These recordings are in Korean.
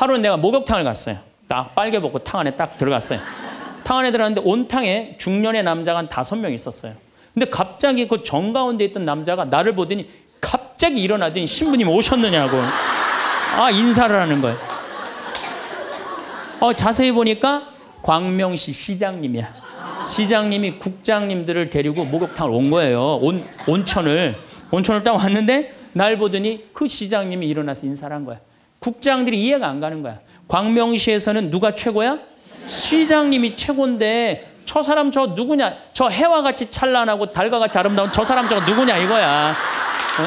하루는 내가 목욕탕을 갔어요. 딱 빨개 벗고 탕 안에 딱 들어갔어요. 탕 안에 들어갔는데 온탕에 중년의 남자가 한 다섯 명 있었어요. 근데 갑자기 그정 가운데 있던 남자가 나를 보더니 갑자기 일어나더니 신부님 오셨느냐고. 아, 인사를 하는 거예요. 어, 자세히 보니까 광명시 시장님이야. 시장님이 국장님들을 데리고 목욕탕을 온 거예요. 온, 온천을. 온천을 딱 왔는데 날 보더니 그 시장님이 일어나서 인사를 한 거야. 국장들이 이해가 안 가는 거야. 광명시에서는 누가 최고야? 시장님이 최고인데 저 사람 저 누구냐? 저 해와 같이 찬란하고 달과 같이 아름다운 저 사람 저 누구냐 이거야. 어?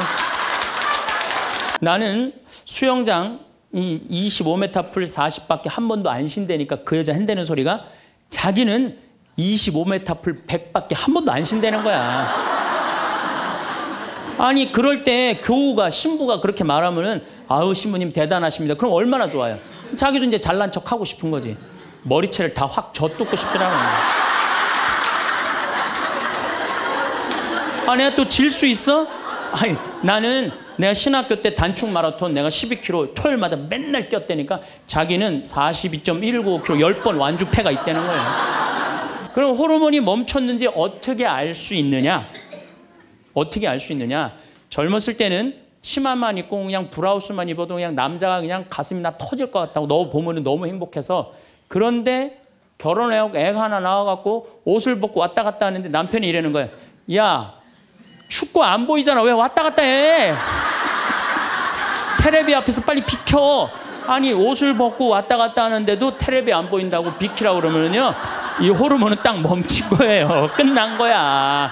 나는 수영장 이 25m 풀 40밖에 한 번도 안 신대니까 그 여자 핸대는 소리가 자기는 25m 풀 100밖에 한 번도 안 신대는 거야. 아니 그럴 때 교우가 신부가 그렇게 말하면은 아우 신부님 대단하십니다. 그럼 얼마나 좋아요. 자기도 이제 잘난 척 하고 싶은 거지. 머리채를 다 확 젖뜯고 싶더라는 거야. 아 내가 또 질 수 있어? 아니 나는 내가 신학교 때 단축 마라톤 내가 12km 토요일마다 맨날 뛰었다니까 자기는 42.195km 10번 완주패가 있다는 거예요. 그럼 호르몬이 멈췄는지 어떻게 알 수 있느냐? 어떻게 알 수 있느냐? 젊었을 때는 치마만 입고 그냥 브라우스만 입어도 그냥 남자가 그냥 가슴이 나 터질 것 같다고 너 보면은 너무 행복해서 그런데 결혼해요 애가 하나 나와갖고 옷을 벗고 왔다 갔다 하는데 남편이 이러는 거예요. 야 축구 안 보이잖아 왜 왔다 갔다 해? 테레비 앞에서 빨리 비켜. 아니 옷을 벗고 왔다 갔다 하는데도 테레비 안 보인다고 비키라 고 그러면은요 이 호르몬은 딱 멈춘 거예요. 끝난 거야.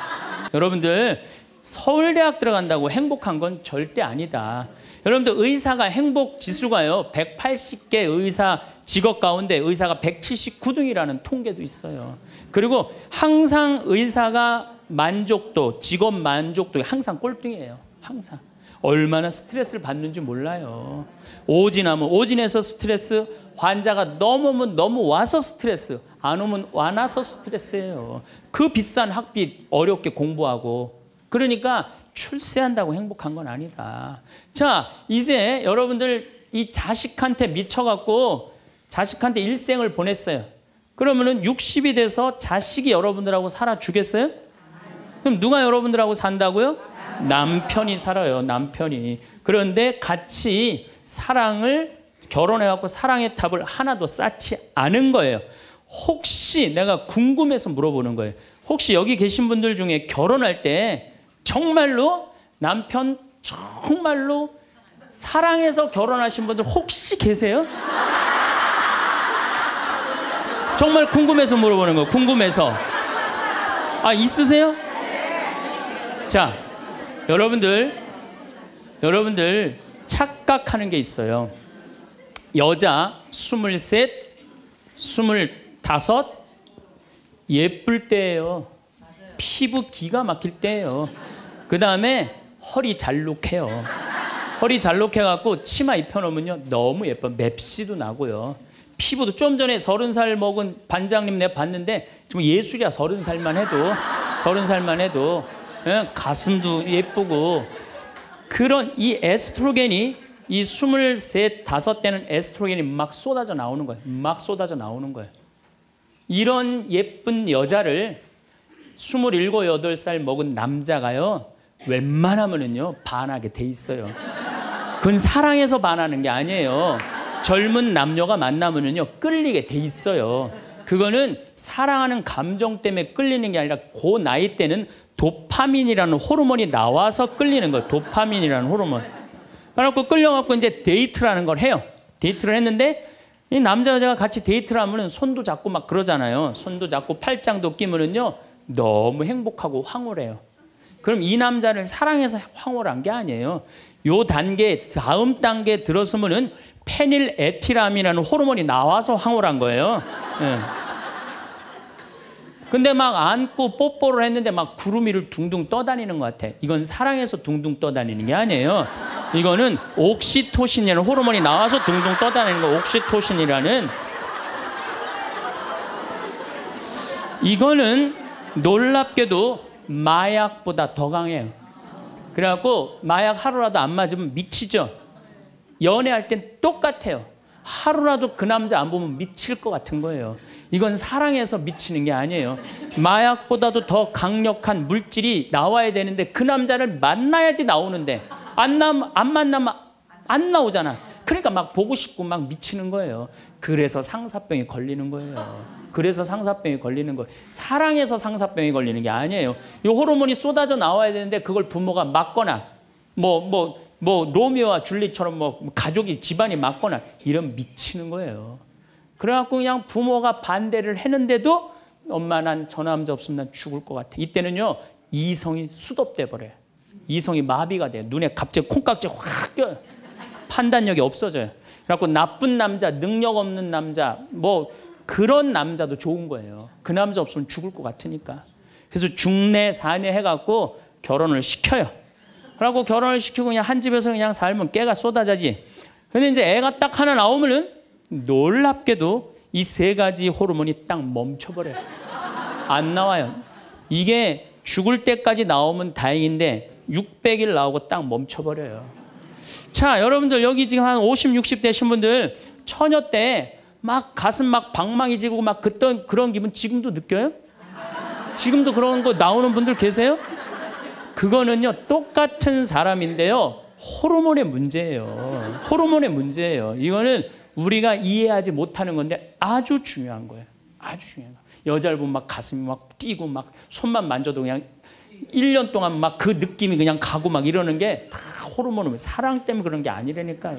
여러분들 서울대학 들어간다고 행복한 건 절대 아니다. 여러분들 의사가 행복 지수가요. 180개 의사 직업 가운데 의사가 179등이라는 통계도 있어요. 그리고 항상 의사가 만족도, 직업 만족도 항상 꼴등이에요. 항상. 얼마나 스트레스를 받는지 몰라요. 오진하면 오진에서 스트레스, 환자가 넘으면 너무 와서 스트레스, 안 오면 안 와서 스트레스예요. 그 비싼 학비 어렵게 공부하고 그러니까 출세한다고 행복한 건 아니다. 자, 이제 여러분들 이 자식한테 미쳐갖고 자식한테 일생을 보냈어요. 그러면은 60이 돼서 자식이 여러분들하고 살아 주겠어요? 그럼 누가 여러분들하고 산다고요? 남편이 살아요, 남편이. 그런데 같이 사랑을 결혼해갖고 사랑의 탑을 하나도 쌓지 않은 거예요. 혹시 내가 궁금해서 물어보는 거예요. 혹시 여기 계신 분들 중에 결혼할 때 정말로 남편 정말로 사랑해서 결혼하신 분들 혹시 계세요? 정말 궁금해서 물어보는 거 궁금해서. 아, 있으세요? 자, 여러분들, 여러분들 착각하는 게 있어요. 여자 23, 25, 예쁠 때예요. 피부 기가 막힐 때예요. 그 다음에 허리 잘록해요. 허리 잘록해갖고 치마 입혀놓으면요 너무 예뻐. 맵시도 나고요. 피부도 좀 전에 서른 살 먹은 반장님 내가 봤는데 좀 예술이야 서른 살만 해도 서른 살만 해도 예? 가슴도 예쁘고 그런 이 에스트로겐이 이 스물셋 다섯 대는 에스트로겐이 막 쏟아져 나오는 거예요 막 쏟아져 나오는 거예요 이런 예쁜 여자를 27, 8살 먹은 남자가요. 웬만하면은요. 반하게 돼 있어요. 그건 사랑해서 반하는 게 아니에요. 젊은 남녀가 만나면은요. 끌리게 돼 있어요. 그거는 사랑하는 감정 때문에 끌리는 게 아니라 그 나이 때는 도파민이라는 호르몬이 나와서 끌리는 거예요. 도파민이라는 호르몬. 그래갖고 끌려갖고 이제 데이트라는 걸 해요. 데이트를 했는데 이 남자 여자가 같이 데이트를 하면은 손도 잡고 막 그러잖아요. 손도 잡고 팔짱도 끼면은요. 너무 행복하고 황홀해요. 그럼 이 남자를 사랑해서 황홀한 게 아니에요. 요 단계 다음 단계 들어서면은 페닐 에티람이라는 호르몬이 나와서 황홀한 거예요. 예. 근데 막 안고 뽀뽀를 했는데 막 구름 위를 둥둥 떠다니는 것 같아. 이건 사랑해서 둥둥 떠다니는 게 아니에요. 이거는 옥시토신이라는 호르몬이 나와서 둥둥 떠다니는 거 옥시토신이라는 이거는 놀랍게도 마약보다 더 강해요. 그래갖고 마약 하루라도 안 맞으면 미치죠. 연애할 땐 똑같아요. 하루라도 그 남자 안 보면 미칠 것 같은 거예요. 이건 사랑해서 미치는 게 아니에요. 마약보다도 더 강력한 물질이 나와야 되는데 그 남자를 만나야지 나오는데 안, 남, 안 만나면 안 나오잖아. 그러니까 막 보고 싶고 막 미치는 거예요. 그래서 상사병이 걸리는 거예요. 그래서 상사병이 걸리는 거예요. 사랑에서 상사병이 걸리는 게 아니에요. 이 호르몬이 쏟아져 나와야 되는데 그걸 부모가 막거나 뭐 뭐, 뭐 로미오와 줄리처럼 뭐 가족이 집안이 막거나 이런 미치는 거예요. 그래갖고 그냥 부모가 반대를 했는데도 엄마 난 저 남자 없으면 난 죽을 것 같아. 이때는요 이성이 수dob돼 버려요. 이성이 마비가 돼요. 눈에 갑자기 콩깍지확 껴요. 판단력이 없어져요. 그래갖고 나쁜 남자, 능력 없는 남자, 뭐 그런 남자도 좋은 거예요. 그 남자 없으면 죽을 것 같으니까. 그래서 중내 사내 해갖고 결혼을 시켜요. 그러고 결혼을 시키고 그냥 한 집에서 그냥 살면 깨가 쏟아지지 근데 이제 애가 딱 하나 나오면은 놀랍게도 이 세 가지 호르몬이 딱 멈춰버려요. 안 나와요. 이게 죽을 때까지 나오면 다행인데 600일 나오고 딱 멈춰버려요. 자, 여러분들 여기 지금 한 50, 60 되신 분들 처녀 때막 가슴 막 방망이지고 막 그던 그런 기분 지금도 느껴요? 지금도 그런 거 나오는 분들 계세요? 그거는요 똑같은 사람인데요 호르몬의 문제예요. 호르몬의 문제예요. 이거는 우리가 이해하지 못하는 건데 아주 중요한 거예요. 아주 중요한 거. 여자를 보면 막 가슴이 막 뛰고 막 손만 만져도 그냥 1년 동안 막 그 느낌이 그냥 가고 막 이러는 게 다 호르몬은 사랑 때문에 그런 게 아니라니까요.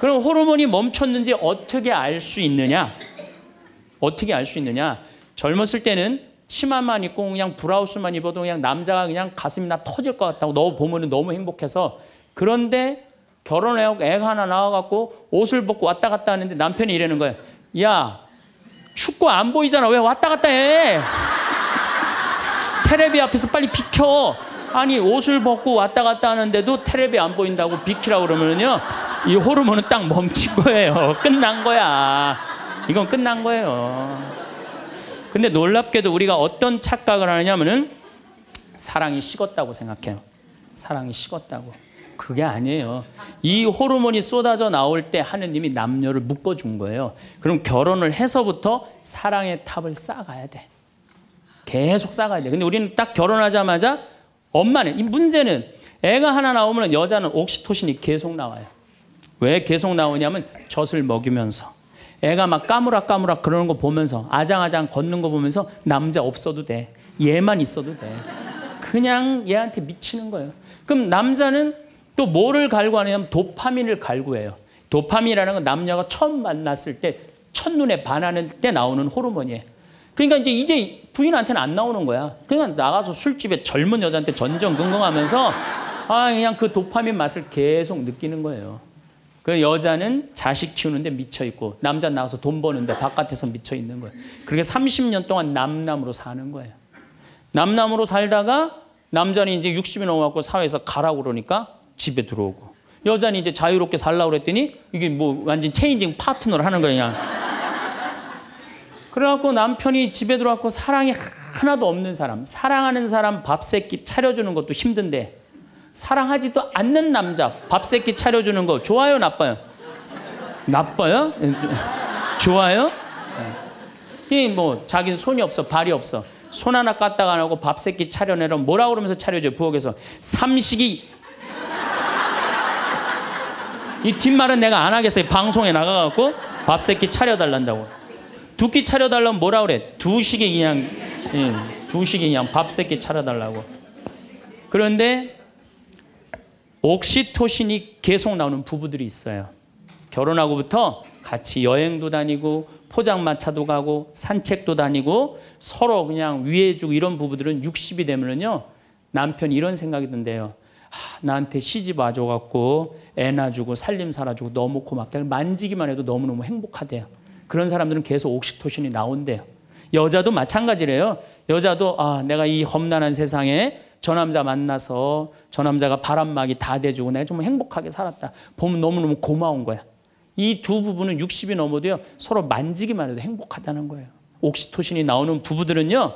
그럼 호르몬이 멈췄는지 어떻게 알 수 있느냐? 어떻게 알 수 있느냐? 젊었을 때는 치마만 입고 그냥 브라우스만 입어도 그냥 남자가 그냥 가슴이 나 터질 것 같다고 너 보면 너무 행복해서 그런데 결혼해요 애가 하나 나와갖고 옷을 벗고 왔다 갔다 하는데 남편이 이러는 거예요. 야, 축구 안 보이잖아. 왜 왔다 갔다 해? 테레비 앞에서 빨리 비켜. 아니 옷을 벗고 왔다 갔다 하는데도 테레비 안 보인다고 비키라고 그러면요 이 호르몬은 딱 멈춘 거예요 끝난 거야 이건 끝난 거예요 근데 놀랍게도 우리가 어떤 착각을 하냐면은 사랑이 식었다고 생각해요 사랑이 식었다고 그게 아니에요. 이 호르몬이 쏟아져 나올 때 하느님이 남녀를 묶어준 거예요. 그럼 결혼을 해서부터 사랑의 탑을 쌓아가야 돼. 계속 쌓아가야 돼. 근데 우리는 딱 결혼하자마자 엄마는 이 문제는 애가 하나 나오면 여자는 옥시토신이 계속 나와요. 왜 계속 나오냐면 젖을 먹이면서 애가 막 까무락 까무락 그러는 거 보면서 아장아장 걷는 거 보면서 남자 없어도 돼. 얘만 있어도 돼. 그냥 얘한테 미치는 거예요. 그럼 남자는 또 뭐를 갈구하냐면 도파민을 갈구해요. 도파민이라는 건 남녀가 처음 만났을 때 첫눈에 반하는 때 나오는 호르몬이에요. 그러니까 이제 이제 부인한테는 안 나오는 거야. 그냥 나가서 술집에 젊은 여자한테 전전긍긍하면서 아 그냥 그 도파민 맛을 계속 느끼는 거예요. 그 여자는 자식 키우는데 미쳐 있고 남자 나가서 돈 버는데 바깥에서 미쳐 있는 거예요. 그렇게 30년 동안 남남으로 사는 거예요. 남남으로 살다가 남자는 이제 60이 넘어갖고 사회에서 가라고 그러니까 집에 들어오고 여자는 이제 자유롭게 살라고 그랬더니 이게 뭐 완전 체인징 파트너를 하는 거야 그냥. 그래갖고 남편이 집에 들어왔고 사랑이 하나도 없는 사람, 사랑하는 사람 밥 세끼 차려주는 것도 힘든데, 사랑하지도 않는 남자 밥 세끼 차려주는 거 좋아요, 나빠요? 나빠요? 좋아요? 예. 이뭐 자기 손이 없어, 발이 없어. 손 하나 까딱 안 하고 밥 세끼 차려내라 뭐라 그러면서 차려줘요, 부엌에서. 삼식이. 이 뒷말은 내가 안 하겠어요. 방송에 나가갖고 밥 세끼 차려달란다고. 두끼 차려달라면 뭐라 그래? 두 식이 그냥 예, 두 식이 그냥 밥 세끼 차려달라고. 그런데 옥시토신이 계속 나오는 부부들이 있어요. 결혼하고부터 같이 여행도 다니고 포장마차도 가고 산책도 다니고 서로 그냥 위해주고 이런 부부들은 60이 되면은요 남편이 이런 생각이 든대요. 하, 아, 나한테 시집 와줘갖고 애낳주고 살림 살아주고 너무 고맙다. 만지기만 해도 너무너무 행복하대요. 그런 사람들은 계속 옥시토신이 나온대요. 여자도 마찬가지래요. 여자도 아 내가 이 험난한 세상에 저 남자 만나서 저 남자가 바람막이 다대주고 내가 좀 행복하게 살았다. 보면 너무너무 고마운 거야. 이 두 부부는 60이 넘어도요. 서로 만지기만 해도 행복하다는 거예요. 옥시토신이 나오는 부부들은요.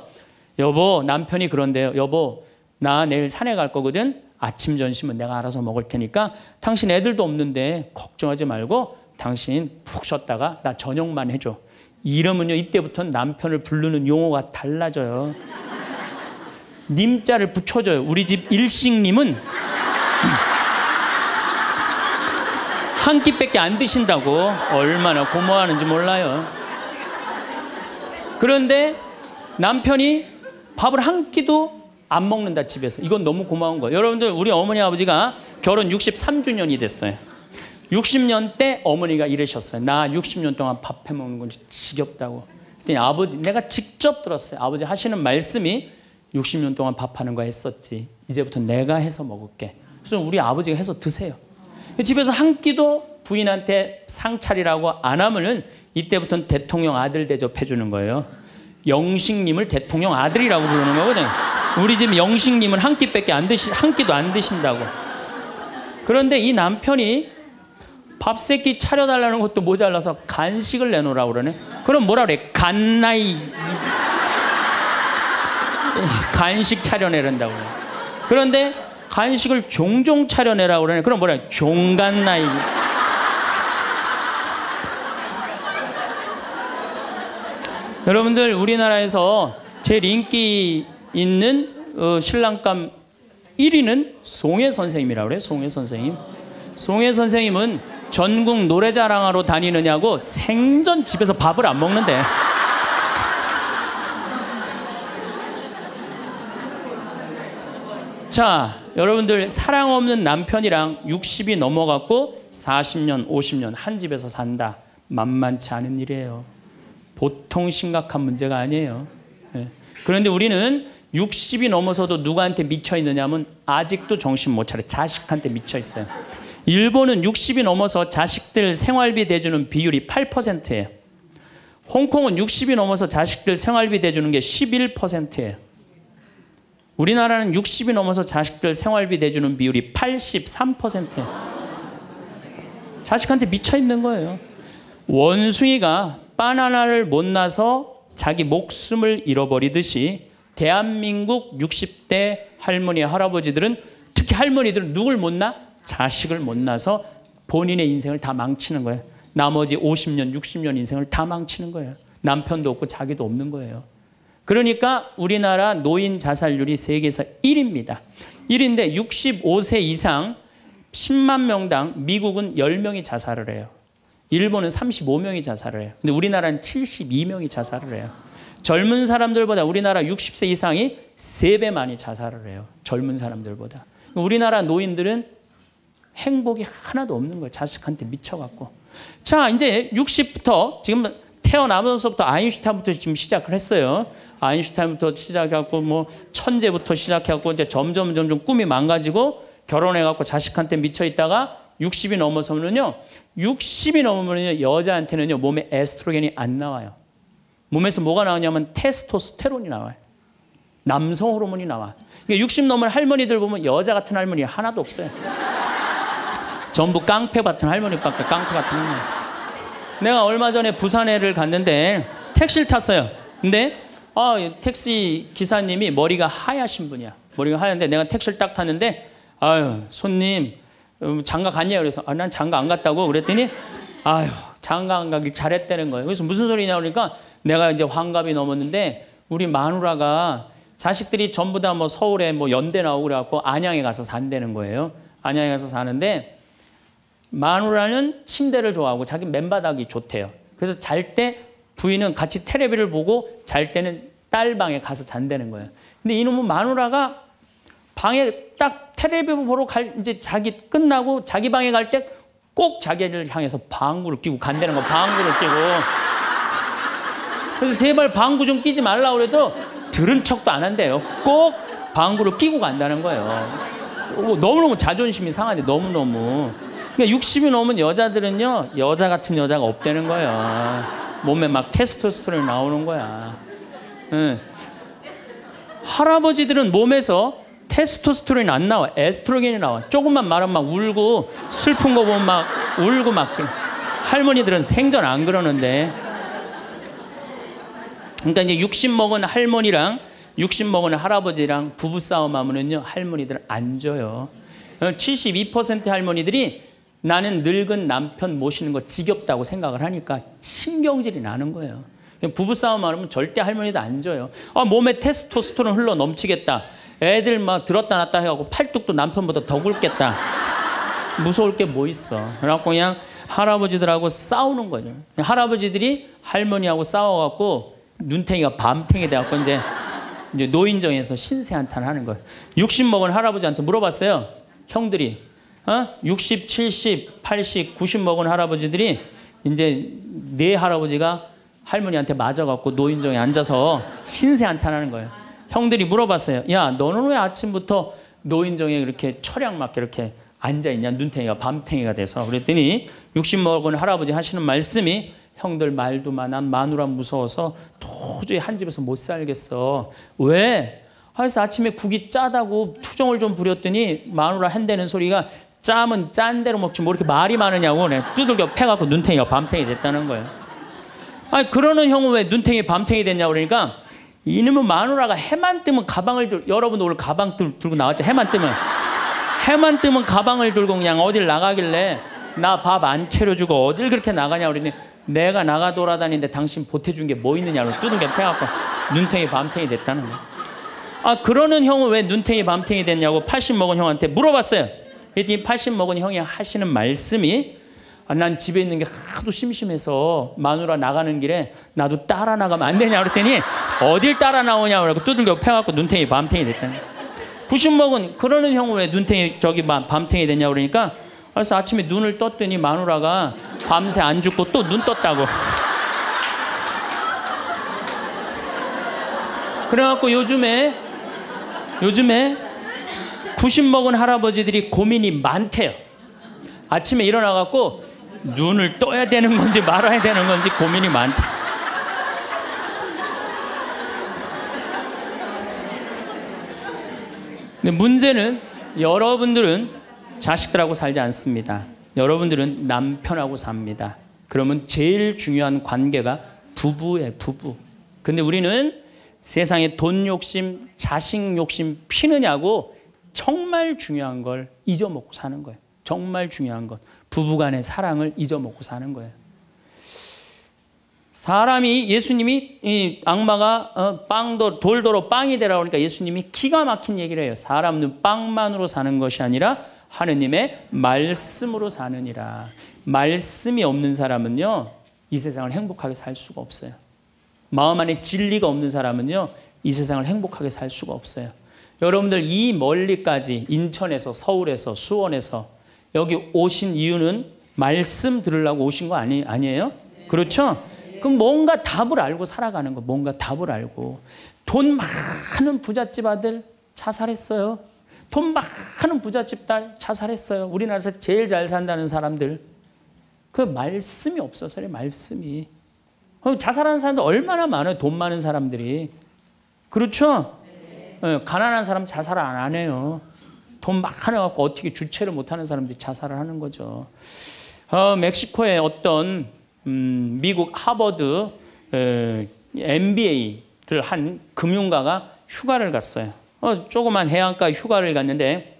여보 남편이 그런데요. 여보 나 내일 산에 갈 거거든. 아침 점심은 내가 알아서 먹을 테니까 당신 애들도 없는데 걱정하지 말고 당신 푹 쉬었다가 나 저녁만 해줘. 이러면요, 이때부터 남편을 부르는 용어가 달라져요. 님자를 붙여줘요. 우리 집 일식님은 한 끼밖에 안 드신다고 얼마나 고마워하는지 몰라요. 그런데 남편이 밥을 한 끼도 안 먹는다 집에서 이건 너무 고마운 거예요. 여러분들 우리 어머니 아버지가 결혼 63주년이 됐어요. 60년 때 어머니가 이러셨어요. 나 60년 동안 밥 해먹는 건 지겹다고. 그랬더니 아버지, 내가 직접 들었어요. 아버지 하시는 말씀이 60년 동안 밥하는 거 했었지. 이제부터 내가 해서 먹을게. 그래서 우리 아버지가 해서 드세요. 집에서 한 끼도 부인한테 상차리라고 안 하면은 이때부터는 대통령 아들 대접해 주는 거예요. 영식님을 대통령 아들이라고 부르는 거거든요. 우리 집 영식님은 한 끼밖에 안 드시 한 끼도 안 드신다고. 그런데 이 남편이 밥 새끼 차려달라는 것도 모자라서 간식을 내놓으라 그러네. 그럼 뭐라 그래? 간나이 간식 차려내란다고. 그래. 그런데 간식을 종종 차려내라 그러네. 그럼 뭐라 그래? 종간나이 여러분들 우리나라에서 제일 인기 있는 어, 신랑감 1위는 송혜 선생님이라고 그래 송혜 선생님. 송혜 선생님은 전국 노래자랑하러 다니느냐고 생전 집에서 밥을 안 먹는데. 자, 여러분들 사랑 없는 남편이랑 60이 넘어갔고 40년, 50년 한 집에서 산다. 만만치 않은 일이에요. 보통 심각한 문제가 아니에요. 예. 그런데 우리는 60이 넘어서도 누구한테 미쳐 있느냐면 아직도 정신 못 차려 자식한테 미쳐 있어요. 일본은 60이 넘어서 자식들 생활비 대주는 비율이 8%예요. 홍콩은 60이 넘어서 자식들 생활비 대주는 게 11%예요. 우리나라는 60이 넘어서 자식들 생활비 대주는 비율이 83%예요. 자식한테 미쳐 있는 거예요. 원숭이가 바나나를 못 나서 자기 목숨을 잃어버리듯이 대한민국 60대 할머니 할아버지들은 특히 할머니들은 누굴 못 나? 자식을 못 낳아서 본인의 인생을 다 망치는 거예요. 나머지 50년, 60년 인생을 다 망치는 거예요. 남편도 없고 자기도 없는 거예요. 그러니까 우리나라 노인 자살률이 세계에서 1위입니다. 1위인데 65세 이상 10만 명당 미국은 10명이 자살을 해요. 일본은 35명이 자살을 해요. 근데 우리나라는 72명이 자살을 해요. 젊은 사람들보다 우리나라 60세 이상이 3배 많이 자살을 해요. 젊은 사람들보다. 우리나라 노인들은 행복이 하나도 없는 거예요. 자식한테 미쳐갖고. 자, 이제 60부터 지금 태어나면서부터 아인슈타인부터 지금 시작을 했어요. 아인슈타인부터 시작하고 뭐 천재부터 시작하고 이제 점점 점점 꿈이 망가지고 결혼해갖고 자식한테 미쳐 있다가 60이 넘어서면요. 60이 넘으면요. 여자한테는요. 몸에 에스트로겐이 안 나와요. 몸에서 뭐가 나오냐면 테스토스테론이 나와요. 남성 호르몬이 나와. 그러니까 60 넘은 할머니들 보면 여자 같은 할머니 하나도 없어요. 전부 깡패 같은 할머니밖에 깡패 같은 할머니. 내가 얼마 전에 부산에를 갔는데 택시를 탔어요. 근데 아, 택시 기사님이 머리가 하얗 분이야. 머리가 하얀데 내가 택시를 딱 탔는데 아유 손님 음, 장가 갔냐 그래서 아, 난 장가 안 갔다고 그랬더니 아유 장가 안 가길 잘했다는 거예요. 그래서 무슨 소리냐 그러니까 내가 이제 환갑이 넘었는데 우리 마누라가 자식들이 전부 다 뭐 서울에 뭐 연대 나오고 그래갖고 안양에 가서 산다는 거예요. 안양에 가서 사는데 마누라는 침대를 좋아하고 자기 맨바닥이 좋대요. 그래서 잘 때 부인은 같이 테레비를 보고 잘 때는 딸 방에 가서 잔다는 거예요. 근데 이놈은 마누라가 방에 딱 테레비 보러 갈 이제 자기 끝나고 자기 방에 갈 때 꼭 자기를 향해서 방구를 끼고 간다는 거 방구를 끼고 그래서 제발 방구 좀 끼지 말라 그래도 들은 척도 안 한대요. 꼭 방구를 끼고 간다는 거예요. 어, 너무너무 자존심이 상한데 너무너무. 그러니까 60이 넘으면 여자들은요, 여자 같은 여자가 없다는 거예요. 몸에 막 테스토스테론 나오는 거야. 응. 예. 할아버지들은 몸에서 테스토스테론안 나와. 에스트로겐이 나와. 조금만 말하면 막 울고 슬픈 거 보면 막 울고 막 그래. 할머니들은 생전 안 그러는데. 그러니까 이제 60 먹은 할머니랑 60 먹은 할아버지랑 부부 싸움 하면은요 할머니들 안 줘요. 72% 어, 할머니들이 나는 늙은 남편 모시는 거 지겹다고 생각을 하니까 신경질이 나는 거예요. 부부싸움 하면 절대 할머니도 안 져요. 아, 몸에 테스토스토론 흘러 넘치겠다. 애들 막 들었다 놨다 해갖고 팔뚝도 남편보다 더 굵겠다. 무서울 게 뭐 있어. 그래갖고 그냥 할아버지들하고 싸우는 거죠. 할아버지들이 할머니하고 싸워갖고 눈탱이가 밤탱이 돼갖고 이제, 이제 노인정에서 신세 한탄 하는 거예요. 60 먹은 할아버지한테 물어봤어요. 형들이 어? 60, 70, 80, 90 먹은 할아버지들이 이제 내 네 할아버지가 할머니한테 맞아갖고 노인정에 앉아서 신세 한탄하는 거예요. 형들이 물어봤어요. 야, 너는 왜 아침부터 노인정에 이렇게 철양 맞게 이렇게 앉아있냐? 눈탱이가 밤탱이가 돼서. 그랬더니 60 먹은 할아버지 하시는 말씀이 형들 말도 많아 마누라 무서워서 도저히 한 집에서 못 살겠어. 왜? 그래서 아침에 국이 짜다고 투정을 좀 부렸더니 마누라 한대는 소리가 짬은 짠 대로 먹지 뭐 이렇게 말이 많으냐고 네. 두들겨 패갖고 눈탱이가 밤탱이 됐다는 거예요. 아니 그러는 형은 왜 눈탱이 밤탱이 됐냐 그러니까 이놈은 마누라가 해만 뜨면 가방을 들, 여러분 오늘 가방 들, 들고 나왔죠 해만 뜨면 해만 뜨면 가방을 들고 그냥 어딜 나가길래 나 밥안 차려주고 어딜 그렇게 나가냐 그러니 내가 나가 돌아다니는데 당신 보태준 게 뭐 있느냐로 두들겨 패갖고 눈탱이 밤탱이 됐다는 거예요. 아 그러는 형은 왜 눈탱이 밤탱이 됐냐고 80 먹은 형한테 물어봤어요. 그랬더80 먹은 형이 하시는 말씀이 아, 난 집에 있는 게 하도 심심해서 마누라 나가는 길에 나도 따라 나가면 안 되냐 그랬더니 어딜 따라 나오냐고 그고 두들겨 패갖고 눈탱이 밤탱이 됐다니 90 먹은 그러는 형은 왜 눈탱이 저기 밤탱이 됐냐 그러니까 그래서 아침에 눈을 떴더니 마누라가 밤새 안 죽고 또 눈 떴다고 그래갖고 요즘에 요즘에 90 먹은 할아버지들이 고민이 많대요. 아침에 일어나 갖고 눈을 떠야 되는 건지 말아야 되는 건지 고민이 많대. 근데 문제는 여러분들은 자식들하고 살지 않습니다. 여러분들은 남편하고 삽니다. 그러면 제일 중요한 관계가 부부예 부부. 근데 우리는 세상에 돈 욕심, 자식 욕심 피느냐고 정말 중요한 걸 잊어먹고 사는 거예요. 정말 중요한 것. 부부간의 사랑을 잊어먹고 사는 거예요. 사람이 예수님이 이 악마가 어, 빵도 돌도로 빵이 되라 그러니까 예수님이 기가 막힌 얘기를 해요. 사람은 빵만으로 사는 것이 아니라 하느님의 말씀으로 사느니라. 말씀이 없는 사람은요. 이 세상을 행복하게 살 수가 없어요. 마음 안에 진리가 없는 사람은요. 이 세상을 행복하게 살 수가 없어요. 여러분들 이 멀리까지 인천에서 서울에서 수원에서 여기 오신 이유는 말씀 들으려고 오신 거 아니, 아니에요? 그렇죠? 그럼 뭔가 답을 알고 살아가는 거, 뭔가 답을 알고. 돈 많은 부잣집 아들 자살했어요. 돈 많은 부잣집 딸 자살했어요. 우리나라에서 제일 잘 산다는 사람들. 그 말씀이 없어서래, 말씀이. 어, 자살하는 사람들 얼마나 많아요, 돈 많은 사람들이. 그렇죠? 예, 가난한 사람 자살 안 해요. 돈 막 하나 갖고 어떻게 주체를 못하는 사람들이 자살을 하는 거죠. 어, 멕시코의 어떤 음, 미국 하버드 에, MBA를 한 금융가가 휴가를 갔어요. 어, 조그만 해안가 휴가를 갔는데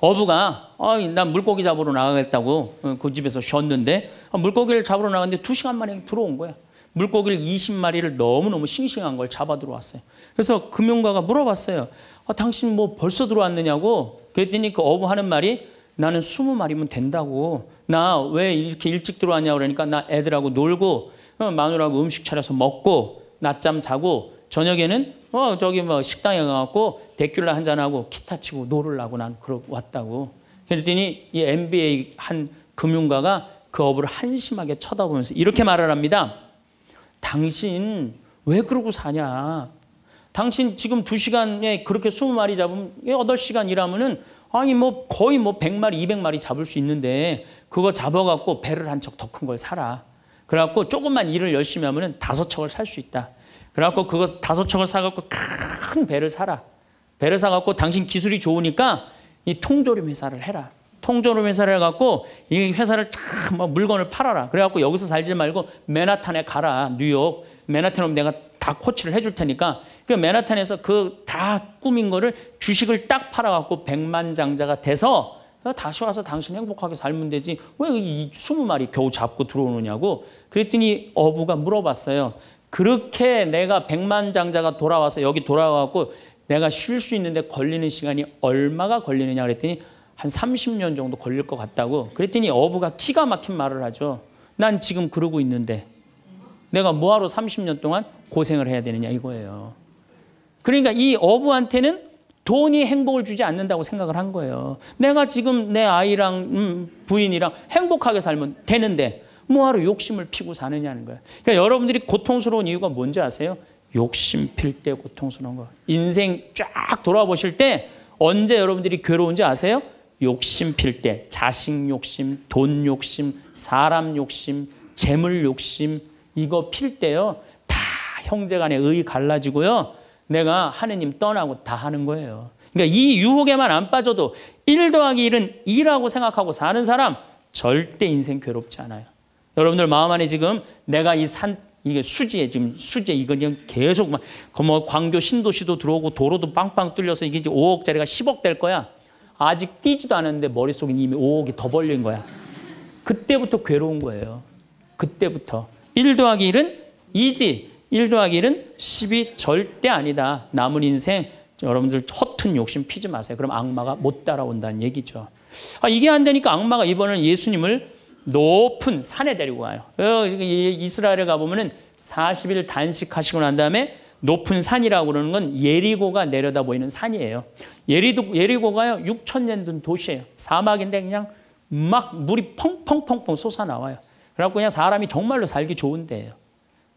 어부가 어, 난 물고기 잡으러 나가겠다고 어, 그 집에서 쉬었는데 어, 물고기를 잡으러 나갔는데 두 시간 만에 들어온 거야. 물고기를 20마리를 너무너무 싱싱한 걸 잡아 들어왔어요. 그래서 금융가가 물어봤어요. 아, 당신 뭐 벌써 들어왔느냐고. 그랬더니 그 어부 하는 말이 나는 20마리면 된다고. 나 왜 이렇게 일찍 들어왔냐 고 그러니까 나 애들하고 놀고 어, 마누라하고 음식 차려서 먹고 낮잠 자고 저녁에는 어 저기 뭐 식당에 가갖고 데큘라 한잔 하고 기타 치고 놀으려고 난 그러고 왔다고. 그랬더니 이 MBA 한 금융가가 그 업을 한심하게 쳐다보면서 이렇게 말을 합니다. 당신 왜 그러고 사냐? 당신 지금 두시간에 그렇게 스무 마리 잡으면 여 시간 일하면은 아니 뭐 거의 뭐1 0 0마리2 0 0 마리 잡을 수 있는데 그거 잡아 갖고 배를 한 척 더 큰 걸 사라. 그래 갖고 조금만 일을 열심히 하면은 다섯 척을 살 수 있다. 그래 갖고 그거 다섯 척을 사 갖고 큰 배를 사라. 배를 사 갖고 당신 기술이 좋으니까 이 통조림 회사를 해라. 통조림 회사를 해 갖고 이 회사를 참막 뭐 물건을 팔아라. 그래갖고 여기서 살지 말고 맨하탄에 가라. 뉴욕 맨하탄 오면 내가 다 코치를 해줄 테니까 그 맨하탄에서 그 다 꾸민 거를 주식을 딱 팔아갖고 백만장자가 돼서 다시 와서 당신 행복하게 살면 되지 왜 이 스무 마리 겨우 잡고 들어오느냐고 그랬더니 어부가 물어봤어요. 그렇게 내가 백만장자가 돌아와서 여기 돌아와갖고 내가 쉴 수 있는데 걸리는 시간이 얼마가 걸리느냐 그랬더니 한 30년 정도 걸릴 것 같다고 그랬더니 어부가 키가 막힌 말을 하죠. 난 지금 그러고 있는데 내가 뭐하러 30년 동안 고생을 해야 되느냐 이거예요. 그러니까 이 어부한테는 돈이 행복을 주지 않는다고 생각을 한 거예요. 내가 지금 내 아이랑 음, 부인이랑 행복하게 살면 되는데 뭐하러 욕심을 피고 사느냐는 거예요. 그러니까 여러분들이 고통스러운 이유가 뭔지 아세요? 욕심 필 때 고통스러운 거. 인생 쫙 돌아보실 때 언제 여러분들이 괴로운지 아세요? 욕심 필 때 자식 욕심, 돈 욕심, 사람 욕심, 재물 욕심 이거 필 때요. 다 형제 간에 의 갈라지고요. 내가 하느님 떠나고 다 하는 거예요. 그러니까 이 유혹에만 안 빠져도 1 더하기 1은 2라고 생각하고 사는 사람 절대 인생 괴롭지 않아요. 여러분들 마음 안에 지금 내가 이 산 이게 수지에 지금 수지 에 이거 지금 계속 막뭐 그 광교 신도시도 들어오고 도로도 빵빵 뚫려서 이게 이제 5억짜리가 10억 될 거야. 아직 뛰지도 않았는데 머릿속에 이미 5억이 더 벌린 거야. 그때부터 괴로운 거예요. 그때부터. 1 더하기 1은 2지. 1 더하기 1은 10이 절대 아니다. 남은 인생 여러분들 허튼 욕심 피지 마세요. 그럼 악마가 못 따라온다는 얘기죠. 아, 이게 안 되니까 악마가 이번엔 예수님을 높은 산에 데리고 가요. 어, 이스라엘에 가보면 40일 단식하시고 난 다음에 높은 산이라고 그러는 건 예리고가 내려다 보이는 산이에요. 예리도, 예리고가요, 6천년 된 도시예요. 사막인데 그냥 막 물이 펑펑펑펑 솟아나와요. 그래갖고 그냥 사람이 정말로 살기 좋은 데예요.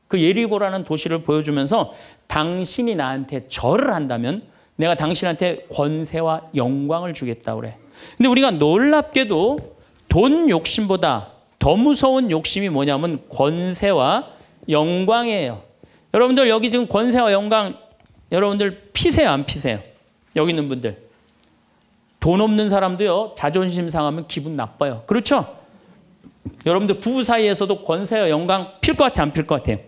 그 예리고라는 도시를 보여주면서 당신이 나한테 절을 한다면 내가 당신한테 권세와 영광을 주겠다 그래. 근데 우리가 놀랍게도 돈 욕심보다 더 무서운 욕심이 뭐냐면 권세와 영광이에요. 여러분들 여기 지금 권세와 영광 여러분들 피세요 안 피세요? 여기 있는 분들. 돈 없는 사람도요. 자존심 상하면 기분 나빠요. 그렇죠? 여러분들 부부 사이에서도 권세와 영광 필 것 같아 요안 필 것 같아요?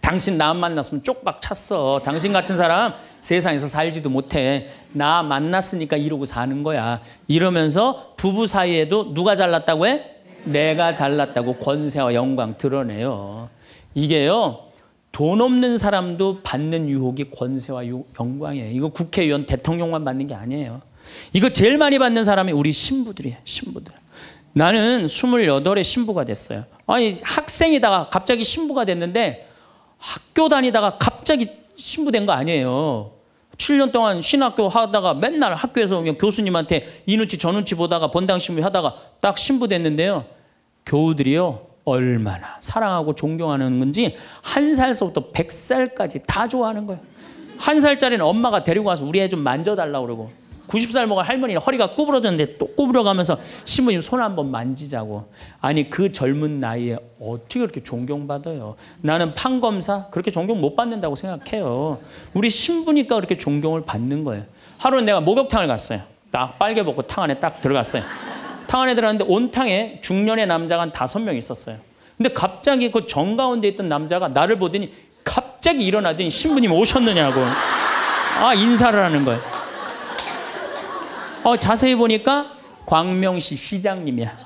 당신 나 만났으면 쪽박 찼어. 당신 같은 사람 세상에서 살지도 못해. 나 만났으니까 이러고 사는 거야. 이러면서 부부 사이에도 누가 잘났다고 해? 내가 잘났다고 권세와 영광 드러내요. 이게요. 돈 없는 사람도 받는 유혹이 권세와 영광이에요. 이거 국회의원, 대통령만 받는 게 아니에요. 이거 제일 많이 받는 사람이 우리 신부들이에요. 신부들. 나는 28에 신부가 됐어요. 아니 학생이다가 갑자기 신부가 됐는데 학교 다니다가 갑자기 신부 된거 아니에요. 7년 동안 신학교 하다가 맨날 학교에서 그냥 교수님한테 이 눈치 저 눈치 보다가 번당 신부 하다가 딱 신부 됐는데요. 교우들이요. 얼마나 사랑하고 존경하는 건지 한 살서부터 백 살까지 다 좋아하는 거예요. 한 살짜리는 엄마가 데리고 와서 우리 애 좀 만져달라 그러고 90살 먹은 할머니는 허리가 구부러졌는데 또 구부러가면서 신부님 손 한번 만지자고. 아니 그 젊은 나이에 어떻게 그렇게 존경받아요. 나는 판검사 그렇게 존경 못 받는다고 생각해요. 우리 신부니까 그렇게 존경을 받는 거예요. 하루는 내가 목욕탕을 갔어요. 딱 빨개 벗고 탕 안에 딱 들어갔어요. 탕 안에 들어갔는데 온탕에 중년의 남자가 한 다섯 명 있었어요. 근데 갑자기 그 정 가운데 있던 남자가 나를 보더니 갑자기 일어나더니 신부님 오셨느냐고 아 인사를 하는 거예요. 어 자세히 보니까 광명시 시장님이야.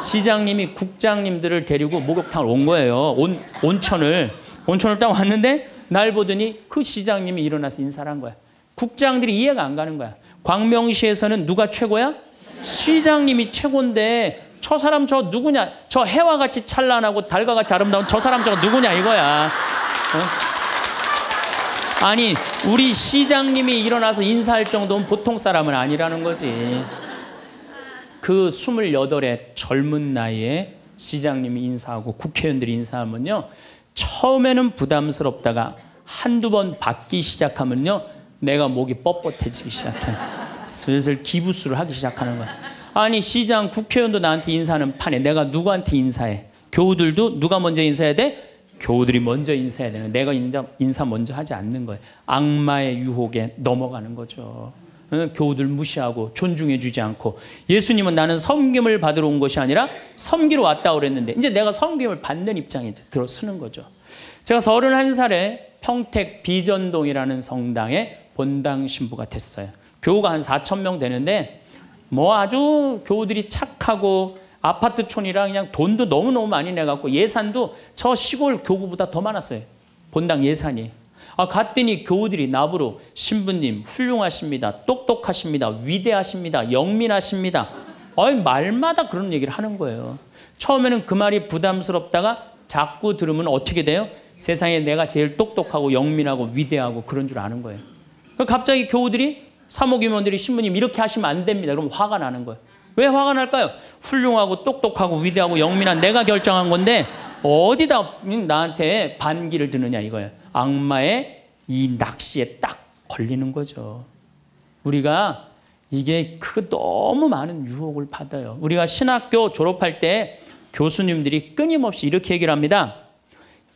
시장님이 국장님들을 데리고 목욕탕을 온 거예요. 온 온천을 온천을 딱 왔는데 날 보더니 그 시장님이 일어나서 인사를 한 거야. 국장들이 이해가 안 가는 거야. 광명시에서는 누가 최고야? 시장님이 최고인데 저 사람 저 누구냐? 저 해와 같이 찬란하고 달과 같이 아름다운 저 사람 저 누구냐 이거야. 어? 아니 우리 시장님이 일어나서 인사할 정도는 보통 사람은 아니라는 거지. 그 28의 젊은 나이에 시장님이 인사하고 국회의원들이 인사하면요. 처음에는 부담스럽다가 한두 번 받기 시작하면요. 내가 목이 뻣뻣해지기 시작해요. 슬슬 기부수를 하기 시작하는 거야. 아니 시장 국회의원도 나한테 인사하는 판에 내가 누구한테 인사해? 교우들도 누가 먼저 인사해야 돼? 교우들이 먼저 인사해야 되는 내가 인사, 인사 먼저 하지 않는 거예요. 악마의 유혹에 넘어가는 거죠. 교우들 무시하고 존중해 주지 않고 예수님은 나는 섬김을 받으러 온 것이 아니라 섬기러 왔다 그랬는데 이제 내가 섬김을 받는 입장에 들어 쓰는 거죠. 제가 31살에 평택 비전동이라는 성당에 본당 신부가 됐어요. 교우가 한 4천 명 되는데 뭐 아주 교우들이 착하고 아파트촌이랑 그냥 돈도 너무너무 많이 내갖고 예산도 저 시골 교구보다 더 많았어요. 본당 예산이. 아, 갔더니 교우들이 나부로 신부님 훌륭하십니다. 똑똑하십니다. 위대하십니다. 영민하십니다. 어이 말마다 그런 얘기를 하는 거예요. 처음에는 그 말이 부담스럽다가 자꾸 들으면 어떻게 돼요? 세상에 내가 제일 똑똑하고 영민하고 위대하고 그런 줄 아는 거예요. 그러니까 갑자기 교우들이 사모임원들이 신부님 이렇게 하시면 안 됩니다. 그럼 화가 나는 거예요. 왜 화가 날까요? 훌륭하고 똑똑하고 위대하고 영민한 내가 결정한 건데 어디다 나한테 반기를 드느냐 이거예요. 악마의 이 낚시에 딱 걸리는 거죠. 우리가 이게 그 너무 많은 유혹을 받아요. 우리가 신학교 졸업할 때 교수님들이 끊임없이 이렇게 얘기를 합니다.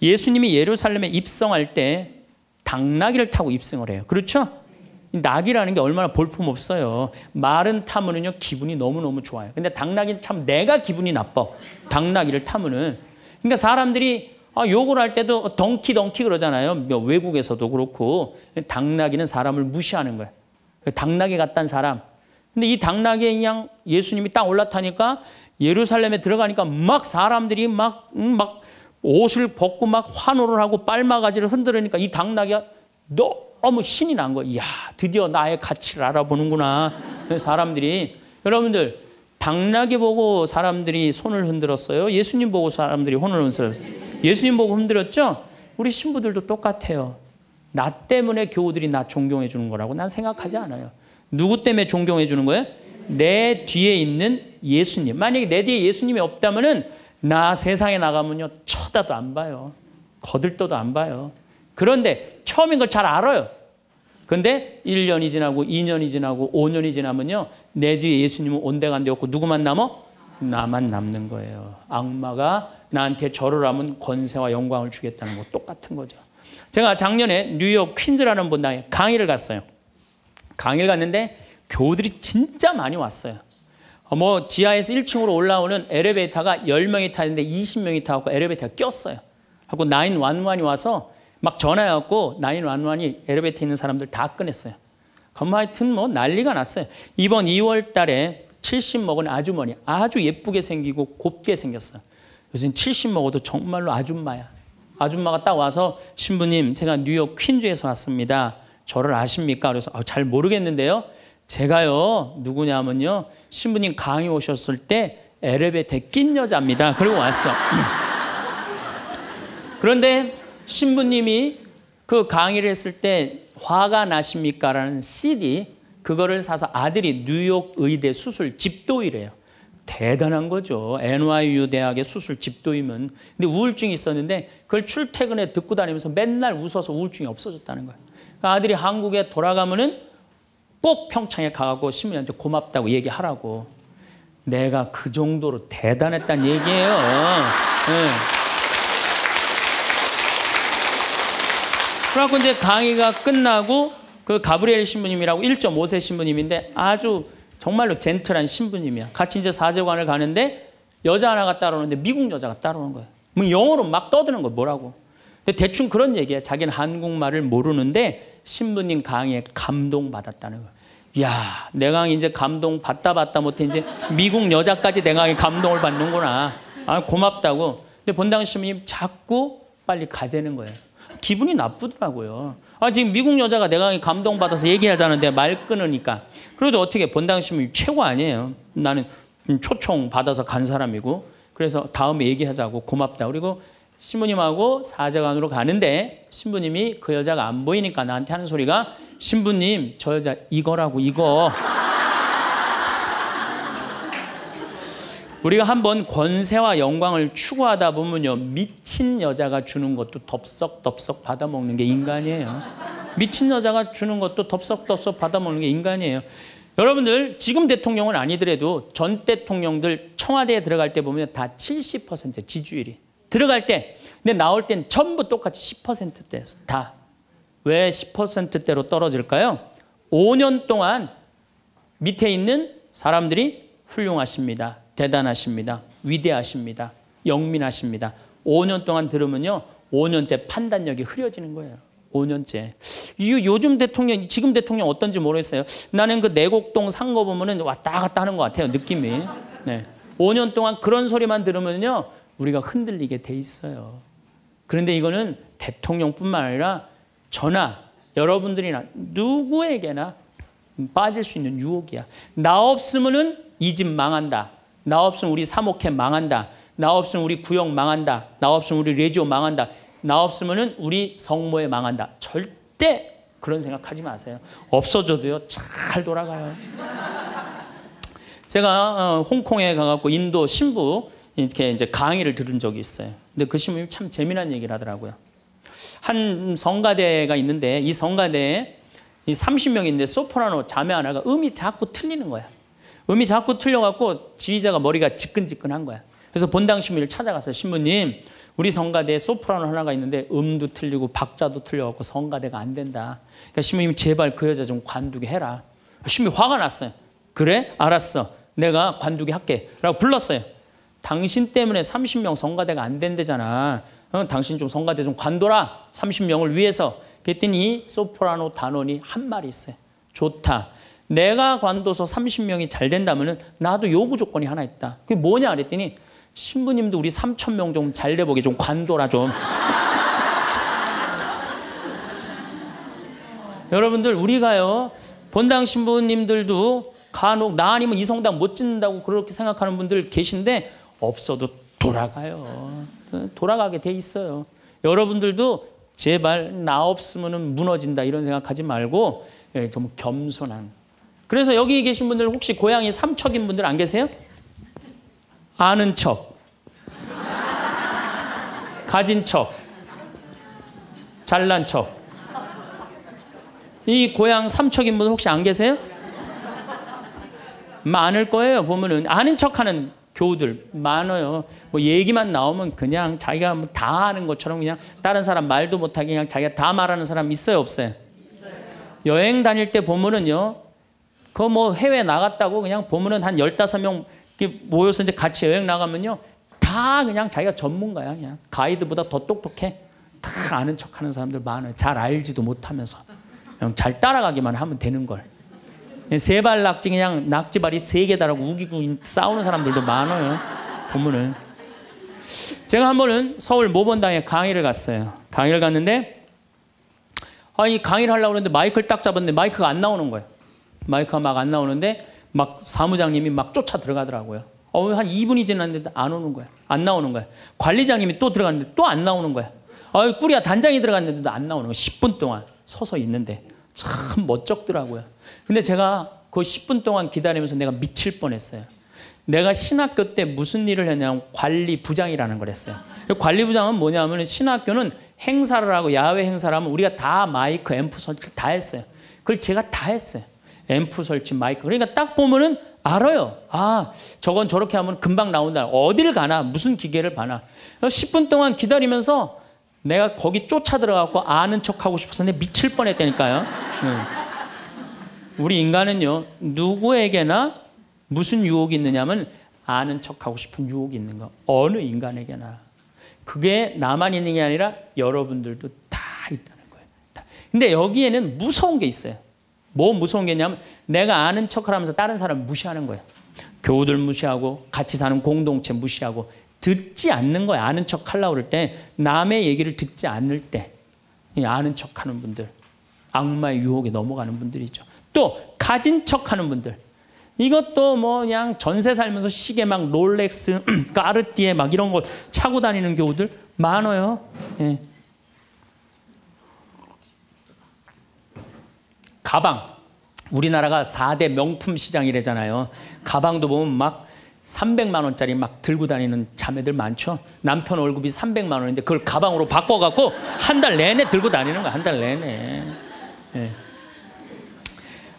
예수님이 예루살렘에 입성할 때 당나귀를 타고 입성을 해요. 그렇죠? 낙이라는 게 얼마나 볼품없어요. 마른 타면은요 기분이 너무너무 좋아요. 근데 당나귀는 참 내가 기분이 나빠. 당나귀를 타면은. 그러니까 사람들이 아, 욕을 할 때도 덩키 덩키 그러잖아요. 뭐 외국에서도 그렇고 당나귀는 사람을 무시하는 거예요. 그 당나귀 같단 사람. 근데 이 당나귀에 그냥 예수님이 딱 올라타니까 예루살렘에 들어가니까 막 사람들이 막 음, 막 옷을 벗고 막 환호를 하고 빨마가지를 흔들으니까 이 당나귀가 너무 신이 난 거야. 이야, 드디어 나의 가치를 알아보는구나. 사람들이. 여러분들, 당나귀 보고 사람들이 손을 흔들었어요. 예수님 보고 사람들이 혼을 흔들었어요. 예수님 보고 흔들었죠? 우리 신부들도 똑같아요. 나 때문에 교우들이 나 존경해 주는 거라고 난 생각하지 않아요. 누구 때문에 존경해 주는 거예요? 내 뒤에 있는 예수님. 만약에 내 뒤에 예수님이 없다면은 나 세상에 나가면요. 쳐다도 안 봐요. 거들떠도 안 봐요. 그런데 처음인 걸 잘 알아요. 근데 1년이 지나고 2년이 지나고 5년이 지나면요. 내 뒤에 예수님은 온데간데 없고 누구만 남어? 나만 남는 거예요. 악마가 나한테 절을 하면 권세와 영광을 주겠다는 거 똑같은 거죠. 제가 작년에 뉴욕 퀸즈라는 분당에 강의를 갔어요. 강의를 갔는데 교우들이 진짜 많이 왔어요. 어, 뭐 지하에서 1층으로 올라오는 엘리베이터가 10명이 타는데 20명이 타고 엘리베이터가 꼈어요. 하고 911이 와서 막 전화해갖고 나인완완이 에리베트에 있는 사람들 다 꺼냈어요. 건 하여튼 뭐 난리가 났어요. 이번 2월 달에 70 먹은 아주머니 아주 예쁘게 생기고 곱게 생겼어요. 요즘 70 먹어도 정말로 아줌마야. 아줌마가 딱 와서 신부님 제가 뉴욕 퀸즈에서 왔습니다. 저를 아십니까? 그래서 아, 잘 모르겠는데요. 제가요 누구냐면요 신부님 강의 오셨을 때엘리베이낀 여자입니다. 그리고 왔어. 그런데 신부님이 그 강의를 했을 때 화가 나십니까? 라는 CD 그거를 사서 아들이 뉴욕 의대 수술 집도이래요. 대단한 거죠. NYU 대학의 수술 집도이면. 근데 우울증이 있었는데 그걸 출퇴근에 듣고 다니면서 맨날 웃어서 우울증이 없어졌다는 거예요. 그러니까 아들이 한국에 돌아가면은 꼭 평창에 가고 신부님한테 고맙다고 얘기하라고. 내가 그 정도로 대단했다는 얘기예요. 네. 그래갖고 이제 강의가 끝나고 그 가브리엘 신부님이라고 1.5세 신부님인데 아주 정말로 젠틀한 신부님이야. 같이 이제 사제관을 가는데 여자 하나가 따라오는데 미국 여자가 따라오는 거야. 뭐 영어로 막 떠드는 거야 뭐라고. 근데 대충 그런 얘기야. 자기는 한국말을 모르는데 신부님 강의에 감동받았다는 거야. 야, 내 강의 이제 감동 받다 받다 못해 이제 미국 여자까지 내 강의 감동을 받는구나. 아, 고맙다고. 근데 본당 신부님 자꾸 빨리 가재는 거예요. 기분이 나쁘더라고요. 아, 지금 미국 여자가 내가 감동받아서 얘기하자는데 말 끊으니까. 그래도 어떻게 본당심이 최고 아니에요. 나는 초청 받아서 간 사람이고. 그래서 다음에 얘기하자고 고맙다. 그리고 신부님하고 사제관으로 가는데 신부님이 그 여자가 안 보이니까 나한테 하는 소리가 신부님 저 여자 이거라고 이거 우리가 한번 권세와 영광을 추구하다 보면요. 미친 여자가 주는 것도 덥석덥석 받아먹는 게 인간이에요. 미친 여자가 주는 것도 덥석덥석 받아먹는 게 인간이에요. 여러분들 지금 대통령은 아니더라도 전 대통령들 청와대에 들어갈 때 보면 다 70% 지지율이 들어갈 때 근데 나올 땐 전부 똑같이 10%대에서 다. 왜 10%대로 떨어질까요? 5년 동안 밑에 있는 사람들이 훌륭하십니다. 대단하십니다. 위대하십니다. 영민하십니다. 5년 동안 들으면요. 5년째 판단력이 흐려지는 거예요. 5년째. 요즘 대통령, 지금 대통령 어떤지 모르겠어요. 나는 그 내곡동 산거 보면은 왔다 갔다 하는 것 같아요. 느낌이. 네. 5년 동안 그런 소리만 들으면요. 우리가 흔들리게 돼 있어요. 그런데 이거는 대통령뿐만 아니라 저나 여러분들이나 누구에게나 빠질 수 있는 유혹이야. 나 없으면은 이 집 망한다. 나 없으면 우리 사목회 망한다. 나 없으면 우리 구역 망한다. 나 없으면 우리 레지오 망한다. 나없으면 우리 성모에 망한다. 절대 그런 생각하지 마세요. 없어져도요 잘 돌아가요. 제가 어, 홍콩에 가갖고 인도 신부 이렇게 이제 강의를 들은 적이 있어요. 근데 그 신부님 참 재미난 얘기를 하더라고요. 한 성가대가 있는데 이 성가대에 이 30명인데 소프라노 자매 하나가 음이 자꾸 틀리는 거야. 음이 자꾸 틀려갖고 지휘자가 머리가 지끈지끈한 거야. 그래서 본당 신부을 찾아갔어요. 신부님, 우리 성가대에 소프라노 하나가 있는데 음도 틀리고 박자도 틀려갖고 성가대가 안 된다. 그러니까 신부님 제발 그 여자 좀 관두게 해라. 신부 화가 났어요. 그래? 알았어. 내가 관두게 할게. 라고 불렀어요. 당신 때문에 30명 성가대가 안 된대잖아. 어, 당신 좀 성가대 좀 관둬라. 30명을 위해서. 그랬더니 소프라노 단원이 한 말이 있어요. 좋다. 내가 관둬서 30명이 잘 된다면 나도 요구 조건이 하나 있다. 그게 뭐냐 그랬더니 신부님도 우리 3천 명좀잘 돼보게 좀 관둬라 좀. 여러분들 우리가요 본당 신부님들도 간혹 나 아니면 이 성당 못 짓는다고 그렇게 생각하는 분들 계신데 없어도 돌아가요. 돌아가게 돼 있어요. 여러분들도 제발 나 없으면 무너진다 이런 생각하지 말고 예, 좀 겸손한 그래서 여기 계신 분들 혹시 고향이 삼척인 분들 안 계세요? 아는 척. 가진 척. 잘난 척. 이 고향 삼척인 분 혹시 안 계세요? 많을 거예요. 보면은 아는 척하는 교우들 많아요. 뭐 얘기만 나오면 그냥 자기가 뭐 다 아는 것처럼 그냥 다른 사람 말도 못하게 그냥 자기가 다 말하는 사람 있어요 없어요 여행 다닐 때 보면은요 그뭐 해외 나갔다고 그냥 보면은 한 15명 모여서 이제 같이 여행 나가면요. 다 그냥 자기가 전문가야. 그냥 가이드보다 더 똑똑해. 다 아는 척 하는 사람들 많아요. 잘 알지도 못하면서. 그냥 잘 따라가기만 하면 되는 걸. 세발 낙지 그냥 낙지발이 세 개다라고 우기고 싸우는 사람들도 많아요. 보면은. 제가 한 번은 서울 모범당에 강의를 갔어요. 강의를 갔는데 아니 강의를 하려고 그러는데 마이크를 딱 잡았는데 마이크가 안 나오는 거예요. 마이크가 막 안 나오는데 막 사무장님이 막 쫓아 들어가더라고요. 어, 한 2분이 지났는데 안 오는 거야. 안 나오는 거야. 관리장님이 또 들어갔는데 또 안 나오는 거야. 어, 꾸리야 단장이 들어갔는데도 안 나오는 거야. 10분 동안 서서 있는데 참 멋쩍더라고요. 근데 제가 그 10분 동안 기다리면서 내가 미칠 뻔했어요. 내가 신학교 때 무슨 일을 했냐면 관리부장이라는 걸 했어요. 그 관리부장은 뭐냐면 신학교는 행사를 하고 야외 행사를 하면 우리가 다 마이크, 앰프 설치 다 했어요. 그걸 제가 다 했어요. 앰프 설치 마이크. 그러니까 딱 보면은 알아요. 아, 저건 저렇게 하면 금방 나온다. 어디를 가나, 무슨 기계를 봐나. 10분 동안 기다리면서 내가 거기 쫓아 들어가고 아는 척 하고 싶어서 내 미칠 뻔 했다니까요. 네. 우리 인간은요, 누구에게나 무슨 유혹이 있느냐면 아는 척 하고 싶은 유혹이 있는 거. 어느 인간에게나. 그게 나만 있는 게 아니라 여러분들도 다 있다는 거예요. 다. 근데 여기에는 무서운 게 있어요. 뭐 무서운 게 있냐면 내가 아는 척하면서 다른 사람 무시하는 거야. 교우들 무시하고 같이 사는 공동체 무시하고 듣지 않는 거야. 아는 척 하려고 그럴 때 남의 얘기를 듣지 않을 때 아는 척 하는 분들 악마의 유혹에 넘어가는 분들이죠. 또 가진 척 하는 분들 이것도 뭐 그냥 전세 살면서 시계 막 롤렉스 까르띠에 막 이런 거 차고 다니는 교우들 많아요. 예. 가방. 우리나라가 4대 명품 시장이래잖아요. 가방도 보면 막 300만 원짜리 막 들고 다니는 자매들 많죠. 남편 월급이 300만 원인데 그걸 가방으로 바꿔 갖고 한 달 내내 들고 다니는 거야. 한 달 내내. 예.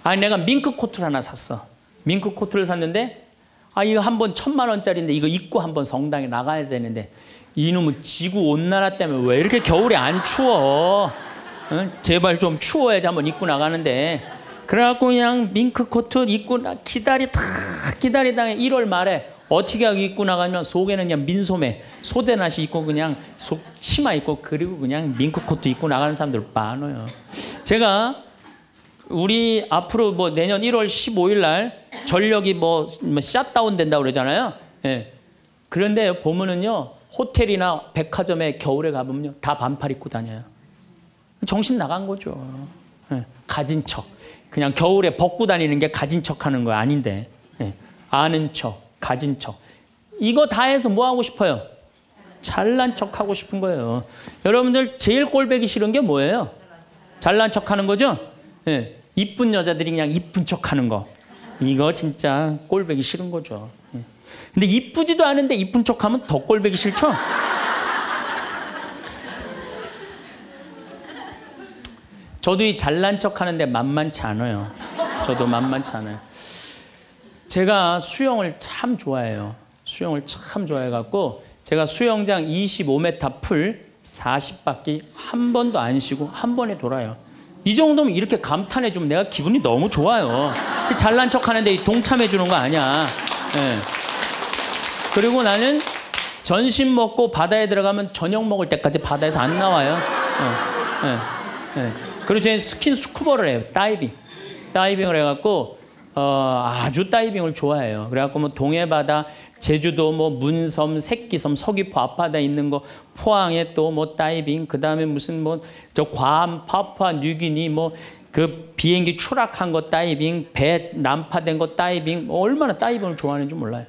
아니 내가 밍크 코트를 하나 샀어. 밍크 코트를 샀는데 아 이거 한 번 천만 원짜리인데 이거 입고 한 번 성당에 나가야 되는데 이놈은 지구 온난화 때문에 왜 이렇게 겨울에 안 추워? 어? 제발 좀 추워야지 한번 입고 나가는데 그래갖고 그냥 밍크 코트 입고 기다리다 기다리다 1월 말에 어떻게 하고 입고 나가면 냐 속에는 그냥 민소매 소대나시 입고 그냥 속 치마 입고 그리고 그냥 밍크 코트 입고 나가는 사람들 많아요. 제가 우리 앞으로 뭐 내년 1월 15일 날 전력이 뭐, 뭐 샷다운 된다고 그러잖아요. 예. 그런데 보면은요 호텔이나 백화점에 겨울에 가보면요 다 반팔 입고 다녀요. 정신 나간 거죠. 예, 가진 척. 그냥 겨울에 벗고 다니는 게 가진 척 하는 거 아닌데. 예, 아는 척, 가진 척. 이거 다 해서 뭐 하고 싶어요? 잘난 척 하고 싶은 거예요. 여러분들 제일 꼴배기 싫은 게 뭐예요? 잘난 척 하는 거죠? 예. 이쁜 여자들이 그냥 이쁜 척 하는 거. 이거 진짜 꼴배기 싫은 거죠. 예. 근데 이쁘지도 않은데 이쁜 척 하면 더 꼴배기 싫죠? 저도 이 잘난 척 하는데 만만치 않아요. 저도 만만치 않아요. 제가 수영을 참 좋아해요. 수영을 참 좋아해갖고 제가 수영장 25m 풀 40바퀴 한 번도 안 쉬고 한 번에 돌아요. 이 정도면 이렇게 감탄해 주면 내가 기분이 너무 좋아요. 그 잘난 척 하는데 동참해 주는 거 아니야. 네. 그리고 나는 전신 먹고 바다에 들어가면 저녁 먹을 때까지 바다에서 안 나와요. 네. 네. 그리고 저희는 스킨 스쿠버를 해요. 다이빙. 다이빙을 해갖고 어, 아주 다이빙을 좋아해요. 그래갖고 뭐 동해바다, 제주도 뭐 문섬, 새끼섬, 서귀포 앞바다 있는 거 포항에 또 뭐 다이빙 그다음에 무슨 뭐 저 괌, 파푸아 뉴기니 뭐 그 비행기 추락한 거 다이빙, 배 난파된 거 다이빙 뭐 얼마나 다이빙을 좋아하는지 몰라요.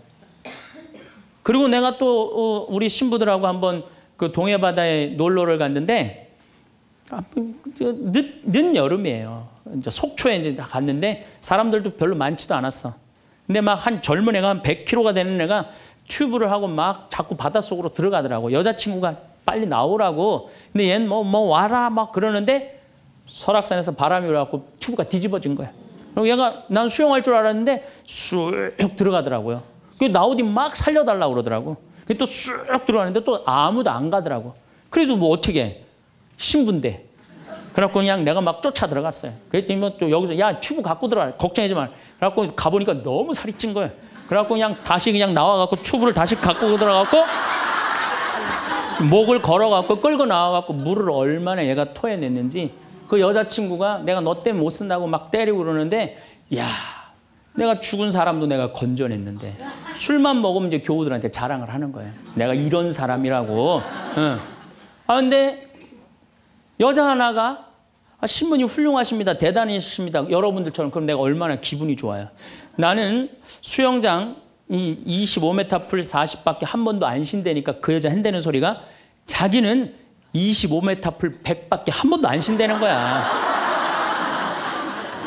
그리고 내가 또 어, 우리 신부들하고 한번 그 동해바다에 놀러를 갔는데 아, 뭐, 늦, 늦 여름이에요. 이제 속초에 이제 갔는데 사람들도 별로 많지도 않았어. 근데 막 한 젊은 애가 한 100kg가 되는 애가 튜브를 하고 막 자꾸 바닷속으로 들어가더라고. 여자친구가 빨리 나오라고. 근데 얘는 뭐, 뭐 와라 막 그러는데 설악산에서 바람이 불어갖고 튜브가 뒤집어진 거야. 그리고 얘가 난 수영할 줄 알았는데 쑥 들어가더라고요. 그 나오디 막 살려달라고 그러더라고. 또쑥 들어가는데 또 아무도 안 가더라고. 그래도 뭐 어떻게 해? 신분대. 그래갖고 그냥 내가 막 쫓아 들어갔어요. 그랬더니 뭐 또 여기서 야 튜브 갖고 들어와 걱정하지 마. 그래갖고 가보니까 너무 살이 찐 거예요. 그래갖고 그냥 다시 그냥 나와갖고 튜브를 다시 갖고 들어가갖고 목을 걸어갖고 끌고 나와갖고 물을 얼마나 얘가 토해냈는지 그 여자친구가 내가 너 때문에 못 쓴다고 막 때리고 그러는데 야 내가 죽은 사람도 내가 건져냈는데 술만 먹으면 이제 교우들한테 자랑을 하는 거예요. 내가 이런 사람이라고. 응. 아 근데 여자 하나가 아, 신부님 훌륭하십니다. 대단히십니다. 여러분들처럼 그럼 내가 얼마나 기분이 좋아요. 나는 수영장 이 25m 풀 40밖에 한 번도 안 신대니까 그 여자 핸대는 소리가 자기는 25m 풀 100밖에 한 번도 안 신대는 거야.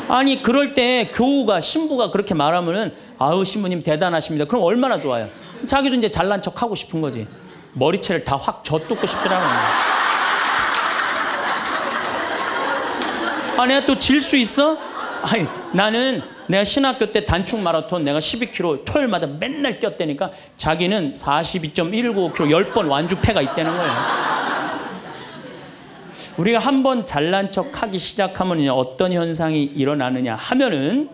아니 그럴 때 교우가 신부가 그렇게 말하면은 아우 신부님 대단하십니다. 그럼 얼마나 좋아요. 자기도 이제 잘난 척 하고 싶은 거지. 머리채를 다 확 젖듣고 싶더라고요. 아, 니야또 질 수 있어? 아니, 나는 내가 신학교 때 단축 마라톤 내가 12km 토요일마다 맨날 뛰었다니까 자기는 42.195km 10번 완주패가 있다는 거예요. 우리가 한번 잘난 척 하기 시작하면 어떤 현상이 일어나느냐 하면은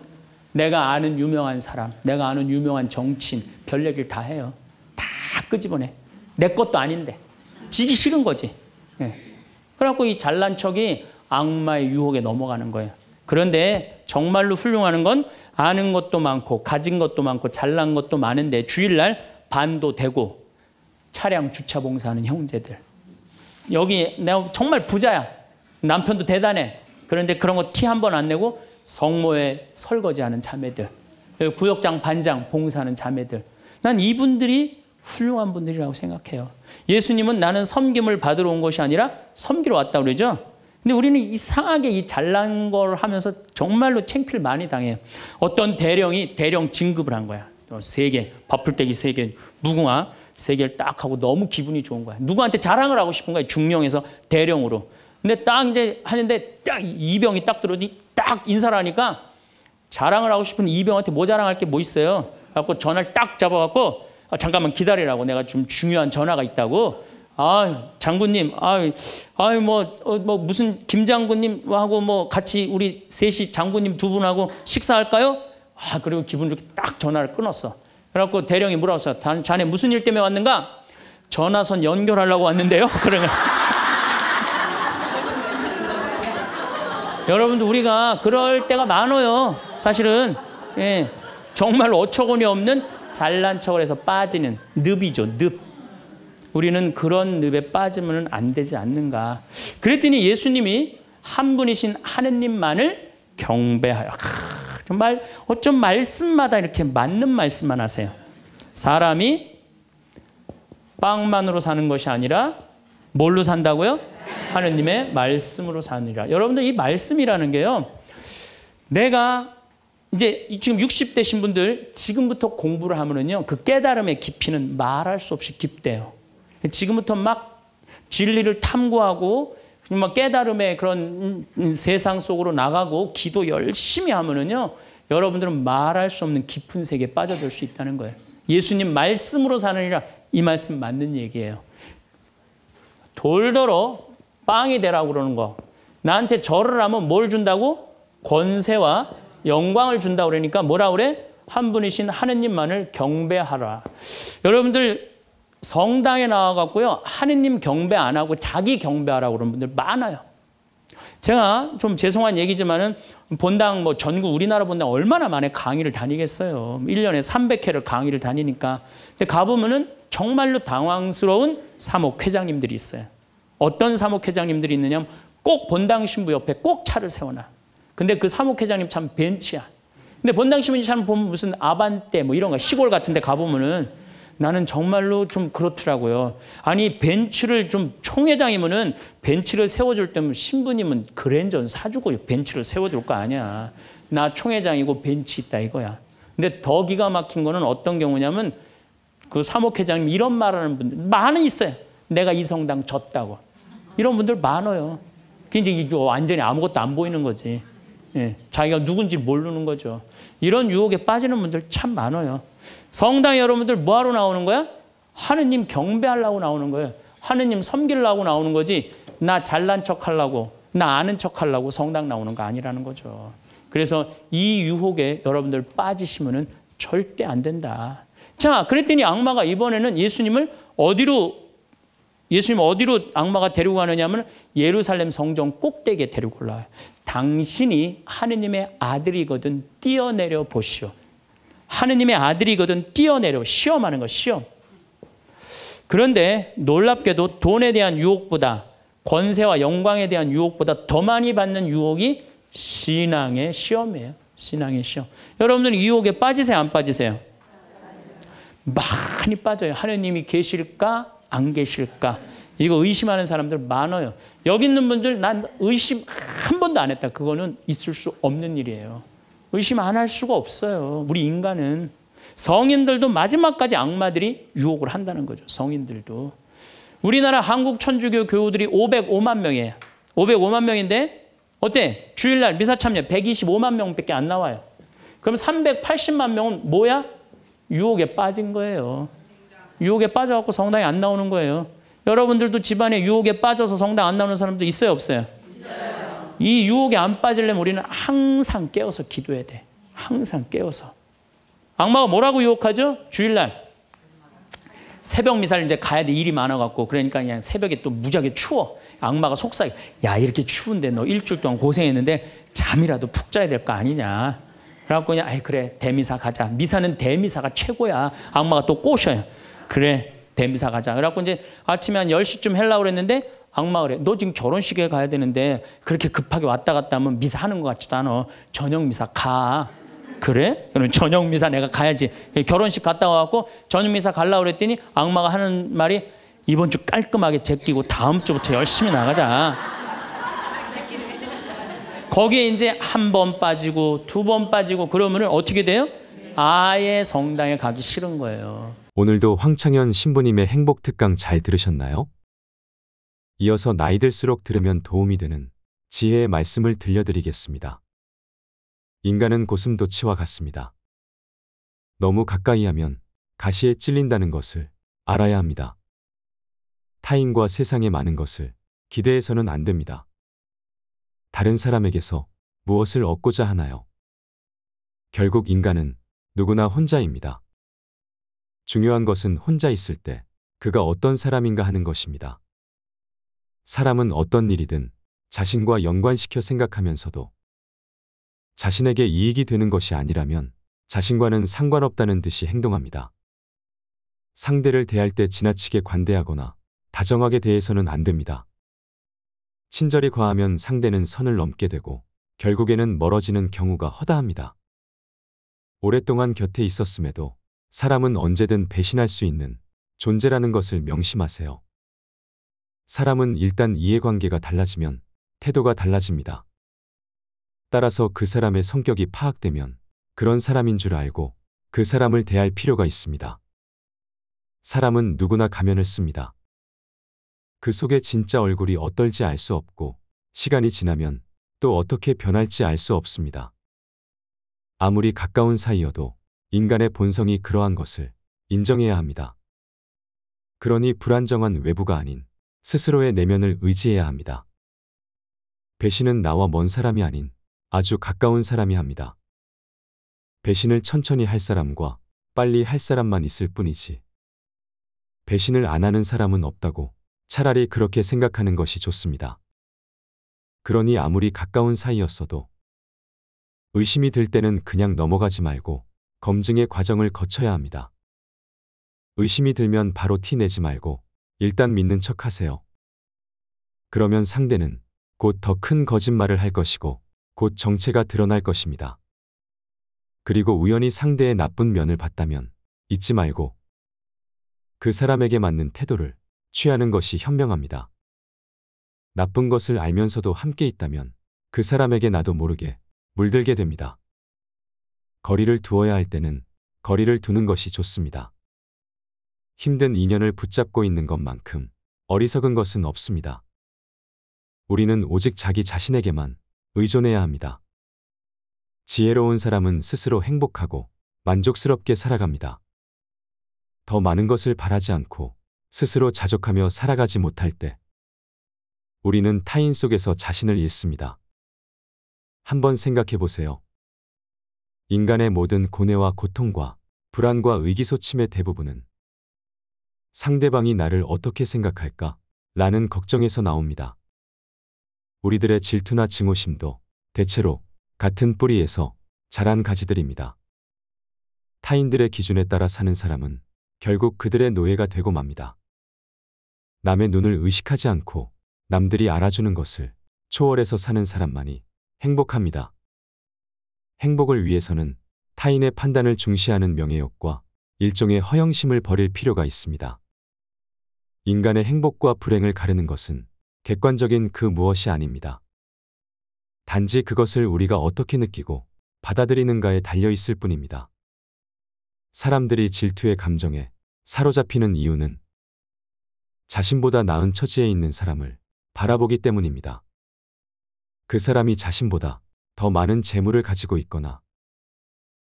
내가 아는 유명한 사람, 내가 아는 유명한 정치인 별 얘기를 다 해요. 다 끄집어내. 내 것도 아닌데. 지기 싫은 거지. 예. 그래갖고 이 잘난 척이 악마의 유혹에 넘어가는 거예요. 그런데 정말로 훌륭하는 건 아는 것도 많고 가진 것도 많고 잘난 것도 많은데 주일날 반도 되고 차량 주차 봉사하는 형제들. 여기 내가 정말 부자야. 남편도 대단해. 그런데 그런 거 티 한 번 안 내고 성모에 설거지하는 자매들. 구역장 반장 봉사하는 자매들. 난 이분들이 훌륭한 분들이라고 생각해요. 예수님은 나는 섬김을 받으러 온 것이 아니라 섬기러 왔다 그러죠. 근데 우리는 이상하게 이 잘난 걸 하면서 정말로 챙피를 많이 당해요. 어떤 대령이 대령 진급을 한 거야. 세 개, 밥풀떼기 세 개, 무궁화 세 개를 딱 하고 너무 기분이 좋은 거야. 누구한테 자랑을 하고 싶은 거야. 중령에서 대령으로. 근데 딱 이제 하는데 딱 이병이 딱 들어오니 딱 인사를 하니까 자랑을 하고 싶은 이병한테 뭐 자랑할 게 뭐 있어요? 그 갖고 전화를 딱 잡아갖고 아, 잠깐만 기다리라고 내가 좀 중요한 전화가 있다고 아, 장군님, 아유, 아유, 뭐, 어, 뭐, 무슨 김장군님하고 뭐 같이 우리 셋이 장군님 두 분하고 식사할까요? 아, 그리고 기분 좋게 딱 전화를 끊었어. 그래갖고 대령이 물어봤 자네 무슨 일 때문에 왔는가? 전화선 연결하려고 왔는데요. 그러면. 여러분들 우리가 그럴 때가 많아요. 사실은 예, 정말 어처구니 없는 잘난 척을 해서 빠지는 늪이죠. 늪. 우리는 그런 늪에 빠지면 안 되지 않는가. 그랬더니 예수님이 한 분이신 하느님만을 경배하여. 아, 정말 어쩜 말씀마다 이렇게 맞는 말씀만 하세요. 사람이 빵만으로 사는 것이 아니라 뭘로 산다고요? 하느님의 말씀으로 사느라. 여러분들 이 말씀이라는 게요. 내가 이제 지금 60대신 분들 지금부터 공부를 하면은요. 그 깨달음의 깊이는 말할 수 없이 깊대요. 지금부터 막 진리를 탐구하고 막 깨달음의 그런 세상 속으로 나가고 기도 열심히 하면은요 여러분들은 말할 수 없는 깊은 세계에 빠져들 수 있다는 거예요. 예수님 말씀으로 사느니라 이 말씀 맞는 얘기예요. 돌더러 빵이 되라고 그러는 거. 나한테 절을 하면 뭘 준다고? 권세와 영광을 준다고 그러니까 뭐라 그래? 한 분이신 하느님만을 경배하라. 여러분들 성당에 나와갖고요. 하느님 경배 안 하고 자기 경배하라고 그런 분들 많아요. 제가 좀 죄송한 얘기지만은 본당 뭐 전국 우리나라 본당 얼마나 많이 강의를 다니겠어요. 1년에 300회를 강의를 다니니까. 근데 가보면은 정말로 당황스러운 사목회장님들이 있어요. 어떤 사목회장님들이 있느냐면 꼭 본당 신부 옆에 꼭 차를 세워놔. 근데 그 사목회장님 참 벤치야. 근데 본당 신부님 참 보면 무슨 아반떼 뭐 이런 거 시골 같은 데 가보면은 나는 정말로 좀 그렇더라고요. 아니 벤츠를 좀 총회장이면은 벤츠를 세워줄 때면 신부님은 그랜저는 사주고 벤츠를 세워줄 거 아니야. 나 총회장이고 벤츠 있다 이거야. 근데 더 기가 막힌 거는 어떤 경우냐면 그 사목회장님 이런 말하는 분들 많이 있어요. 내가 이 성당 졌다고 이런 분들 많아요. 그게 이제 뭐 완전히 아무것도 안 보이는 거지. 예, 자기가 누군지 모르는 거죠. 이런 유혹에 빠지는 분들 참 많아요. 성당 여러분들 뭐하러 나오는 거야? 하느님 경배하려고 나오는 거예요. 하느님 섬기려고 나오는 거지 나 잘난 척 하려고 나 아는 척 하려고 성당 나오는 거 아니라는 거죠. 그래서 이 유혹에 여러분들 빠지시면은 절대 안 된다. 자, 그랬더니 악마가 이번에는 예수님을 어디로 예수님 어디로 악마가 데리고 가느냐면 예루살렘 성전 꼭대기에 데리고 올라와요. 당신이 하느님의 아들이거든 뛰어내려 보시오. 하느님의 아들이거든 뛰어내려 시험하는 거 시험. 그런데 놀랍게도 돈에 대한 유혹보다 권세와 영광에 대한 유혹보다 더 많이 받는 유혹이 신앙의 시험이에요. 신앙의 시험. 여러분들 유혹에 빠지세요, 안 빠지세요? 많이 빠져요. 하느님이 계실까, 안 계실까. 이거 의심하는 사람들 많아요. 여기 있는 분들 난 의심 한 번도 안 했다. 그거는 있을 수 없는 일이에요. 의심 안 할 수가 없어요. 우리 인간은 성인들도 마지막까지 악마들이 유혹을 한다는 거죠. 성인들도. 우리나라 한국 천주교 교우들이 505만 명이에요. 505만 명인데 어때? 주일날 미사 참여 125만 명밖에 안 나와요. 그럼 380만 명은 뭐야? 유혹에 빠진 거예요. 유혹에 빠져갖고 성당에 안 나오는 거예요. 여러분들도 집안에 유혹에 빠져서 성당 안 나오는 사람도 있어요, 없어요? 이 유혹에 안 빠지려면 우리는 항상 깨워서 기도해야 돼. 항상 깨어서. 악마가 뭐라고 유혹하죠? 주일날. 새벽 미사를 이제 가야 돼. 일이 많아갖고. 그러니까 그냥 새벽에 또 무지하게 추워. 악마가 속삭이. 야, 이렇게 추운데 너 일주일 동안 고생했는데 잠이라도 푹 자야 될 거 아니냐. 그래갖고 그냥, 아이, 그래. 대미사 가자. 미사는 대미사가 최고야. 악마가 또 꼬셔요. 그래. 대미사 가자. 그래갖고 이제 아침에 한 10시쯤 하려 그랬는데 악마가 그래. 너 지금 결혼식에 가야 되는데 그렇게 급하게 왔다 갔다 하면 미사 하는 것 같지도 않아. 저녁 미사 가. 그래? 그럼 저녁 미사 내가 가야지. 예, 결혼식 갔다 와갖고 저녁 미사 갈라 그랬더니 악마가 하는 말이 이번 주 깔끔하게 제끼고 다음 주부터 열심히 나가자. 거기에 이제 한 번 빠지고 두 번 빠지고 그러면 어떻게 돼요? 아예 성당에 가기 싫은 거예요. 오늘도 황창현 신부님의 행복 특강 잘 들으셨나요? 이어서 나이 들수록 들으면 도움이 되는 지혜의 말씀을 들려드리겠습니다. 인간은 고슴도치와 같습니다. 너무 가까이 하면 가시에 찔린다는 것을 알아야 합니다. 타인과 세상의 많은 것을 기대해서는 안 됩니다. 다른 사람에게서 무엇을 얻고자 하나요? 결국 인간은 누구나 혼자입니다. 중요한 것은 혼자 있을 때 그가 어떤 사람인가 하는 것입니다. 사람은 어떤 일이든 자신과 연관시켜 생각하면서도 자신에게 이익이 되는 것이 아니라면 자신과는 상관없다는 듯이 행동합니다. 상대를 대할 때 지나치게 관대하거나 다정하게 대해서는 안 됩니다. 친절이 과하면 상대는 선을 넘게 되고 결국에는 멀어지는 경우가 허다합니다. 오랫동안 곁에 있었음에도 사람은 언제든 배신할 수 있는 존재라는 것을 명심하세요. 사람은 일단 이해관계가 달라지면 태도가 달라집니다. 따라서 그 사람의 성격이 파악되면 그런 사람인 줄 알고 그 사람을 대할 필요가 있습니다. 사람은 누구나 가면을 씁니다. 그 속에 진짜 얼굴이 어떨지 알 수 없고 시간이 지나면 또 어떻게 변할지 알 수 없습니다. 아무리 가까운 사이여도 인간의 본성이 그러한 것을 인정해야 합니다. 그러니 불안정한 외부가 아닌 스스로의 내면을 의지해야 합니다. 배신은 나와 먼 사람이 아닌 아주 가까운 사람이 합니다. 배신을 천천히 할 사람과 빨리 할 사람만 있을 뿐이지. 배신을 안 하는 사람은 없다고 차라리 그렇게 생각하는 것이 좋습니다. 그러니 아무리 가까운 사이였어도 의심이 들 때는 그냥 넘어가지 말고 검증의 과정을 거쳐야 합니다. 의심이 들면 바로 티내지 말고 일단 믿는 척 하세요. 그러면 상대는 곧 더 큰 거짓말을 할 것이고 곧 정체가 드러날 것입니다. 그리고 우연히 상대의 나쁜 면을 봤다면 잊지 말고 그 사람에게 맞는 태도를 취하는 것이 현명합니다. 나쁜 것을 알면서도 함께 있다면 그 사람에게 나도 모르게 물들게 됩니다. 거리를 두어야 할 때는 거리를 두는 것이 좋습니다. 힘든 인연을 붙잡고 있는 것만큼 어리석은 것은 없습니다. 우리는 오직 자기 자신에게만 의존해야 합니다. 지혜로운 사람은 스스로 행복하고 만족스럽게 살아갑니다. 더 많은 것을 바라지 않고 스스로 자족하며 살아가지 못할 때 우리는 타인 속에서 자신을 잃습니다. 한번 생각해 보세요. 인간의 모든 고뇌와 고통과 불안과 의기소침의 대부분은 상대방이 나를 어떻게 생각할까? 라는 걱정에서 나옵니다. 우리들의 질투나 증오심도 대체로 같은 뿌리에서 자란 가지들입니다. 타인들의 기준에 따라 사는 사람은 결국 그들의 노예가 되고 맙니다. 남의 눈을 의식하지 않고 남들이 알아주는 것을 초월해서 사는 사람만이 행복합니다. 행복을 위해서는 타인의 판단을 중시하는 명예욕과 일종의 허영심을 버릴 필요가 있습니다. 인간의 행복과 불행을 가르는 것은 객관적인 그 무엇이 아닙니다. 단지 그것을 우리가 어떻게 느끼고 받아들이는가에 달려 있을 뿐입니다. 사람들이 질투의 감정에 사로잡히는 이유는 자신보다 나은 처지에 있는 사람을 바라보기 때문입니다. 그 사람이 자신보다 더 많은 재물을 가지고 있거나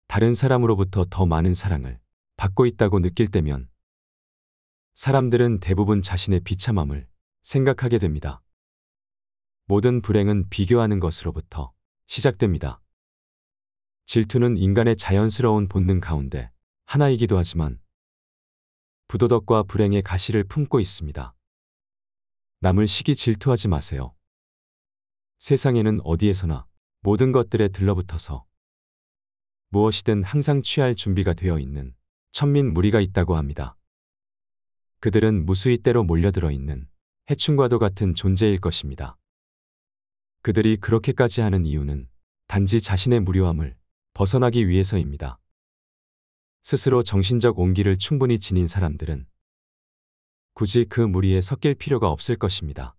다른 사람으로부터 더 많은 사랑을 받고 있다고 느낄 때면 사람들은 대부분 자신의 비참함을 생각하게 됩니다. 모든 불행은 비교하는 것으로부터 시작됩니다. 질투는 인간의 자연스러운 본능 가운데 하나이기도 하지만 부도덕과 불행의 가시를 품고 있습니다. 남을 시기 질투하지 마세요. 세상에는 어디에서나 모든 것들에 들러붙어서 무엇이든 항상 취할 준비가 되어 있는 천민 무리가 있다고 합니다. 그들은 무수히 때로 몰려들어 있는 해충과도 같은 존재일 것입니다. 그들이 그렇게까지 하는 이유는 단지 자신의 무료함을 벗어나기 위해서입니다. 스스로 정신적 온기를 충분히 지닌 사람들은 굳이 그 무리에 섞일 필요가 없을 것입니다.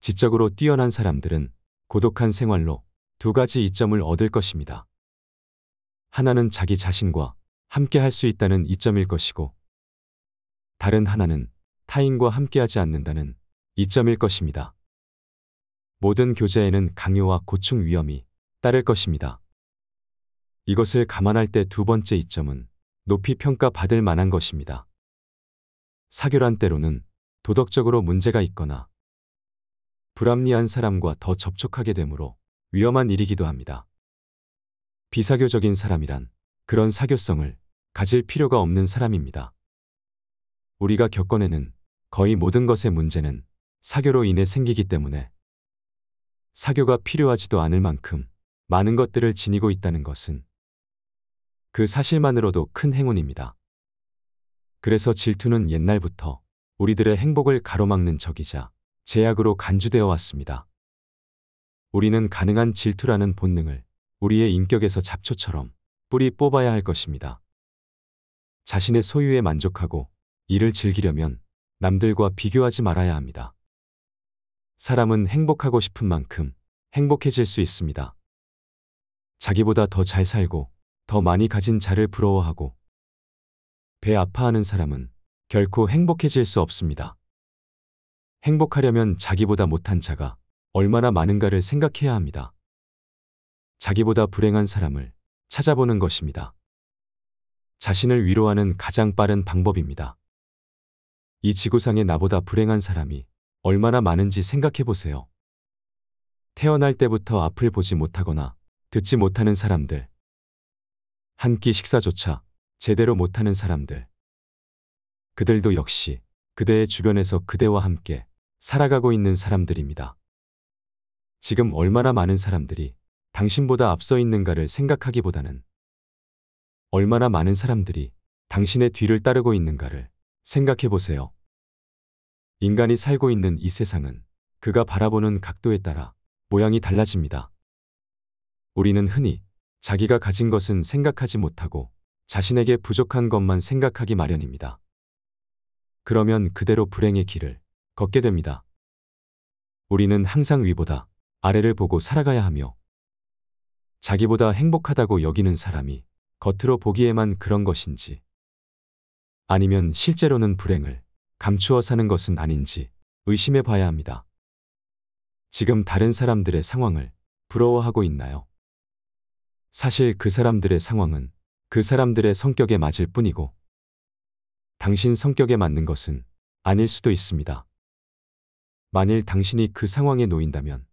지적으로 뛰어난 사람들은 고독한 생활로 두 가지 이점을 얻을 것입니다. 하나는 자기 자신과 함께 할 수 있다는 이점일 것이고 다른 하나는 타인과 함께하지 않는다는 이점일 것입니다. 모든 교제에는 강요와 고충 위험이 따를 것입니다. 이것을 감안할 때 두 번째 이점은 높이 평가받을 만한 것입니다. 사교란 때로는 도덕적으로 문제가 있거나 불합리한 사람과 더 접촉하게 되므로 위험한 일이기도 합니다. 비사교적인 사람이란 그런 사교성을 가질 필요가 없는 사람입니다. 우리가 겪어내는 거의 모든 것의 문제는 사교로 인해 생기기 때문에 사교가 필요하지도 않을 만큼 많은 것들을 지니고 있다는 것은 그 사실만으로도 큰 행운입니다. 그래서 질투는 옛날부터 우리들의 행복을 가로막는 적이자 제약으로 간주되어 왔습니다. 우리는 가능한 질투라는 본능을 우리의 인격에서 잡초처럼 뿌리 뽑아야 할 것입니다. 자신의 소유에 만족하고 일을 즐기려면 남들과 비교하지 말아야 합니다. 사람은 행복하고 싶은 만큼 행복해질 수 있습니다. 자기보다 더 잘 살고 더 많이 가진 자를 부러워하고 배 아파하는 사람은 결코 행복해질 수 없습니다. 행복하려면 자기보다 못한 자가 얼마나 많은가를 생각해야 합니다. 자기보다 불행한 사람을 찾아보는 것입니다. 자신을 위로하는 가장 빠른 방법입니다. 이 지구상에 나보다 불행한 사람이 얼마나 많은지 생각해 보세요. 태어날 때부터 앞을 보지 못하거나 듣지 못하는 사람들, 한 끼 식사조차 제대로 못하는 사람들, 그들도 역시 그대의 주변에서 그대와 함께 살아가고 있는 사람들입니다. 지금 얼마나 많은 사람들이 당신보다 앞서 있는가를 생각하기보다는 얼마나 많은 사람들이 당신의 뒤를 따르고 있는가를 생각해 보세요. 인간이 살고 있는 이 세상은 그가 바라보는 각도에 따라 모양이 달라집니다. 우리는 흔히 자기가 가진 것은 생각하지 못하고 자신에게 부족한 것만 생각하기 마련입니다. 그러면 그대로 불행의 길을 걷게 됩니다. 우리는 항상 위보다 아래를 보고 살아가야 하며 자기보다 행복하다고 여기는 사람이 겉으로 보기에만 그런 것인지 아니면 실제로는 불행을 감추어 사는 것은 아닌지 의심해 봐야 합니다. 지금 다른 사람들의 상황을 부러워하고 있나요? 사실 그 사람들의 상황은 그 사람들의 성격에 맞을 뿐이고 당신 성격에 맞는 것은 아닐 수도 있습니다. 만일 당신이 그 상황에 놓인다면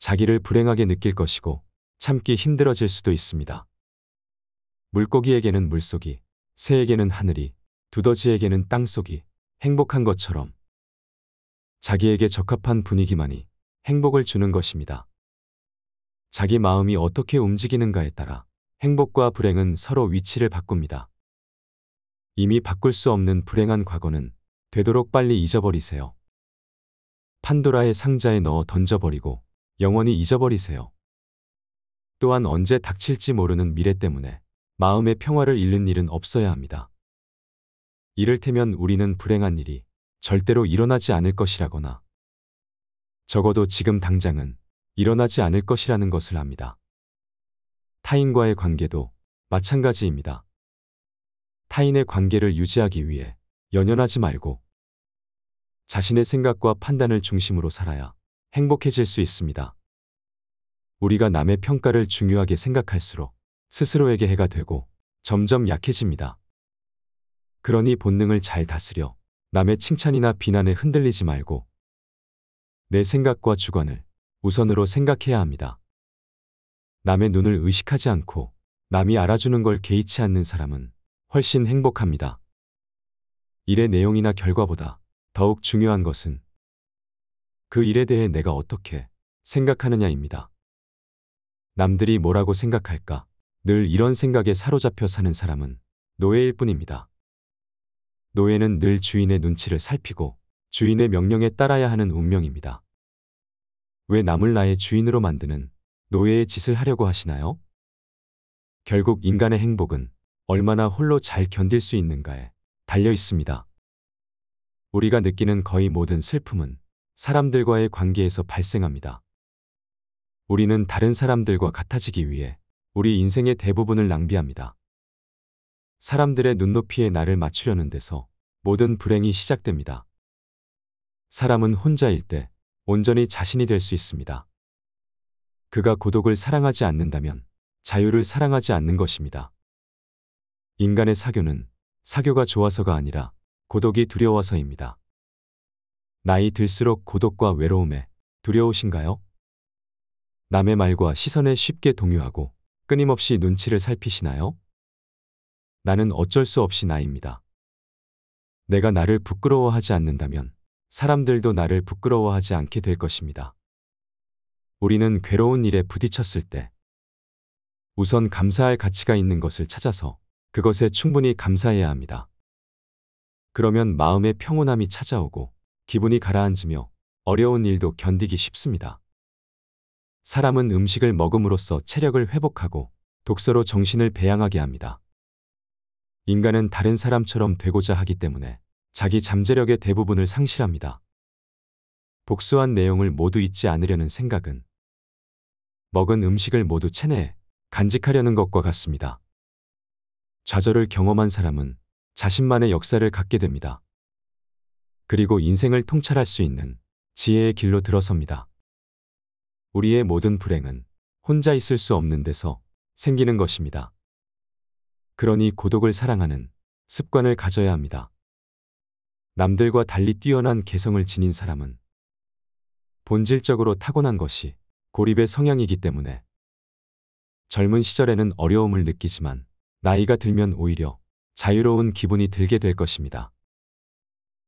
자기를 불행하게 느낄 것이고 참기 힘들어질 수도 있습니다. 물고기에게는 물속이, 새에게는 하늘이, 두더지에게는 땅속이 행복한 것처럼 자기에게 적합한 분위기만이 행복을 주는 것입니다. 자기 마음이 어떻게 움직이는가에 따라 행복과 불행은 서로 위치를 바꿉니다. 이미 바꿀 수 없는 불행한 과거는 되도록 빨리 잊어버리세요. 판도라의 상자에 넣어 던져버리고 영원히 잊어버리세요. 또한 언제 닥칠지 모르는 미래 때문에 마음의 평화를 잃는 일은 없어야 합니다. 이를테면 우리는 불행한 일이 절대로 일어나지 않을 것이라거나 적어도 지금 당장은 일어나지 않을 것이라는 것을 압니다. 타인과의 관계도 마찬가지입니다. 타인의 관계를 유지하기 위해 연연하지 말고 자신의 생각과 판단을 중심으로 살아야 행복해질 수 있습니다. 우리가 남의 평가를 중요하게 생각할수록 스스로에게 해가 되고 점점 약해집니다. 그러니 본능을 잘 다스려 남의 칭찬이나 비난에 흔들리지 말고 내 생각과 주관을 우선으로 생각해야 합니다. 남의 눈을 의식하지 않고 남이 알아주는 걸 개의치 않는 사람은 훨씬 행복합니다. 일의 내용이나 결과보다 더욱 중요한 것은 그 일에 대해 내가 어떻게 생각하느냐입니다. 남들이 뭐라고 생각할까? 늘 이런 생각에 사로잡혀 사는 사람은 노예일 뿐입니다. 노예는 늘 주인의 눈치를 살피고 주인의 명령에 따라야 하는 운명입니다. 왜 남을 나의 주인으로 만드는 노예의 짓을 하려고 하시나요? 결국 인간의 행복은 얼마나 홀로 잘 견딜 수 있는가에 달려 있습니다. 우리가 느끼는 거의 모든 슬픔은 사람들과의 관계에서 발생합니다. 우리는 다른 사람들과 같아지기 위해 우리 인생의 대부분을 낭비합니다. 사람들의 눈높이에 나를 맞추려는 데서 모든 불행이 시작됩니다. 사람은 혼자일 때 온전히 자신이 될 수 있습니다. 그가 고독을 사랑하지 않는다면 자유를 사랑하지 않는 것입니다. 인간의 사교는 사교가 좋아서가 아니라 고독이 두려워서입니다. 나이 들수록 고독과 외로움에 두려우신가요? 남의 말과 시선에 쉽게 동요하고 끊임없이 눈치를 살피시나요? 나는 어쩔 수 없이 나입니다. 내가 나를 부끄러워하지 않는다면 사람들도 나를 부끄러워하지 않게 될 것입니다. 우리는 괴로운 일에 부딪혔을 때 우선 감사할 가치가 있는 것을 찾아서 그것에 충분히 감사해야 합니다. 그러면 마음의 평온함이 찾아오고 기분이 가라앉으며 어려운 일도 견디기 쉽습니다. 사람은 음식을 먹음으로써 체력을 회복하고 독서로 정신을 배양하게 합니다. 인간은 다른 사람처럼 되고자 하기 때문에 자기 잠재력의 대부분을 상실합니다. 복수한 내용을 모두 잊지 않으려는 생각은 먹은 음식을 모두 체내에 간직하려는 것과 같습니다. 좌절을 경험한 사람은 자신만의 역사를 갖게 됩니다. 그리고 인생을 통찰할 수 있는 지혜의 길로 들어섭니다. 우리의 모든 불행은 혼자 있을 수 없는 데서 생기는 것입니다. 그러니 고독을 사랑하는 습관을 가져야 합니다. 남들과 달리 뛰어난 개성을 지닌 사람은 본질적으로 타고난 것이 고립의 성향이기 때문에 젊은 시절에는 어려움을 느끼지만 나이가 들면 오히려 자유로운 기분이 들게 될 것입니다.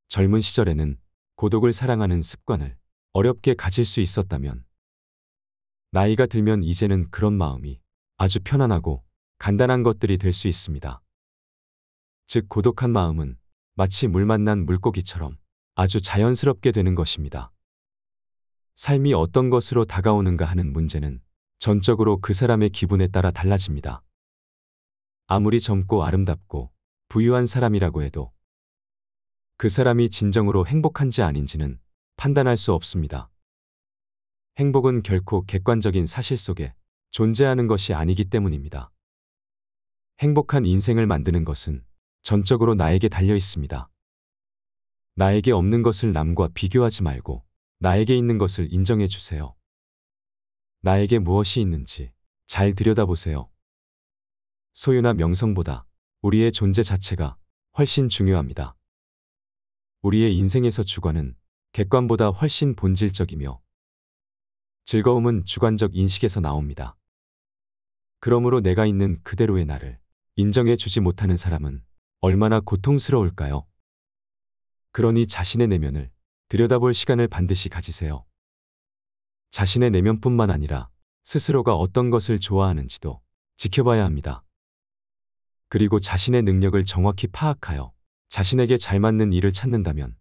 젊은 시절에는 고독을 사랑하는 습관을 어렵게 가질 수 있었다면 나이가 들면 이제는 그런 마음이 아주 편안하고 간단한 것들이 될 수 있습니다. 즉 고독한 마음은 마치 물 만난 물고기처럼 아주 자연스럽게 되는 것입니다. 삶이 어떤 것으로 다가오는가 하는 문제는 전적으로 그 사람의 기분에 따라 달라집니다. 아무리 젊고 아름답고 부유한 사람이라고 해도 그 사람이 진정으로 행복한지 아닌지는 판단할 수 없습니다. 행복은 결코 객관적인 사실 속에 존재하는 것이 아니기 때문입니다. 행복한 인생을 만드는 것은 전적으로 나에게 달려 있습니다. 나에게 없는 것을 남과 비교하지 말고 나에게 있는 것을 인정해 주세요. 나에게 무엇이 있는지 잘 들여다보세요. 소유나 명성보다 우리의 존재 자체가 훨씬 중요합니다. 우리의 인생에서 주관은 객관보다 훨씬 본질적이며 즐거움은 주관적 인식에서 나옵니다. 그러므로 내가 있는 그대로의 나를 인정해 주지 못하는 사람은 얼마나 고통스러울까요? 그러니 자신의 내면을 들여다볼 시간을 반드시 가지세요. 자신의 내면뿐만 아니라 스스로가 어떤 것을 좋아하는지도 지켜봐야 합니다. 그리고 자신의 능력을 정확히 파악하여 자신에게 잘 맞는 일을 찾는다면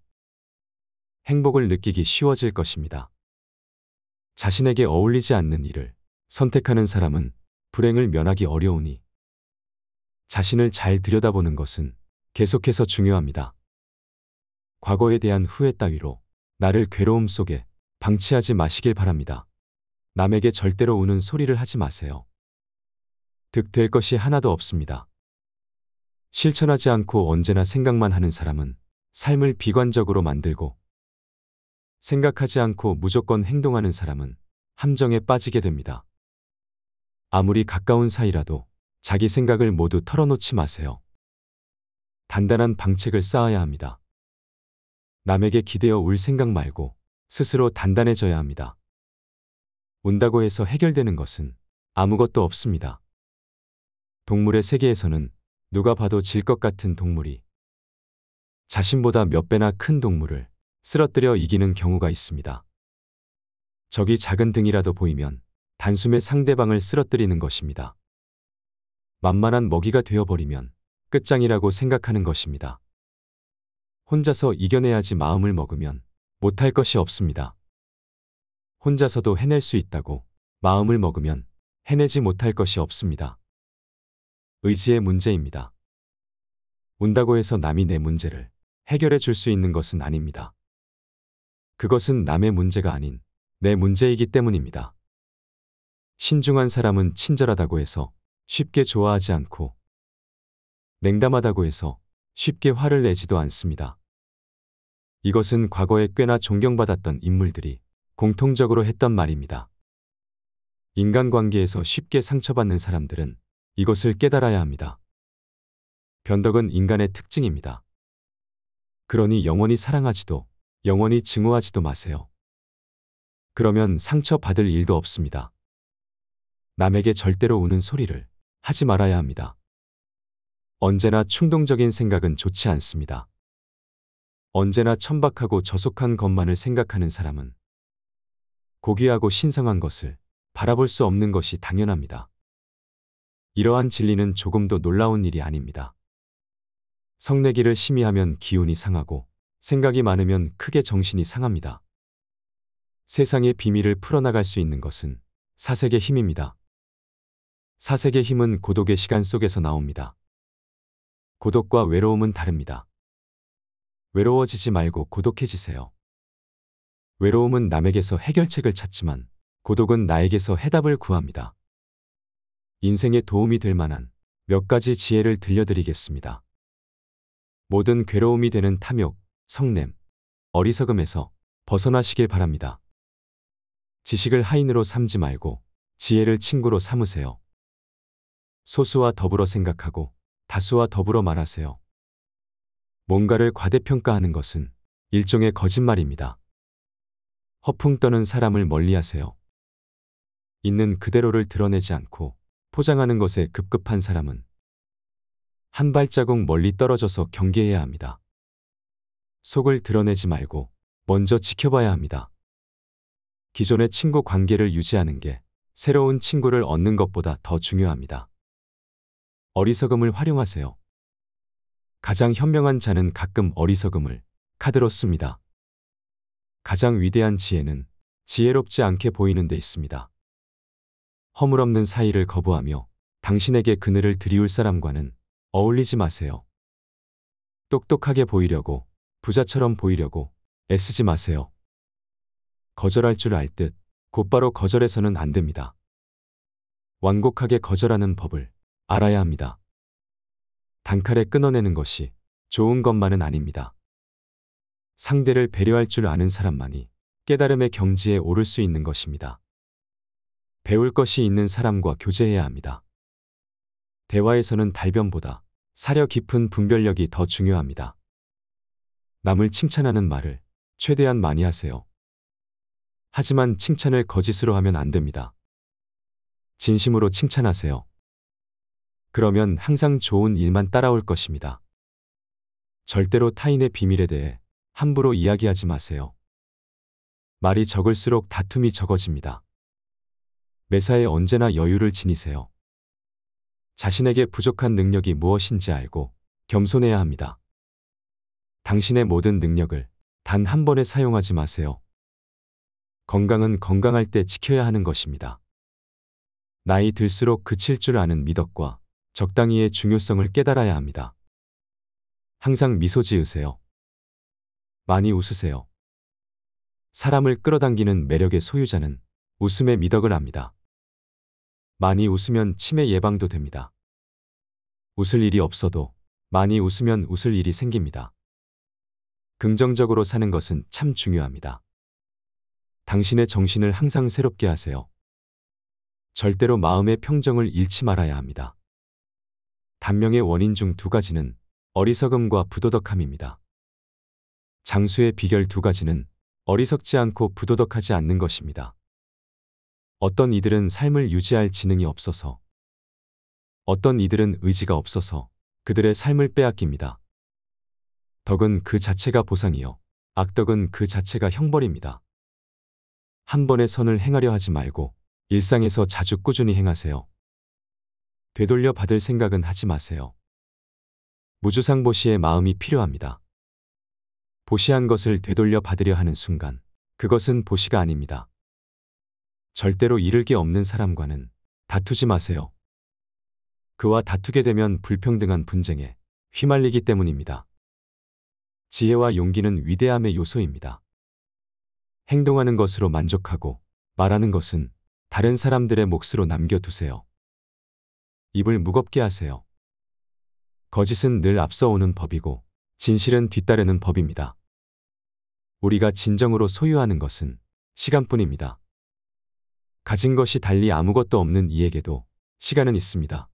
행복을 느끼기 쉬워질 것입니다. 자신에게 어울리지 않는 일을 선택하는 사람은 불행을 면하기 어려우니 자신을 잘 들여다보는 것은 계속해서 중요합니다. 과거에 대한 후회 따위로 나를 괴로움 속에 방치하지 마시길 바랍니다. 남에게 절대로 우는 소리를 하지 마세요. 득 될 것이 하나도 없습니다. 실천하지 않고 언제나 생각만 하는 사람은 삶을 비관적으로 만들고 생각하지 않고 무조건 행동하는 사람은 함정에 빠지게 됩니다. 아무리 가까운 사이라도 자기 생각을 모두 털어놓지 마세요. 단단한 방책을 쌓아야 합니다. 남에게 기대어 울 생각 말고 스스로 단단해져야 합니다. 운다고 해서 해결되는 것은 아무것도 없습니다. 동물의 세계에서는 누가 봐도 질 것 같은 동물이 자신보다 몇 배나 큰 동물을 쓰러뜨려 이기는 경우가 있습니다. 적이 작은 등이라도 보이면 단숨에 상대방을 쓰러뜨리는 것입니다. 만만한 먹이가 되어버리면 끝장이라고 생각하는 것입니다. 혼자서 이겨내야지 마음을 먹으면 못할 것이 없습니다. 혼자서도 해낼 수 있다고 마음을 먹으면 해내지 못할 것이 없습니다. 의지의 문제입니다. 운다고 해서 남이 내 문제를 해결해 줄 수 있는 것은 아닙니다. 그것은 남의 문제가 아닌 내 문제이기 때문입니다. 신중한 사람은 친절하다고 해서 쉽게 좋아하지 않고 냉담하다고 해서 쉽게 화를 내지도 않습니다. 이것은 과거에 꽤나 존경받았던 인물들이 공통적으로 했던 말입니다. 인간관계에서 쉽게 상처받는 사람들은 이것을 깨달아야 합니다. 변덕은 인간의 특징입니다. 그러니 영원히 사랑하지도 영원히 증오하지도 마세요. 그러면 상처받을 일도 없습니다. 남에게 절대로 우는 소리를 하지 말아야 합니다. 언제나 충동적인 생각은 좋지 않습니다. 언제나 천박하고 저속한 것만을 생각하는 사람은 고귀하고 신성한 것을 바라볼 수 없는 것이 당연합니다. 이러한 진리는 조금도 놀라운 일이 아닙니다. 성내기를 심의 하면 기운이 상하고 생각이 많으면 크게 정신이 상합니다. 세상의 비밀을 풀어나갈 수 있는 것은 사색의 힘입니다. 사색의 힘은 고독의 시간 속에서 나옵니다. 고독과 외로움은 다릅니다. 외로워지지 말고 고독해지세요. 외로움은 남에게서 해결책을 찾지만 고독은 나에게서 해답을 구합니다. 인생에 도움이 될 만한 몇 가지 지혜를 들려드리겠습니다. 모든 괴로움이 되는 탐욕, 성냄, 어리석음에서 벗어나시길 바랍니다. 지식을 하인으로 삼지 말고 지혜를 친구로 삼으세요. 소수와 더불어 생각하고 다수와 더불어 말하세요. 뭔가를 과대평가하는 것은 일종의 거짓말입니다. 허풍 떠는 사람을 멀리하세요. 있는 그대로를 드러내지 않고 포장하는 것에 급급한 사람은 한 발자국 멀리 떨어져서 경계해야 합니다. 속을 드러내지 말고 먼저 지켜봐야 합니다. 기존의 친구 관계를 유지하는 게 새로운 친구를 얻는 것보다 더 중요합니다. 어리석음을 활용하세요. 가장 현명한 자는 가끔 어리석음을 카드로 씁니다. 가장 위대한 지혜는 지혜롭지 않게 보이는 데 있습니다. 허물없는 사이를 거부하며 당신에게 그늘을 드리울 사람과는 어울리지 마세요. 똑똑하게 보이려고 부자처럼 보이려고 애쓰지 마세요. 거절할 줄알듯 곧바로 거절해서는 안 됩니다. 완곡하게 거절하는 법을 알아야 합니다. 단칼에 끊어내는 것이 좋은 것만은 아닙니다. 상대를 배려할 줄 아는 사람만이 깨달음의 경지에 오를 수 있는 것입니다. 배울 것이 있는 사람과 교제해야 합니다. 대화에서는 달변보다 사려 깊은 분별력이 더 중요합니다. 남을 칭찬하는 말을 최대한 많이 하세요. 하지만 칭찬을 거짓으로 하면 안 됩니다. 진심으로 칭찬하세요. 그러면 항상 좋은 일만 따라올 것입니다. 절대로 타인의 비밀에 대해 함부로 이야기하지 마세요. 말이 적을수록 다툼이 적어집니다. 매사에 언제나 여유를 지니세요. 자신에게 부족한 능력이 무엇인지 알고 겸손해야 합니다. 당신의 모든 능력을 단 한 번에 사용하지 마세요. 건강은 건강할 때 지켜야 하는 것입니다. 나이 들수록 그칠 줄 아는 미덕과 적당히의 중요성을 깨달아야 합니다. 항상 미소 지으세요. 많이 웃으세요. 사람을 끌어당기는 매력의 소유자는 웃음의 미덕을 압니다. 많이 웃으면 치매 예방도 됩니다. 웃을 일이 없어도 많이 웃으면 웃을 일이 생깁니다. 긍정적으로 사는 것은 참 중요합니다. 당신의 정신을 항상 새롭게 하세요. 절대로 마음의 평정을 잃지 말아야 합니다. 단명의 원인 중 두 가지는 어리석음과 부도덕함입니다. 장수의 비결 두 가지는 어리석지 않고 부도덕하지 않는 것입니다. 어떤 이들은 삶을 유지할 지능이 없어서, 어떤 이들은 의지가 없어서 그들의 삶을 빼앗깁니다. 덕은 그 자체가 보상이요. 악덕은 그 자체가 형벌입니다. 한 번의 선을 행하려 하지 말고 일상에서 자주 꾸준히 행하세요. 되돌려 받을 생각은 하지 마세요. 무주상보시의 마음이 필요합니다. 보시한 것을 되돌려 받으려 하는 순간 그것은 보시가 아닙니다. 절대로 잃을 게 없는 사람과는 다투지 마세요. 그와 다투게 되면 불평등한 분쟁에 휘말리기 때문입니다. 지혜와 용기는 위대함의 요소입니다. 행동하는 것으로 만족하고 말하는 것은 다른 사람들의 몫으로 남겨두세요. 입을 무겁게 하세요. 거짓은 늘 앞서오는 법이고 진실은 뒤따르는 법입니다. 우리가 진정으로 소유하는 것은 시간뿐입니다. 가진 것이 달리 아무것도 없는 이에게도 시간은 있습니다.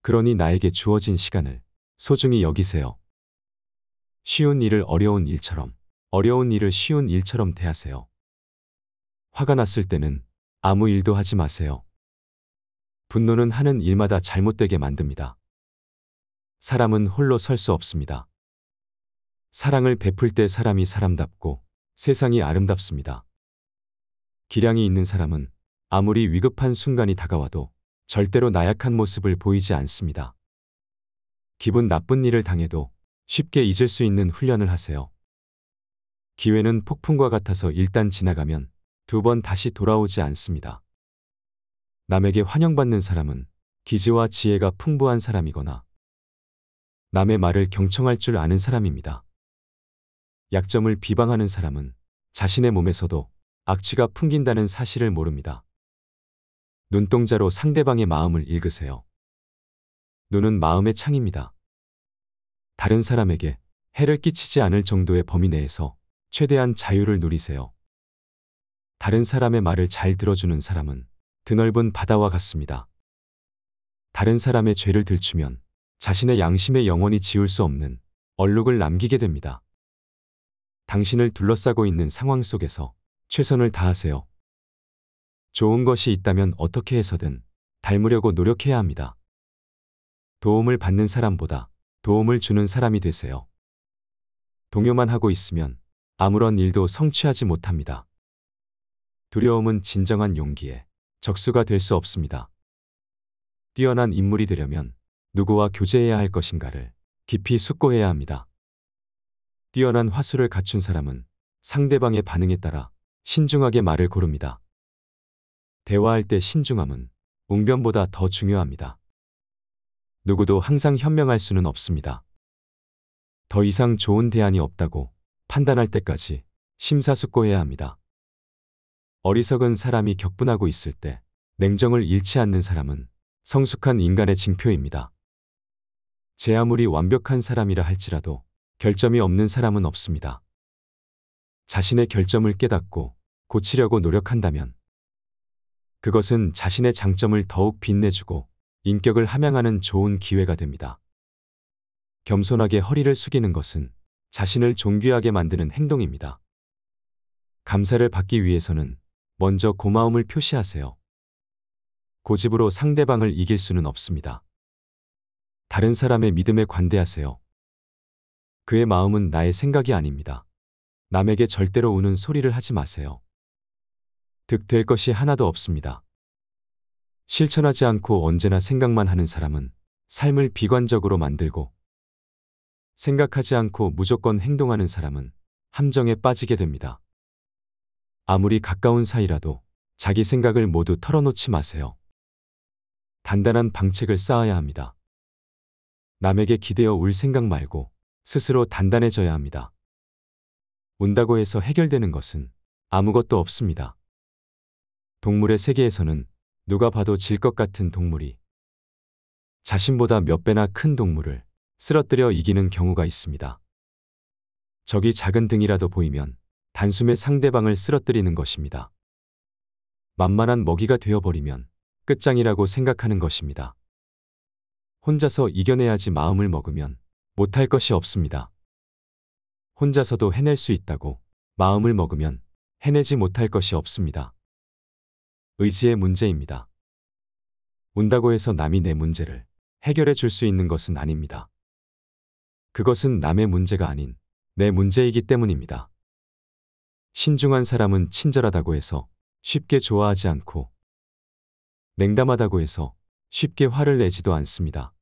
그러니 나에게 주어진 시간을 소중히 여기세요. 쉬운 일을 어려운 일처럼, 어려운 일을 쉬운 일처럼 대하세요. 화가 났을 때는 아무 일도 하지 마세요. 분노는 하는 일마다 잘못되게 만듭니다. 사람은 홀로 설 수 없습니다. 사랑을 베풀 때 사람이 사람답고 세상이 아름답습니다. 기량이 있는 사람은 아무리 위급한 순간이 다가와도 절대로 나약한 모습을 보이지 않습니다. 기분 나쁜 일을 당해도 쉽게 잊을 수 있는 훈련을 하세요. 기회는 폭풍과 같아서 일단 지나가면 두 번 다시 돌아오지 않습니다. 남에게 환영받는 사람은 기지와 지혜가 풍부한 사람이거나 남의 말을 경청할 줄 아는 사람입니다. 약점을 비방하는 사람은 자신의 몸에서도 악취가 풍긴다는 사실을 모릅니다. 눈동자로 상대방의 마음을 읽으세요. 눈은 마음의 창입니다. 다른 사람에게 해를 끼치지 않을 정도의 범위 내에서 최대한 자유를 누리세요. 다른 사람의 말을 잘 들어주는 사람은 드넓은 바다와 같습니다. 다른 사람의 죄를 들추면 자신의 양심에 영원히 지울 수 없는 얼룩을 남기게 됩니다. 당신을 둘러싸고 있는 상황 속에서 최선을 다하세요. 좋은 것이 있다면 어떻게 해서든 닮으려고 노력해야 합니다. 도움을 받는 사람보다 도움을 주는 사람이 되세요. 동요만 하고 있으면 아무런 일도 성취하지 못합니다. 두려움은 진정한 용기에 적수가 될 수 없습니다. 뛰어난 인물이 되려면 누구와 교제해야 할 것인가를 깊이 숙고해야 합니다. 뛰어난 화술을 갖춘 사람은 상대방의 반응에 따라 신중하게 말을 고릅니다. 대화할 때 신중함은 웅변보다 더 중요합니다. 누구도 항상 현명할 수는 없습니다. 더 이상 좋은 대안이 없다고 판단할 때까지 심사숙고해야 합니다. 어리석은 사람이 격분하고 있을 때 냉정을 잃지 않는 사람은 성숙한 인간의 징표입니다. 제 아무리 완벽한 사람이라 할지라도 결점이 없는 사람은 없습니다. 자신의 결점을 깨닫고 고치려고 노력한다면 그것은 자신의 장점을 더욱 빛내주고 인격을 함양하는 좋은 기회가 됩니다. 겸손하게 허리를 숙이는 것은 자신을 존귀하게 만드는 행동입니다. 감사를 받기 위해서는 먼저 고마움을 표시하세요. 고집으로 상대방을 이길 수는 없습니다. 다른 사람의 믿음에 관대하세요. 그의 마음은 나의 생각이 아닙니다. 남에게 절대로 우는 소리를 하지 마세요. 득 될 것이 하나도 없습니다. 실천하지 않고 언제나 생각만 하는 사람은 삶을 비관적으로 만들고 생각하지 않고 무조건 행동하는 사람은 함정에 빠지게 됩니다. 아무리 가까운 사이라도 자기 생각을 모두 털어놓지 마세요. 단단한 방책을 쌓아야 합니다. 남에게 기대어 울 생각 말고 스스로 단단해져야 합니다. 운다고 해서 해결되는 것은 아무것도 없습니다. 동물의 세계에서는 누가 봐도 질 것 같은 동물이 자신보다 몇 배나 큰 동물을 쓰러뜨려 이기는 경우가 있습니다. 적이 작은 등이라도 보이면 단숨에 상대방을 쓰러뜨리는 것입니다. 만만한 먹이가 되어버리면 끝장이라고 생각하는 것입니다. 혼자서 이겨내야지 마음을 먹으면 못할 것이 없습니다. 혼자서도 해낼 수 있다고 마음을 먹으면 해내지 못할 것이 없습니다. 의지의 문제입니다. 운다고 해서 남이 내 문제를 해결해 줄 수 있는 것은 아닙니다. 그것은 남의 문제가 아닌 내 문제이기 때문입니다. 신중한 사람은 친절하다고 해서 쉽게 좋아하지 않고 냉담하다고 해서 쉽게 화를 내지도 않습니다.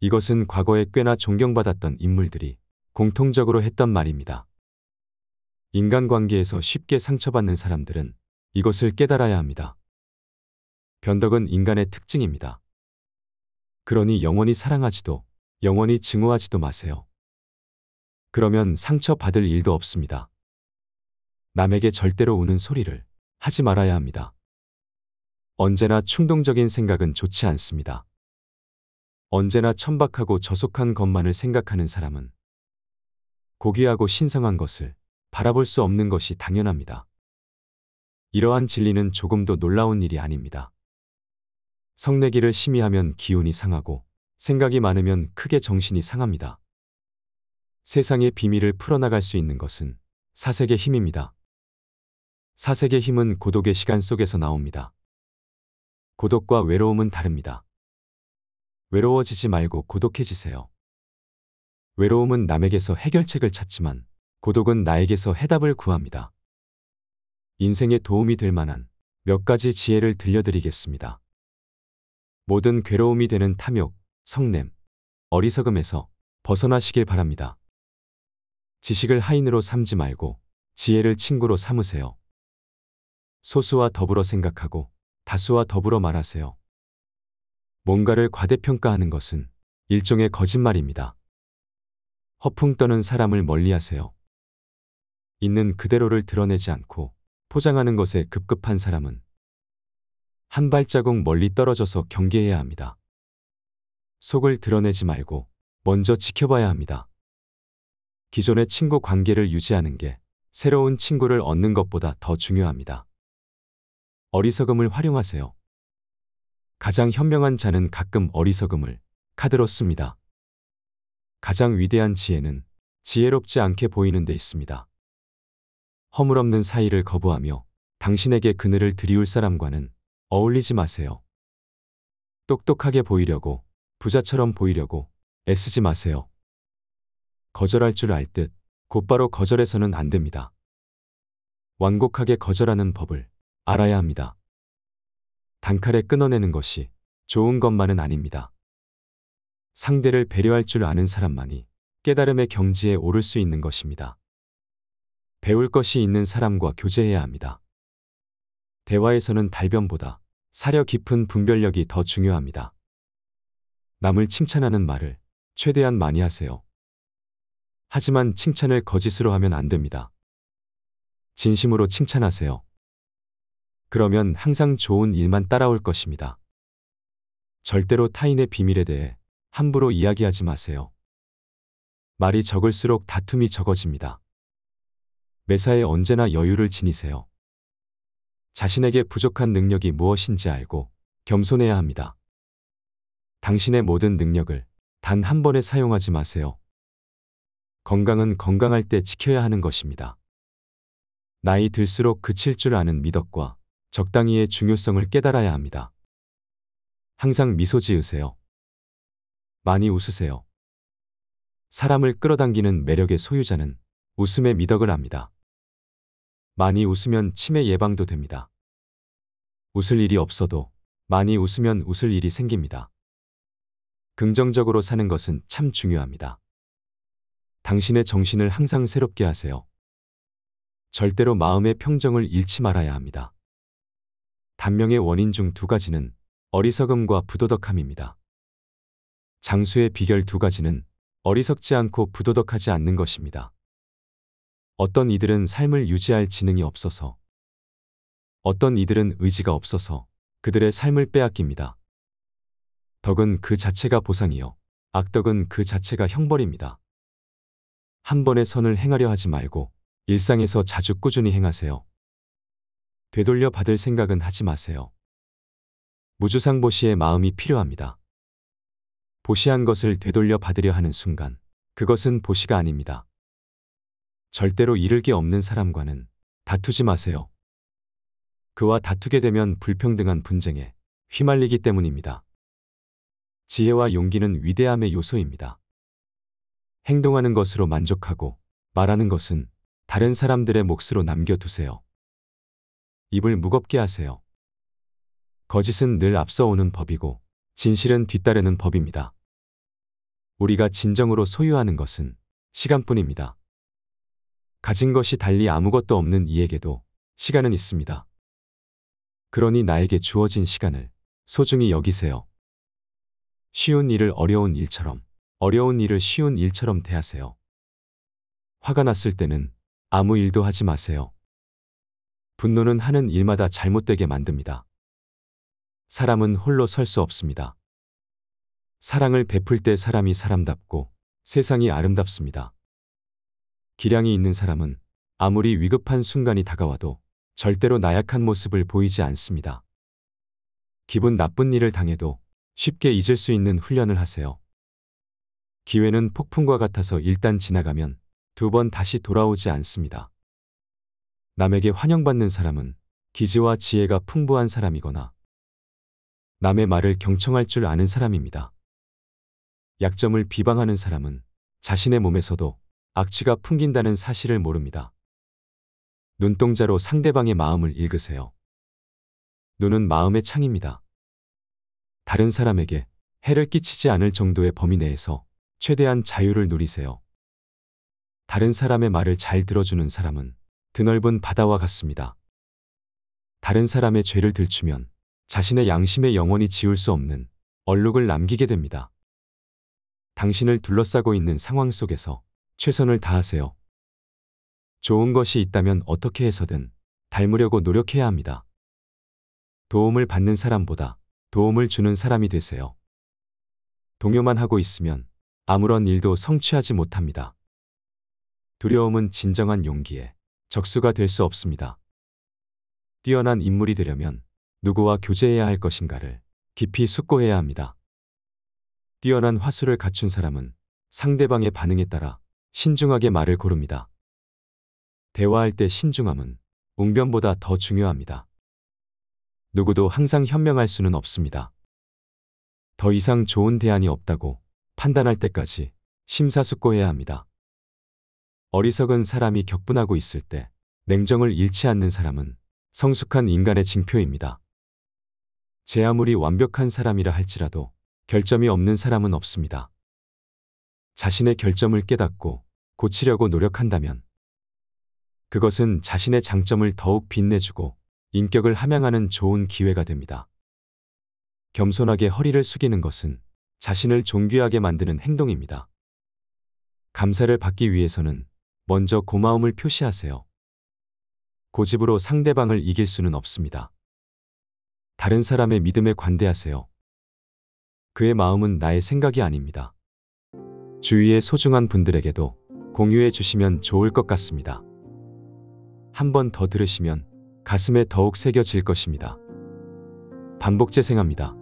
이것은 과거에 꽤나 존경받았던 인물들이 공통적으로 했던 말입니다. 인간관계에서 쉽게 상처받는 사람들은 이것을 깨달아야 합니다. 변덕은 인간의 특징입니다. 그러니 영원히 사랑하지도 영원히 증오하지도 마세요. 그러면 상처받을 일도 없습니다. 남에게 절대로 우는 소리를 하지 말아야 합니다. 언제나 충동적인 생각은 좋지 않습니다. 언제나 천박하고 저속한 것만을 생각하는 사람은 고귀하고 신성한 것을 바라볼 수 없는 것이 당연합니다. 이러한 진리는 조금도 놀라운 일이 아닙니다. 성내기를 심히하면 기운이 상하고 생각이 많으면 크게 정신이 상합니다. 세상의 비밀을 풀어나갈 수 있는 것은 사색의 힘입니다. 사색의 힘은 고독의 시간 속에서 나옵니다. 고독과 외로움은 다릅니다. 외로워지지 말고 고독해지세요. 외로움은 남에게서 해결책을 찾지만 고독은 나에게서 해답을 구합니다. 인생에 도움이 될 만한 몇 가지 지혜를 들려드리겠습니다. 모든 괴로움이 되는 탐욕, 성냄, 어리석음에서 벗어나시길 바랍니다. 지식을 하인으로 삼지 말고 지혜를 친구로 삼으세요. 소수와 더불어 생각하고 다수와 더불어 말하세요. 뭔가를 과대평가하는 것은 일종의 거짓말입니다. 허풍 떠는 사람을 멀리하세요. 있는 그대로를 드러내지 않고 포장하는 것에 급급한 사람은 한 발자국 멀리 떨어져서 경계해야 합니다. 속을 드러내지 말고 먼저 지켜봐야 합니다. 기존의 친구 관계를 유지하는 게 새로운 친구를 얻는 것보다 더 중요합니다. 어리석음을 활용하세요. 가장 현명한 자는 가끔 어리석음을 카드로 씁니다. 가장 위대한 지혜는 지혜롭지 않게 보이는 데 있습니다. 허물없는 사이를 거부하며 당신에게 그늘을 드리울 사람과는 어울리지 마세요. 똑똑하게 보이려고, 부자처럼 보이려고 애쓰지 마세요. 거절할 줄 알듯 곧바로 거절해서는 안 됩니다. 완곡하게 거절하는 법을 알아야 합니다. 단칼에 끊어내는 것이 좋은 것만은 아닙니다. 상대를 배려할 줄 아는 사람만이 깨달음의 경지에 오를 수 있는 것입니다. 배울 것이 있는 사람과 교제해야 합니다. 대화에서는 달변보다 사려 깊은 분별력이 더 중요합니다. 남을 칭찬하는 말을 최대한 많이 하세요. 하지만 칭찬을 거짓으로 하면 안 됩니다. 진심으로 칭찬하세요. 그러면 항상 좋은 일만 따라올 것입니다. 절대로 타인의 비밀에 대해 함부로 이야기하지 마세요. 말이 적을수록 다툼이 적어집니다. 매사에 언제나 여유를 지니세요. 자신에게 부족한 능력이 무엇인지 알고 겸손해야 합니다. 당신의 모든 능력을 단 한 번에 사용하지 마세요. 건강은 건강할 때 지켜야 하는 것입니다. 나이 들수록 그칠 줄 아는 미덕과 적당히의 중요성을 깨달아야 합니다. 항상 미소 지으세요. 많이 웃으세요. 사람을 끌어당기는 매력의 소유자는 웃음의 미덕을 압니다. 많이 웃으면 치매 예방도 됩니다. 웃을 일이 없어도 많이 웃으면 웃을 일이 생깁니다. 긍정적으로 사는 것은 참 중요합니다. 당신의 정신을 항상 새롭게 하세요. 절대로 마음의 평정을 잃지 말아야 합니다. 단명의 원인 중 두 가지는 어리석음과 부도덕함입니다. 장수의 비결 두 가지는 어리석지 않고 부도덕하지 않는 것입니다. 어떤 이들은 삶을 유지할 지능이 없어서 어떤 이들은 의지가 없어서 그들의 삶을 빼앗깁니다. 덕은 그 자체가 보상이요. 악덕은 그 자체가 형벌입니다. 한 번의 선을 행하려 하지 말고 일상에서 자주 꾸준히 행하세요. 되돌려 받을 생각은 하지 마세요. 무주상보시의 마음이 필요합니다. 보시한 것을 되돌려 받으려 하는 순간 그것은 보시가 아닙니다. 절대로 잃을 게 없는 사람과는 다투지 마세요. 그와 다투게 되면 불평등한 분쟁에 휘말리기 때문입니다. 지혜와 용기는 위대함의 요소입니다. 행동하는 것으로 만족하고 말하는 것은 다른 사람들의 몫으로 남겨두세요. 입을 무겁게 하세요. 거짓은 늘 앞서오는 법이고 진실은 뒤따르는 법입니다. 우리가 진정으로 소유하는 것은 시간뿐입니다. 가진 것이 달리 아무것도 없는 이에게도 시간은 있습니다. 그러니 나에게 주어진 시간을 소중히 여기세요. 쉬운 일을 어려운 일처럼, 어려운 일을 쉬운 일처럼 대하세요. 화가 났을 때는 아무 일도 하지 마세요. 분노는 하는 일마다 잘못되게 만듭니다. 사람은 홀로 설 수 없습니다. 사랑을 베풀 때 사람이 사람답고 세상이 아름답습니다. 기량이 있는 사람은 아무리 위급한 순간이 다가와도 절대로 나약한 모습을 보이지 않습니다. 기분 나쁜 일을 당해도 쉽게 잊을 수 있는 훈련을 하세요. 기회는 폭풍과 같아서 일단 지나가면 두 번 다시 돌아오지 않습니다. 남에게 환영받는 사람은 기지와 지혜가 풍부한 사람이거나 남의 말을 경청할 줄 아는 사람입니다. 약점을 비방하는 사람은 자신의 몸에서도 악취가 풍긴다는 사실을 모릅니다. 눈동자로 상대방의 마음을 읽으세요. 눈은 마음의 창입니다. 다른 사람에게 해를 끼치지 않을 정도의 범위 내에서 최대한 자유를 누리세요. 다른 사람의 말을 잘 들어주는 사람은 드넓은 바다와 같습니다. 다른 사람의 죄를 들추면 자신의 양심에 영원히 지울 수 없는 얼룩을 남기게 됩니다. 당신을 둘러싸고 있는 상황 속에서 최선을 다하세요. 좋은 것이 있다면 어떻게 해서든 닮으려고 노력해야 합니다. 도움을 받는 사람보다 도움을 주는 사람이 되세요. 동요만 하고 있으면 아무런 일도 성취하지 못합니다. 두려움은 진정한 용기에 적수가 될 수 없습니다. 뛰어난 인물이 되려면 누구와 교제해야 할 것인가를 깊이 숙고해야 합니다. 뛰어난 화술을 갖춘 사람은 상대방의 반응에 따라 신중하게 말을 고릅니다. 대화할 때 신중함은 웅변보다 더 중요합니다. 누구도 항상 현명할 수는 없습니다. 더 이상 좋은 대안이 없다고 판단할 때까지 심사숙고해야 합니다. 어리석은 사람이 격분하고 있을 때 냉정을 잃지 않는 사람은 성숙한 인간의 징표입니다. 제 아무리 완벽한 사람이라 할지라도 결점이 없는 사람은 없습니다. 자신의 결점을 깨닫고 고치려고 노력한다면 그것은 자신의 장점을 더욱 빛내주고 인격을 함양하는 좋은 기회가 됩니다. 겸손하게 허리를 숙이는 것은 자신을 존귀하게 만드는 행동입니다. 감사를 받기 위해서는 먼저 고마움을 표시하세요. 고집으로 상대방을 이길 수는 없습니다. 다른 사람의 믿음에 관대하세요. 그의 마음은 나의 생각이 아닙니다. 주위의 소중한 분들에게도 공유해 주시면 좋을 것 같습니다. 한 번 더 들으시면 가슴에 더욱 새겨질 것입니다. 반복 재생합니다.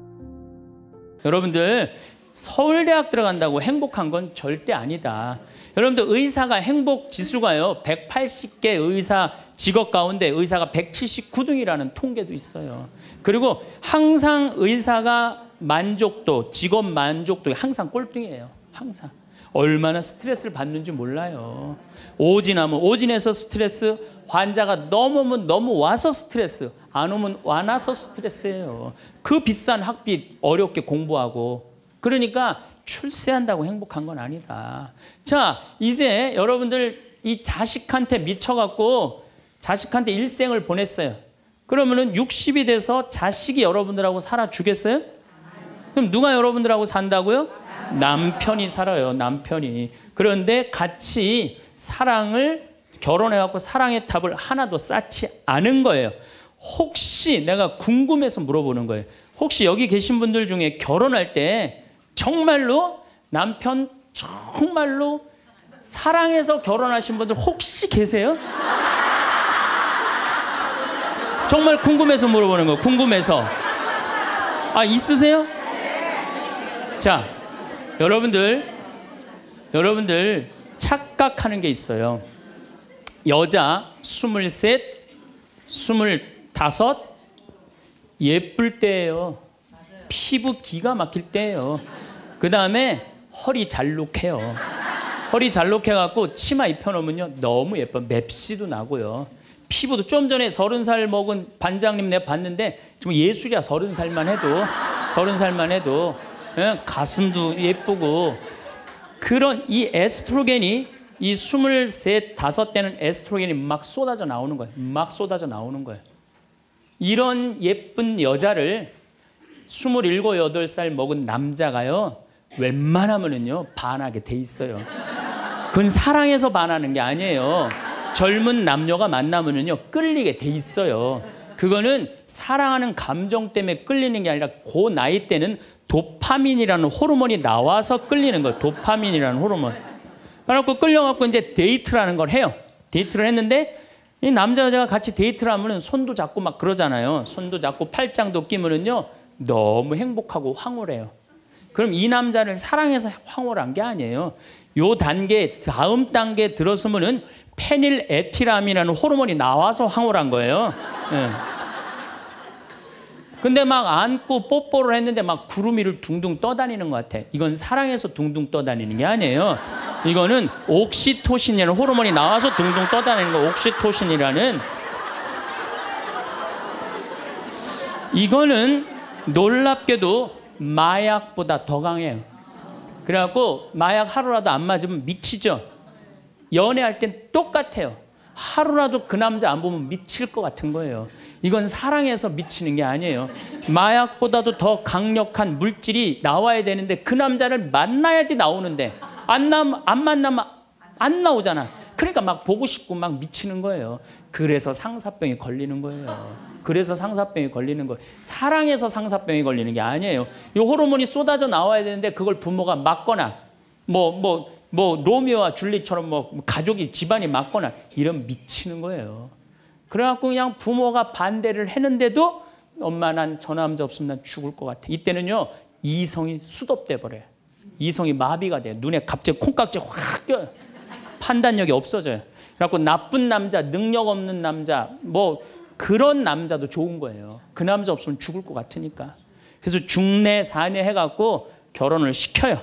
여러분들 서울대학 들어간다고 행복한 건 절대 아니다. 여러분들 의사가 행복 지수가요. 180개 의사 직업 가운데 의사가 179등이라는 통계도 있어요. 그리고 항상 의사가 만족도, 직업 만족도 항상 꼴등이에요. 항상. 얼마나 스트레스를 받는지 몰라요. 오진하면 오진에서 스트레스, 환자가 넘으면 너무 와서 스트레스, 안 오면 와나서 스트레스예요. 그 비싼 학비 어렵게 공부하고 그러니까 출세한다고 행복한 건 아니다. 자, 이제 여러분들 이 자식한테 미쳐갖고 자식한테 일생을 보냈어요. 그러면은 60이 돼서 자식이 여러분들하고 살아주겠어요? 그럼 누가 여러분들하고 산다고요? 남편이 살아요. 남편이. 그런데 같이 사랑을 결혼해 갖고 사랑의 탑을 하나도 쌓지 않은 거예요. 혹시 내가 궁금해서 물어보는 거예요. 혹시 여기 계신 분들 중에 결혼할 때 정말로 남편 정말로 사랑해서 결혼하신 분들 혹시 계세요? 정말 궁금해서 물어보는 거. 궁금해서. 아, 있으세요? 자, 여러분들, 여러분들 착각하는 게 있어요. 여자 23, 25 예쁠 때예요. 피부 기가 막힐 때예요. 그 다음에 허리 잘록해요. 허리 잘록해갖고 치마 입혀놓으면요 너무 예뻐. 맵시도 나고요. 피부도 좀 전에 서른 살 먹은 반장님 내 봤는데 지 예술이야 서른 살만 해도 서른 살만 해도 예, 가슴도 예쁘고 그런 이 에스트로겐이 이 23, 5대는 에스트로겐이 막 쏟아져 나오는 거예요. 막 쏟아져 나오는 거예요. 이런 예쁜 여자를 27, 8살 먹은 남자가요. 웬만하면은요. 반하게 돼 있어요. 그건 사랑해서 반하는 게 아니에요. 젊은 남녀가 만나면은요. 끌리게 돼 있어요. 그거는 사랑하는 감정 때문에 끌리는 게 아니라 그 나이 때는 도파민이라는 호르몬이 나와서 끌리는 거예요. 도파민이라는 호르몬. 그래갖고 끌려갖고 이제 데이트라는 걸 해요. 데이트를 했는데 이 남자 여자가 같이 데이트를 하면은 손도 잡고 막 그러잖아요. 손도 잡고 팔짱도 끼면은요 너무 행복하고 황홀해요. 그럼 이 남자를 사랑해서 황홀한 게 아니에요. 요 단계 다음 단계 들어서면은 페닐 에티람이라는 호르몬이 나와서 황홀한 거예요. 예. 근데 막 안고 뽀뽀를 했는데 막 구름 위를 둥둥 떠다니는 것 같아. 이건 사랑해서 둥둥 떠다니는 게 아니에요. 이거는 옥시토신이라는 호르몬이 나와서 둥둥 떠다니는 거 옥시토신이라는 이거는 놀랍게도 마약보다 더 강해요. 그래갖고 마약 하루라도 안 맞으면 미치죠. 연애할 땐 똑같아요. 하루라도 그 남자 안 보면 미칠 것 같은 거예요. 이건 사랑해서 미치는 게 아니에요. 마약보다도 더 강력한 물질이 나와야 되는데 그 남자를 만나야지 나오는데 안, 나, 안 만나면 안 나오잖아. 그러니까 막 보고 싶고 막 미치는 거예요. 그래서 상사병이 걸리는 거예요. 그래서 상사병이 걸리는 거예요. 사랑해서 상사병이 걸리는 게 아니에요. 이 호르몬이 쏟아져 나와야 되는데 그걸 부모가 막거나 뭐뭐 뭐, 뭐뭐 로미오와 줄리처럼 뭐 가족이 집안이 맞거나 이런 미치는 거예요. 그래갖고 그냥 부모가 반대를 했는데도 엄마 난 저 남자 없으면 난 죽을 것 같아. 이때는요 이성이 수돕돼 버려. 이성이 마비가 돼. 눈에 갑자기 콩깍지 확 껴. 판단력이 없어져요. 그래갖고 나쁜 남자, 능력 없는 남자, 뭐 그런 남자도 좋은 거예요. 그 남자 없으면 죽을 것 같으니까. 그래서 중내 사내 해갖고 결혼을 시켜요.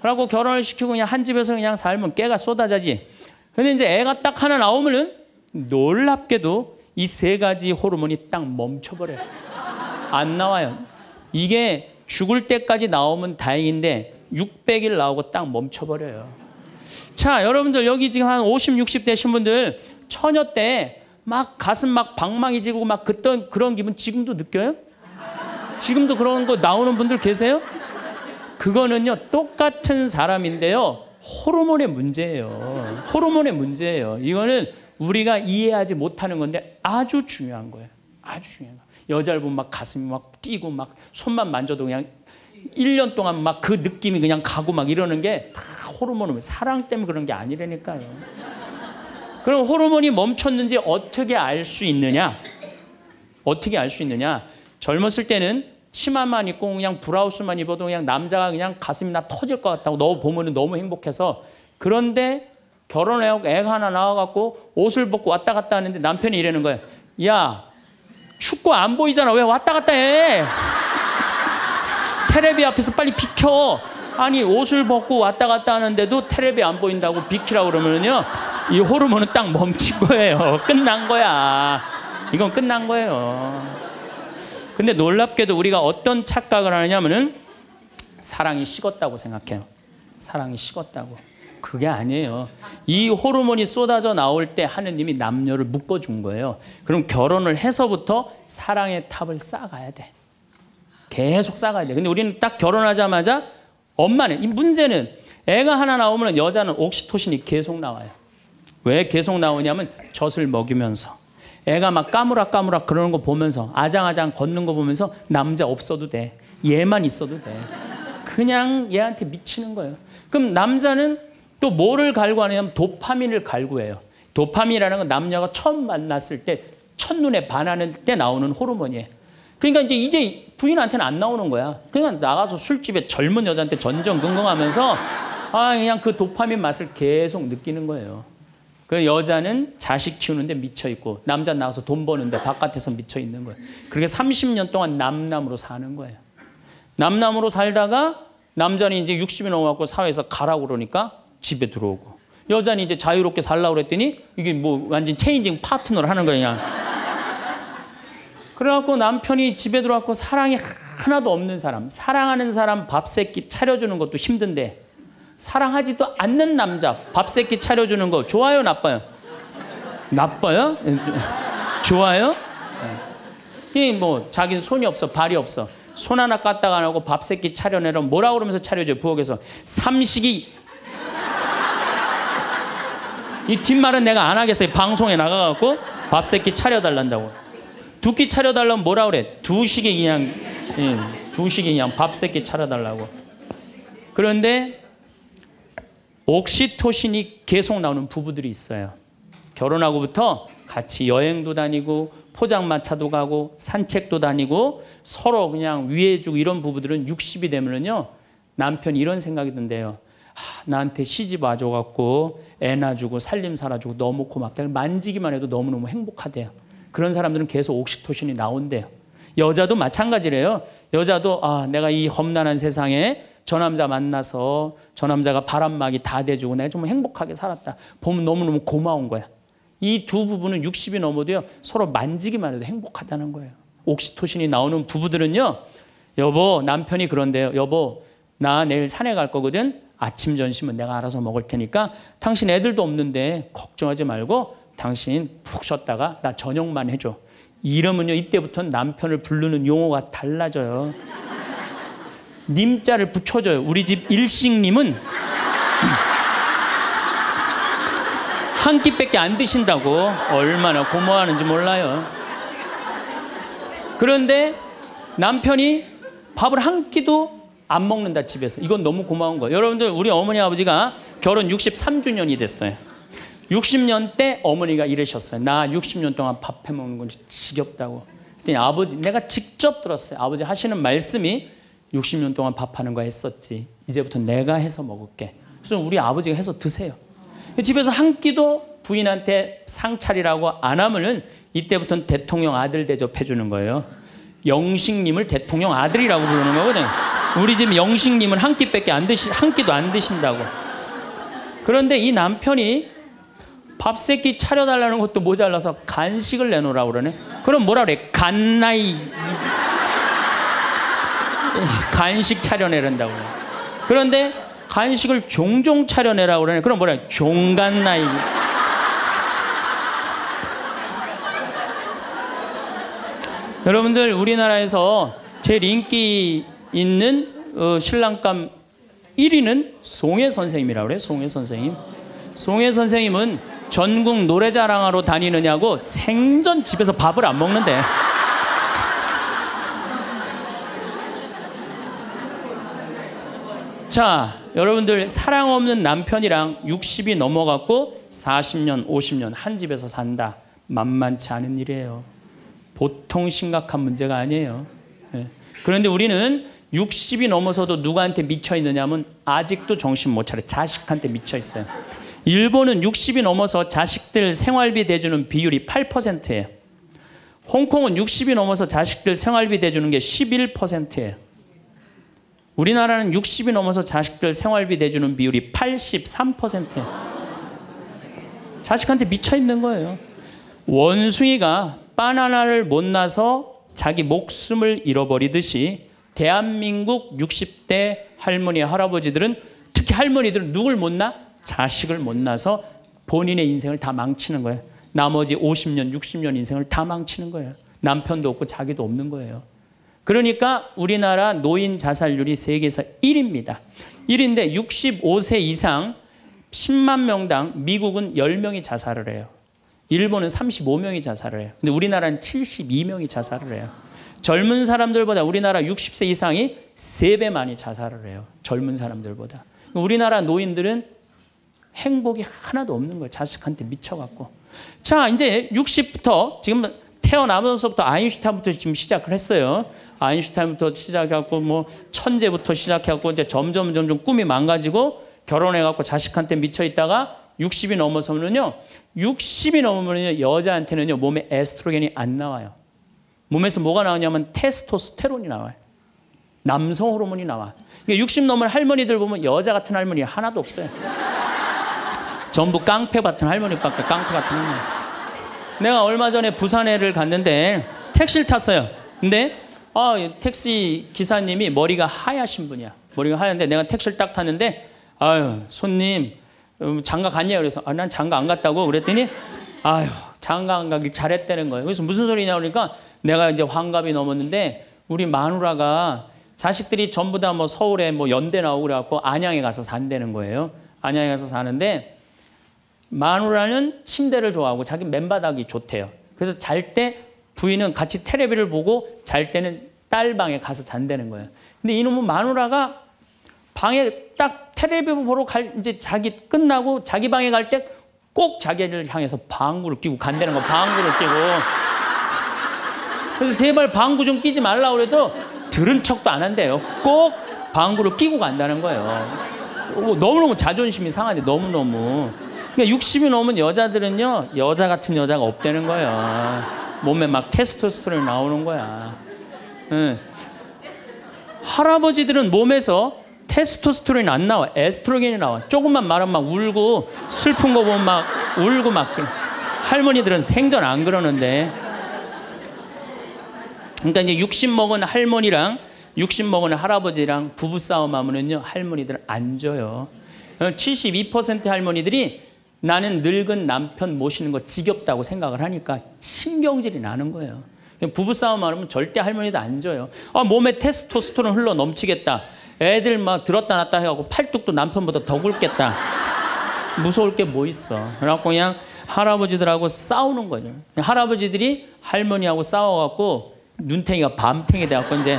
그러고 결혼을 시키고 그냥 한 집에서 그냥 살면 깨가 쏟아져지. 근데 이제 애가 딱 하나 나오면은 놀랍게도 이 세 가지 호르몬이 딱 멈춰버려요. 안 나와요. 이게 죽을 때까지 나오면 다행인데 600일 나오고 딱 멈춰버려요. 자, 여러분들 여기 지금 한 50, 60 되신 분들 처녀 때 막 가슴 막 방망이지고 막 그던 그런 기분 지금도 느껴요? 지금도 그런 거 나오는 분들 계세요? 그거는요, 똑같은 사람인데요, 호르몬의 문제예요. 호르몬의 문제예요. 이거는 우리가 이해하지 못하는 건데 아주 중요한 거예요. 아주 중요한 거 여자를 보면 막 가슴이 막 뛰고 막 손만 만져도 그냥 1년 동안 막 그 느낌이 그냥 가고 막 이러는 게 다 호르몬, 사랑 때문에 그런 게 아니라니까요. 그럼 호르몬이 멈췄는지 어떻게 알 수 있느냐? 어떻게 알 수 있느냐? 젊었을 때는 치마만 입고 그냥 브라우스만 입어도 그냥 남자가 그냥 가슴이 나 터질 것 같다고 너보면 너무 행복해서 그런데 결혼해갖고 애 하나 나와갖고 옷을 벗고 왔다 갔다 하는데 남편이 이러는 거예요. 야 축구 안 보이잖아 왜 왔다 갔다 해? 테레비 앞에서 빨리 비켜. 아니 옷을 벗고 왔다 갔다 하는데도 테레비 안 보인다고 비키라 고 그러면은요 이 호르몬은 딱 멈춘 거예요. 끝난 거야. 이건 끝난 거예요. 근데 놀랍게도 우리가 어떤 착각을 하냐면은 사랑이 식었다고 생각해요. 사랑이 식었다고. 그게 아니에요. 이 호르몬이 쏟아져 나올 때 하느님이 남녀를 묶어준 거예요. 그럼 결혼을 해서부터 사랑의 탑을 쌓아가야 돼. 계속 쌓아가야 돼. 근데 우리는 딱 결혼하자마자 엄마는, 이 문제는 애가 하나 나오면 여자는 옥시토신이 계속 나와요. 왜 계속 나오냐면 젖을 먹이면서. 애가 막 까무락 까무락 그러는 거 보면서 아장아장 걷는 거 보면서 남자 없어도 돼. 얘만 있어도 돼. 그냥 얘한테 미치는 거예요. 그럼 남자는 또 뭐를 갈구하냐면 도파민을 갈구해요. 도파민이라는 건 남녀가 처음 만났을 때 첫눈에 반하는 때 나오는 호르몬이에요. 그러니까 이제 이제 부인한테는 안 나오는 거야. 그냥 나가서 술집에 젊은 여자한테 전전긍긍하면서 아 그냥 그 도파민 맛을 계속 느끼는 거예요. 그 여자는 자식 키우는데 미쳐 있고 남자 나와서 돈 버는데 바깥에서 미쳐 있는 거예요. 그렇게 30년 동안 남남으로 사는 거예요. 남남으로 살다가 남자는 이제 60이 넘어갖고 사회에서 가라고 그러니까 집에 들어오고 여자는 이제 자유롭게 살라고 그랬더니 이게 뭐 완전 체인징 파트너를 하는 거냐. 그래갖고 남편이 집에 들어왔고 사랑이 하나도 없는 사람, 사랑하는 사람 밥 세끼 차려주는 것도 힘든데 사랑하지도 않는 남자 밥 세끼 차려주는 거 좋아요 나빠요? 나빠요? 좋아요? 예. 이뭐 자기 손이 없어 발이 없어 손 하나 까딱 안 하고 밥 세끼 차려내라 뭐라 그러면서 차려줘요 부엌에서 삼식이 이 뒷말은 내가 안 하겠어요 방송에 나가갖고 밥 세끼 차려달란다고 두 끼 차려달라면 뭐라 그래 두 식이 그냥 예, 두 식이 그냥 밥 세끼 차려달라고 그런데 옥시토신이 계속 나오는 부부들이 있어요. 결혼하고부터 같이 여행도 다니고 포장마차도 가고 산책도 다니고 서로 그냥 위해주고 이런 부부들은 60이 되면은요 남편이 런 생각이 든대요. 아, 나한테 시집 와줘갖고 애 낳아주고 살림 살아주고 너무 고맙다. 만지기만 해도 너무너무 행복하대요. 그런 사람들은 계속 옥시토신이 나온대요. 여자도 마찬가지래요. 여자도 아 내가 이 험난한 세상에 저 남자 만나서 저 남자가 바람막이 다 대주고 내가 정 행복하게 살았다. 보면 너무너무 고마운 거야. 이 두 부부는 60이 넘어도요. 서로 만지기만 해도 행복하다는 거예요. 옥시토신이 나오는 부부들은요. 여보, 남편이 그런데요. 여보, 나 내일 산에 갈 거거든. 아침 점심은 내가 알아서 먹을 테니까 당신 애들도 없는데 걱정하지 말고 당신 푹 쉬었다가 나 저녁만 해줘. 이러면요 이때부터 남편을 부르는 용어가 달라져요. 님자를 붙여줘요. 우리 집 일식님은 한 끼밖에 안 드신다고 얼마나 고마워하는지 몰라요. 그런데 남편이 밥을 한 끼도 안 먹는다 집에서 이건 너무 고마운 거예요. 여러분들 우리 어머니 아버지가 결혼 63주년이 됐어요. 60년 때 어머니가 이러셨어요. 나 60년 동안 밥 해먹는 건 지겹다고. 그랬 아버지, 내가 직접 들었어요. 아버지 하시는 말씀이 60년 동안 밥하는 거 했었지. 이제부터 내가 해서 먹을게. 그래서 우리 아버지가 해서 드세요. 집에서 한 끼도 부인한테 상차리라고 안 하면은 이때부터는 대통령 아들 대접해 주는 거예요. 영식님을 대통령 아들이라고 부르는 거거든. 요 우리 집 영식님은 한 끼밖에 안 드시 한 끼도 안 드신다고. 그런데 이 남편이 밥세끼 차려달라는 것도 모자라서 간식을 내놓으라고 그러네. 그럼 뭐라 그래? 간나이 간식 차려내란다고. 그런데 간식을 종종 차려내라고 그러네. 그럼 뭐래? 종간나이. 여러분들 우리나라에서 제일 인기 있는 어, 신랑감 1위는 송혜 선생님이라고 그래요. 송혜 선생님. 송혜 선생님은 전국 노래자랑하러 다니느냐고 생전 집에서 밥을 안 먹는데. 자, 여러분들 사랑 없는 남편이랑 60이 넘어갔고 40년, 50년 한 집에서 산다. 만만치 않은 일이에요. 보통 심각한 문제가 아니에요. 예. 그런데 우리는 60이 넘어서도 누구한테 미쳐 있느냐면 하 아직도 정신 못 차려 자식한테 미쳐 있어요. 일본은 60이 넘어서 자식들 생활비 대주는 비율이 8%예요. 홍콩은 60이 넘어서 자식들 생활비 대주는 게 11%예요. 우리나라는 60이 넘어서 자식들 생활비 대주는 비율이 83%예요. 자식한테 미쳐 있는 거예요. 원숭이가 바나나를 못 나서 자기 목숨을 잃어버리듯이 대한민국 60대 할머니 할아버지들은 특히 할머니들은 누굴 못 나? 자식을 못 나서 본인의 인생을 다 망치는 거예요. 나머지 50년, 60년 인생을 다 망치는 거예요. 남편도 없고 자기도 없는 거예요. 그러니까 우리나라 노인 자살률이 세계에서 1위입니다. 1위인데 65세 이상 10만 명당 미국은 10명이 자살을 해요. 일본은 35명이 자살을 해요. 근데 우리나라는 72명이 자살을 해요. 젊은 사람들보다 우리나라 60세 이상이 3배 많이 자살을 해요. 젊은 사람들보다. 우리나라 노인들은 행복이 하나도 없는 거예요. 자식한테 미쳐갖고. 자, 이제 60부터 지금 태어나면서부터 아인슈타인부터 지금 시작을 했어요. 아인슈타인부터 시작해갖고 뭐 천재부터 시작해갖고 이제 점점 점점 꿈이 망가지고 결혼해갖고 자식한테 미쳐 있다가 60이 넘어서면요. 60이 넘으면요. 여자한테는요. 몸에 에스트로겐이 안 나와요. 몸에서 뭐가 나오냐면 테스토스테론이 나와요. 남성 호르몬이 나와. 그60 그러니까 넘은 할머니들 보면 여자 같은 할머니 하나도 없어요. 전부 깡패 같은 할머니밖에 깡패 같은 할머니. 내가 얼마 전에 부산에를 갔는데 택시를 탔어요. 근데 아, 택시 기사님이 머리가 하얀 분이야. 머리가 하얀데 내가 택시를 딱 탔는데 아유, 손님 음, 장가 갔냐 그래서 아, 난 장가 안 갔다고 그랬더니 아유, 장가 안 가길 잘했다는 거예요. 그래서 무슨 소리냐 그러니까 내가 이제 환갑이 넘었는데 우리 마누라가 자식들이 전부 다 뭐 서울에 뭐 연대 나오고 그래갖고 안양에 가서 산다는 거예요. 안양에 가서 사는데 마누라는 침대를 좋아하고 자기 맨바닥이 좋대요. 그래서 잘 때 부인은 같이 테레비를 보고 잘 때는 딸 방에 가서 잔대는 거예요. 근데 이놈은 마누라가 방에 딱텔레비 보러 갈 이제 자기 끝나고 자기 방에 갈 때 꼭 자기를 향해서 방구를 끼고 간다는 거 방구를 끼고 그래서 제발 방구 좀 끼지 말라 그래도 들은 척도 안 한대요. 꼭 방구를 끼고 간다는 거예요. 너무너무 자존심이 상하대 너무너무. 그러니까 60이 넘은 여자들은요 여자 같은 여자가 없다는 거예요. 몸에 막 테스토스테론 나오는 거야. 예. 할아버지들은 몸에서 테스토스테론이 안 나와. 에스트로겐이 나와. 조금만 말하면 막 울고 슬픈 거 보면 막 울고 막 할머니들은 생전 안 그러는데. 그러니까 이제 60 먹은 할머니랑 60 먹은 할아버지랑 부부 싸움하면은요 할머니들 안 줘요. 72% 어, 할머니들이 나는 늙은 남편 모시는 거 지겹다고 생각을 하니까 신경질이 나는 거예요. 부부싸움 하면 절대 할머니도 안 져요. 아, 몸에 테스토스테론 흘러 넘치겠다. 애들 막 들었다 놨다 해갖고 팔뚝도 남편보다 더 굵겠다. 무서울 게 뭐 있어. 그래갖고 그냥 할아버지들하고 싸우는 거죠. 할아버지들이 할머니하고 싸워갖고 눈탱이가 밤탱이 돼갖고 이제,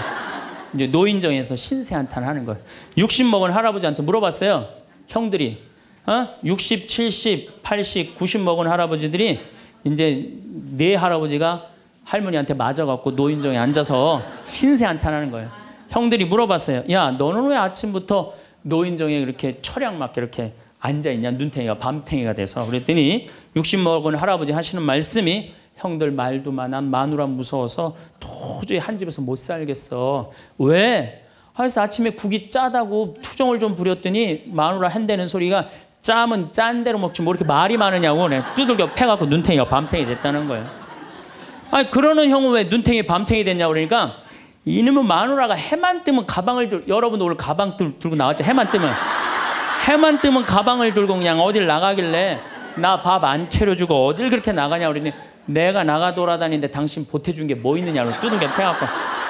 이제 노인정에서 신세 한탄하는 거예요. 60 먹은 할아버지한테 물어봤어요. 형들이 어? 60, 70, 80, 90 먹은 할아버지들이 이제 내 네 할아버지가 할머니한테 맞아갖고 노인정에 앉아서 신세 한탄하는 거예요. 형들이 물어봤어요. 야, 너는 왜 아침부터 노인정에 이렇게 철양맞게 이렇게 앉아있냐? 눈탱이가 밤탱이가 돼서. 그랬더니 60 먹은 할아버지 하시는 말씀이 형들 말도 많아 마누라 무서워서 도저히 한 집에서 못 살겠어. 왜? 그래서 아침에 국이 짜다고 투정을 좀 부렸더니 마누라 한대는 소리가 짬은 짠 대로 먹지 뭐 이렇게 말이 많으냐고 네, 두들겨 패갖고 눈탱이가 밤탱이 됐다는 거예요. 아니 그러는 형은 왜 눈탱이 밤탱이 됐냐 그러니까 이놈은 마누라가 해만 뜨면 가방을 들, 여러분도 오늘 가방 들, 들고 나왔죠 해만 뜨면 해만 뜨면 가방을 들고 그냥 어딜 나가길래 나 밥안 차려주고 어딜 그렇게 나가냐 그러니 내가 나가 돌아다니는데 당신 보태준 게 뭐 있느냐고 뜨는 게 패갖고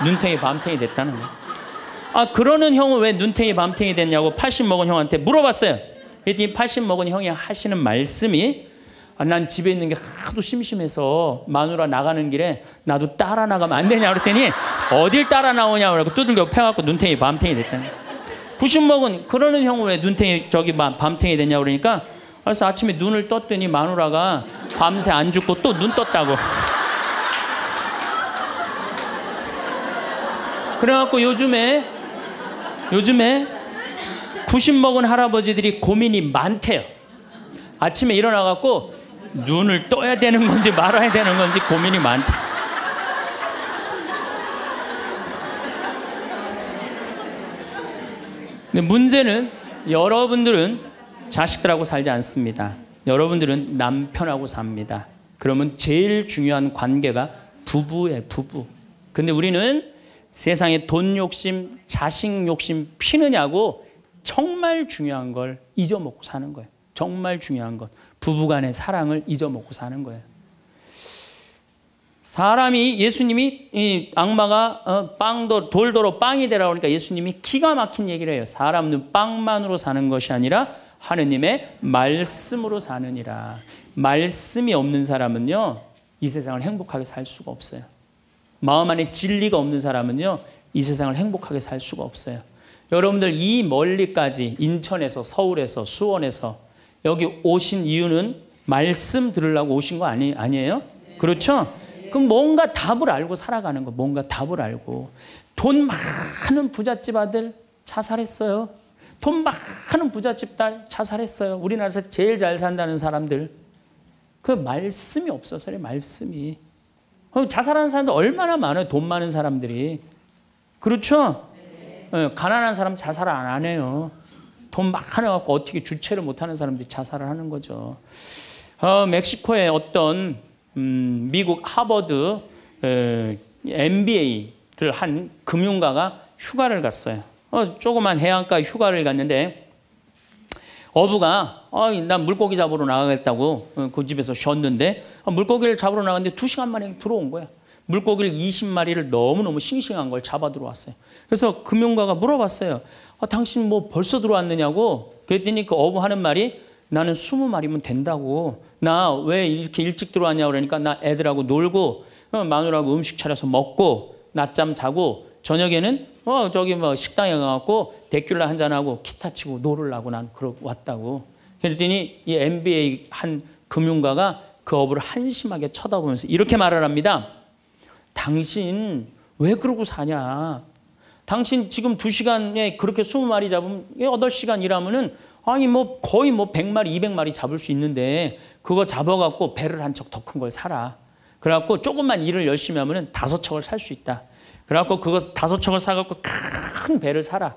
눈탱이 밤탱이 됐다는 거야 아 그러는 형은 왜 눈탱이 밤탱이 됐냐고 80 먹은 형한테 물어봤어요 그랬더니 80 먹은 형이 하시는 말씀이 아, 난 집에 있는 게 하도 심심해서 마누라 나가는 길에 나도 따라 나가면 안 되냐 그랬더니 어딜 따라 나오냐 그러고 두들겨 패갖고 눈탱이 밤탱이 됐다. 니 부심 먹은 그러는 형은 왜 눈탱이 저기 밤탱이 됐냐 그러니까 그래서 아침에 눈을 떴더니 마누라가 밤새 안 죽고 또 눈 떴다고. 그래갖고 요즘에 요즘에 90 먹은 할아버지들이 고민이 많대요. 아침에 일어나갖고 눈을 떠야 되는 건지 말아야 되는 건지 고민이 많다. 근데 문제는 여러분들은 자식들하고 살지 않습니다. 여러분들은 남편하고 삽니다. 그러면 제일 중요한 관계가 부부의 부부. 근데 우리는 세상에 돈 욕심, 자식 욕심 피느냐고 정말 중요한 걸 잊어먹고 사는 거예요. 정말 중요한 것. 부부간의 사랑을 잊어먹고 사는 거예요. 사람이 예수님이 이 악마가 어, 빵도 돌도로 빵이 되라 그러니까 예수님이 기가 막힌 얘기를 해요. 사람은 빵만으로 사는 것이 아니라 하느님의 말씀으로 사느니라. 말씀이 없는 사람은요 이 세상을 행복하게 살 수가 없어요. 마음 안에 진리가 없는 사람은요 이 세상을 행복하게 살 수가 없어요. 여러분들 이 멀리까지 인천에서 서울에서 수원에서 여기 오신 이유는 말씀 들으려고 오신 거 아니, 아니에요? 그렇죠? 그럼 뭔가 답을 알고 살아가는 거, 뭔가 답을 알고. 돈 많은 부잣집 아들 자살했어요. 돈 많은 부잣집 딸 자살했어요. 우리나라에서 제일 잘 산다는 사람들. 그 말씀이 없어서래, 말씀이. 어, 자살하는 사람들 얼마나 많아요, 돈 많은 사람들이. 그렇죠? 예, 가난한 사람 자살 안, 안 해요. 돈막 하나 갖고 어떻게 주체를 못하는 사람들이 자살을 하는 거죠. 어, 멕시코의 어떤 음, 미국 하버드 에, MBA를 한 금융가가 휴가를 갔어요. 어, 조그만 해안가 휴가를 갔는데 어부가 어, 난 물고기 잡으러 나가겠다고 어, 그 집에서 쉬었는데 어, 물고기를 잡으러 나갔는데 두 시간 만에 들어온 거야. 물고기를 20마리를 너무너무 싱싱한 걸 잡아 들어왔어요. 그래서 금융가가 물어봤어요. 아, 당신 뭐 벌써 들어왔느냐고 그랬더니 그 어부 하는 말이 나는 스무 마리면 된다고 나 왜 이렇게 일찍 들어왔냐고 그러니까 나 애들하고 놀고 어, 마누라고 음식 차려서 먹고 낮잠 자고 저녁에는 어 저기 뭐 식당에 가갖고 데큘라 한잔하고 기타 치고 놀으려고 난 그러고 왔다고 그랬더니 이 MBA 한 금융가가 그 어부를 한심하게 쳐다보면서 이렇게 말을 합니다 당신 왜 그러고 사냐 당신 지금 2시간에 그렇게 2 0 마리 잡으면 8 시간 일하면은 아니 뭐 거의 뭐1 0 0마리2 0 0 마리 잡을 수 있는데 그거 잡아갖고 배를 한 척 더 큰 걸 사라. 그래갖고 조금만 일을 열심히 하면은 다섯 척을 살 수 있다. 그래갖고 그거 다섯 척을 사갖고 큰 배를 사라.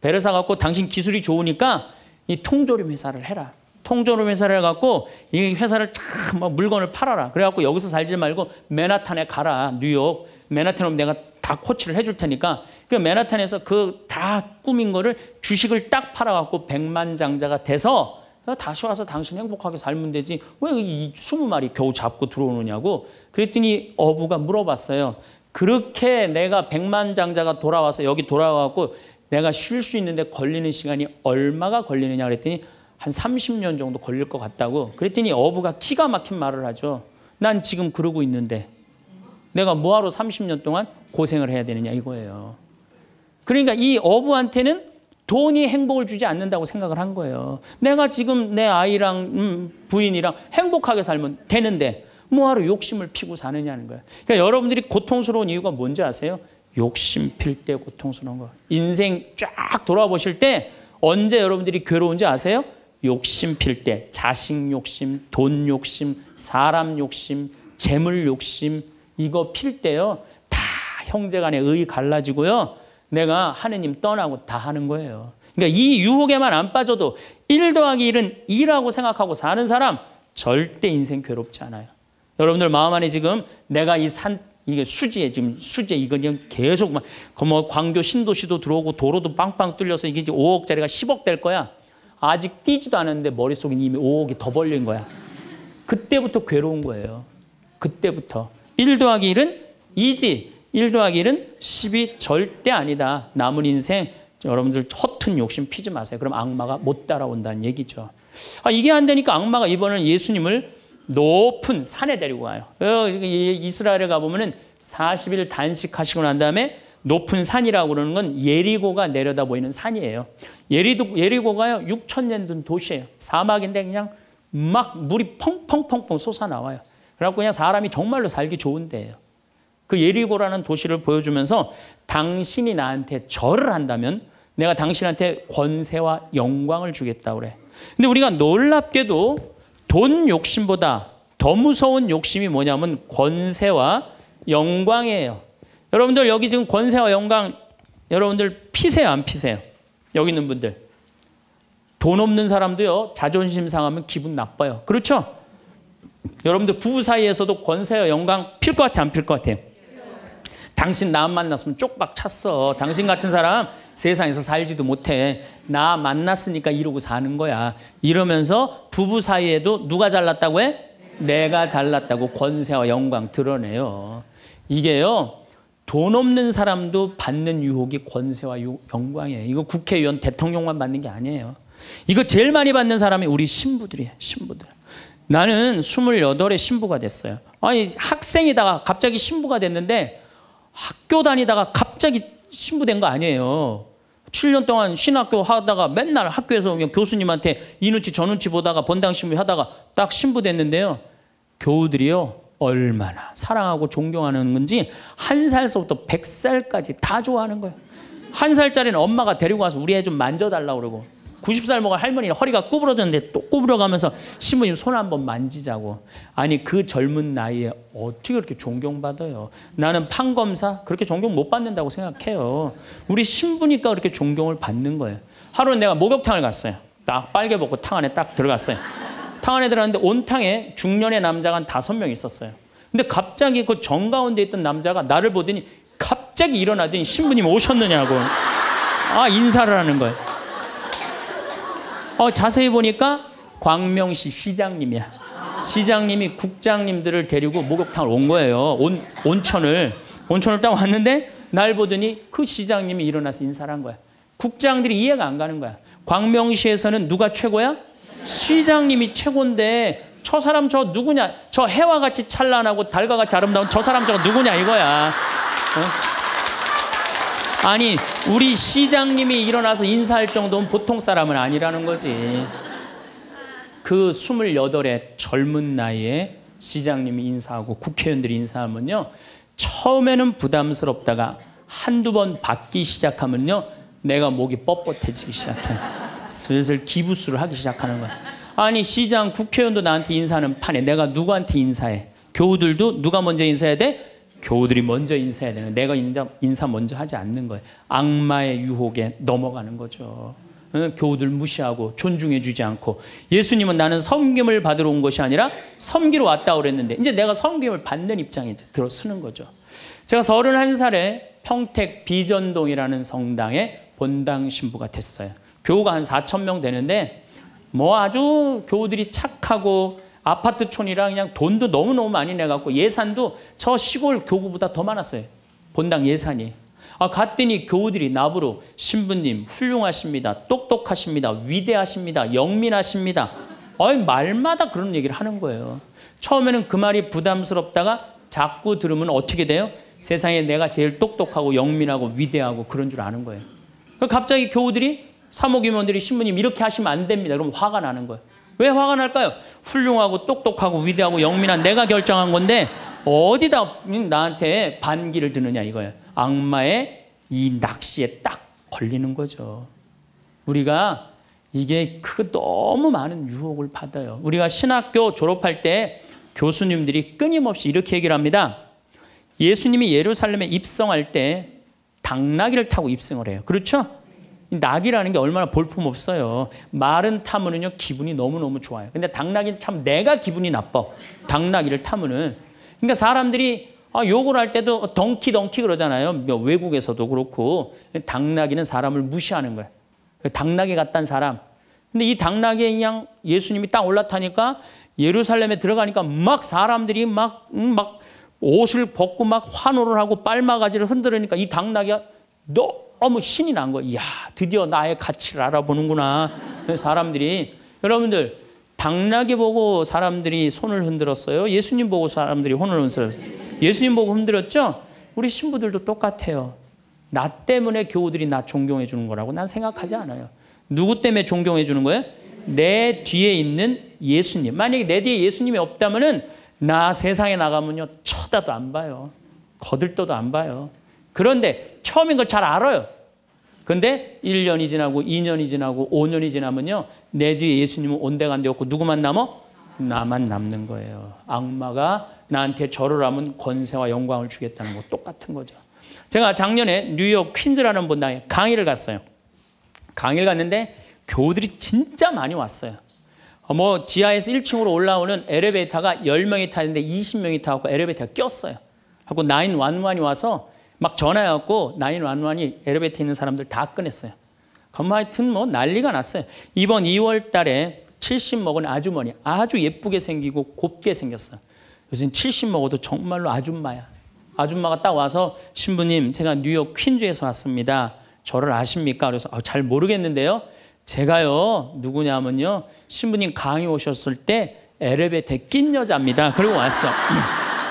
배를 사갖고 당신 기술이 좋으니까 이 통조림 회사를 해라. 통조림 회사를 해갖고 이 회사를 참 막 물건을 팔아라. 그래갖고 여기서 살지 말고 맨하탄에 가라. 뉴욕. 맨하탄 오면 내가 다 코치를 해줄 테니까 그 맨하탄에서 그 다 꾸민 거를 주식을 딱 팔아갖고 백만장자가 돼서 다시 와서 당신 행복하게 살면 되지 왜이 스무 마리 겨우 잡고 들어오느냐고 그랬더니 어부가 물어봤어요. 그렇게 내가 백만장자가 돌아와서 여기 돌아와갖고 내가 쉴 수 있는데 걸리는 시간이 얼마가 걸리느냐 그랬더니 한 30년 정도 걸릴 것 같다고 그랬더니 어부가 키가 막힌 말을 하죠. 난 지금 그러고 있는데 내가 뭐하러 30년 동안 고생을 해야 되느냐 이거예요. 그러니까 이 어부한테는 돈이 행복을 주지 않는다고 생각을 한 거예요. 내가 지금 내 아이랑 음, 부인이랑 행복하게 살면 되는데 뭐하러 욕심을 피고 사느냐는 거예요. 그러니까 여러분들이 고통스러운 이유가 뭔지 아세요? 욕심 필 때 고통스러운 거. 인생 쫙 돌아보실 때 언제 여러분들이 괴로운지 아세요? 욕심 필 때. 자식 욕심, 돈 욕심, 사람 욕심, 재물 욕심, 이거 필 때요. 다 형제 간에 의 갈라지고요. 내가 하느님 떠나고 다 하는 거예요. 그러니까 이 유혹에만 안 빠져도 1 더하기 1은 2라고 생각하고 사는 사람 절대 인생 괴롭지 않아요. 여러분들 마음 안에 지금 내가 이 산 이게 수지에 지금 수지 이건 지금 계속 막뭐 그 광교 신도시도 들어오고 도로도 빵빵 뚫려서 이게 이제 5억짜리가 10억 될 거야. 아직 뛰지도 않았는데 머릿속에 이미 5억이 더 벌린 거야. 그때부터 괴로운 거예요. 그때부터. 1 더하기 1은 2지. 1 더하기 1은 10이 절대 아니다. 남은 인생 여러분들 허튼 욕심 피지 마세요. 그럼 악마가 못 따라온다는 얘기죠. 아, 이게 안 되니까 악마가 이번에 예수님을 높은 산에 데리고 가요. 어, 이스라엘에 가보면 40일 단식하시고 난 다음에 높은 산이라고 그러는 건 예리고가 내려다 보이는 산이에요. 예리도, 예리고가요, 6천 년된 도시예요. 사막인데 그냥 막 물이 펑펑펑펑 솟아나와요. 그래갖고 그냥 사람이 정말로 살기 좋은 데예요. 그 예리고라는 도시를 보여주면서 당신이 나한테 절을 한다면 내가 당신한테 권세와 영광을 주겠다 그래. 근데 우리가 놀랍게도 돈 욕심보다 더 무서운 욕심이 뭐냐면 권세와 영광이에요. 여러분들 여기 지금 권세와 영광 여러분들 피세요 안 피세요? 여기 있는 분들. 돈 없는 사람도요. 자존심 상하면 기분 나빠요. 그렇죠? 여러분들 부부 사이에서도 권세와 영광 필 것 같아 안 필 것 같아? 당신 나 만났으면 쪽박 찼어. 당신 같은 사람 세상에서 살지도 못해. 나 만났으니까 이러고 사는 거야. 이러면서 부부 사이에도 누가 잘났다고 해? 내가 잘났다고 권세와 영광 드러내요. 이게요. 돈 없는 사람도 받는 유혹이 권세와 영광이에요. 이거 국회의원, 대통령만 받는 게 아니에요. 이거 제일 많이 받는 사람이 우리 신부들이에요. 신부들. 나는 28에 신부가 됐어요. 아니, 학생이다가 갑자기 신부가 됐는데 학교 다니다가 갑자기 신부된 거 아니에요. 7년 동안 신학교 하다가 맨날 학교에서 그냥 교수님한테 이눈치 저눈치 보다가 번당 신부 하다가 딱 신부됐는데요. 교우들이요. 얼마나 사랑하고 존경하는 건지 한 살서부터 1살까지다 좋아하는 거예요. 한 살짜리는 엄마가 데리고 와서 우리 애 좀 만져달라고 그러고 90살 먹은 할머니 허리가 구부러졌는데 또 구부려가면서 신부님 손 한 번 만지자고. 아니 그 젊은 나이에 어떻게 그렇게 존경받아요. 나는 판검사 그렇게 존경 못 받는다고 생각해요. 우리 신부니까 그렇게 존경을 받는 거예요. 하루는 내가 목욕탕을 갔어요. 딱 빨개 먹고 탕 안에 딱 들어갔어요. 탕 안에 들어갔는데 온탕에 중년의 남자가 한 다섯 명 있었어요. 근데 갑자기 그 정 가운데 있던 남자가 나를 보더니 갑자기 일어나더니 신부님 오셨느냐고 아 인사를 하는 거예요. 어, 자세히 보니까 광명시 시장님이야. 시장님이 국장님들을 데리고 목욕탕을 온 거예요. 온, 온천을. 온천을 딱 왔는데 날 보더니 그 시장님이 일어나서 인사를 한 거야. 국장들이 이해가 안 가는 거야. 광명시에서는 누가 최고야? 시장님이 최고인데 저 사람 저 누구냐? 저 해와 같이 찬란하고 달과 같이 아름다운 저 사람 저 누구냐 이거야. 어? 아니, 우리 시장님이 일어나서 인사할 정도면 보통 사람은 아니라는 거지. 그 28의 젊은 나이에 시장님이 인사하고 국회의원들이 인사하면요. 처음에는 부담스럽다가 한두 번 받기 시작하면요. 내가 목이 뻣뻣해지기 시작해요. 슬슬 기부수를 하기 시작하는 거야. 아니 시장 국회의원도 나한테 인사하는 판에 내가 누구한테 인사해? 교우들도 누가 먼저 인사해야 돼? 교우들이 먼저 인사해야 되는 내가 인사, 인사 먼저 하지 않는 거예요. 악마의 유혹에 넘어가는 거죠. 교우들 무시하고 존중해 주지 않고 예수님은 나는 섬김을 받으러 온 것이 아니라 섬기러 왔다 그랬는데 이제 내가 섬김을 받는 입장에 들어 쓰는 거죠. 제가 31살에 평택 비전동이라는 성당의 본당 신부가 됐어요. 교우가 한 4천 명 되는데 뭐 아주 교우들이 착하고 아파트촌이랑 그냥 돈도 너무너무 많이 내갖고 예산도 저 시골 교구보다 더 많았어요. 본당 예산이. 아, 갔더니 교우들이 나부로 신부님 훌륭하십니다. 똑똑하십니다. 위대하십니다. 영민하십니다. 어이 말마다 그런 얘기를 하는 거예요. 처음에는 그 말이 부담스럽다가 자꾸 들으면 어떻게 돼요? 세상에 내가 제일 똑똑하고 영민하고 위대하고 그런 줄 아는 거예요. 그러니까 갑자기 교우들이 사모임원들이 신부님 이렇게 하시면 안 됩니다. 그럼 화가 나는 거예요. 왜 화가 날까요? 훌륭하고 똑똑하고 위대하고 영민한 내가 결정한 건데 어디다 나한테 반기를 드느냐 이거예요. 악마의 이 낚시에 딱 걸리는 거죠. 우리가 이게 그 너무 많은 유혹을 받아요. 우리가 신학교 졸업할 때 교수님들이 끊임없이 이렇게 얘기를 합니다. 예수님이 예루살렘에 입성할 때 당나귀를 타고 입성을 해요. 그렇죠? 낙이라는 게 얼마나 볼품없어요. 마른 타면은요 기분이 너무너무 좋아요. 근데 당나귀는 참 내가 기분이 나빠. 당나귀를 타면은. 그러니까 사람들이 아, 욕을 할 때도 덩키 덩키 그러잖아요. 뭐 외국에서도 그렇고 당나귀는 사람을 무시하는 거예요. 당나귀 같단 사람. 근데 이 당나귀에 그냥 예수님이 딱 올라타니까 예루살렘에 들어가니까 막 사람들이 막막 음, 막 옷을 벗고 막 환호를 하고 빨마가지를 흔들으니까 이 당나귀가 너무 신이 난 거야. 이야, 드디어 나의 가치를 알아보는구나. 사람들이. 여러분들, 당나귀 보고 사람들이 손을 흔들었어요. 예수님 보고 사람들이 혼을 흔들었어요. 예수님 보고 흔들었죠? 우리 신부들도 똑같아요. 나 때문에 교우들이 나 존경해 주는 거라고 난 생각하지 않아요. 누구 때문에 존경해 주는 거예요? 내 뒤에 있는 예수님. 만약에 내 뒤에 예수님이 없다면은 나 세상에 나가면요. 쳐다도 안 봐요. 거들떠도 안 봐요. 그런데 처음인 걸 잘 알아요. 근데 1년이 지나고 2년이 지나고 5년이 지나면요. 내 뒤에 예수님은 온데간데 없고 누구만 남어? 나만 남는 거예요. 악마가 나한테 절을 하면 권세와 영광을 주겠다는 거 똑같은 거죠. 제가 작년에 뉴욕 퀸즈라는 본당에 강의를 갔어요. 강의를 갔는데 교우들이 진짜 많이 왔어요. 뭐 지하에서 1층으로 올라오는 엘리베이터가 10명이 타는데 20명이 타고 엘리베이터가 꼈어요. 하고 911이 와서 막 전화해갖고 나인 완완이 에리베트에 있는 사람들 다 꺼냈어요. 건마 하여튼 뭐 난리가 났어요. 이번 2월 달에 70 먹은 아주머니 아주 예쁘게 생기고 곱게 생겼어요. 요즘 70 먹어도 정말로 아줌마야. 아줌마가 딱 와서 신부님 제가 뉴욕 퀸즈에서 왔습니다. 저를 아십니까? 그래서 아, 잘 모르겠는데요. 제가요 누구냐면요 신부님 강의 오셨을 때에리베이에낀 여자입니다. 그리고 왔어.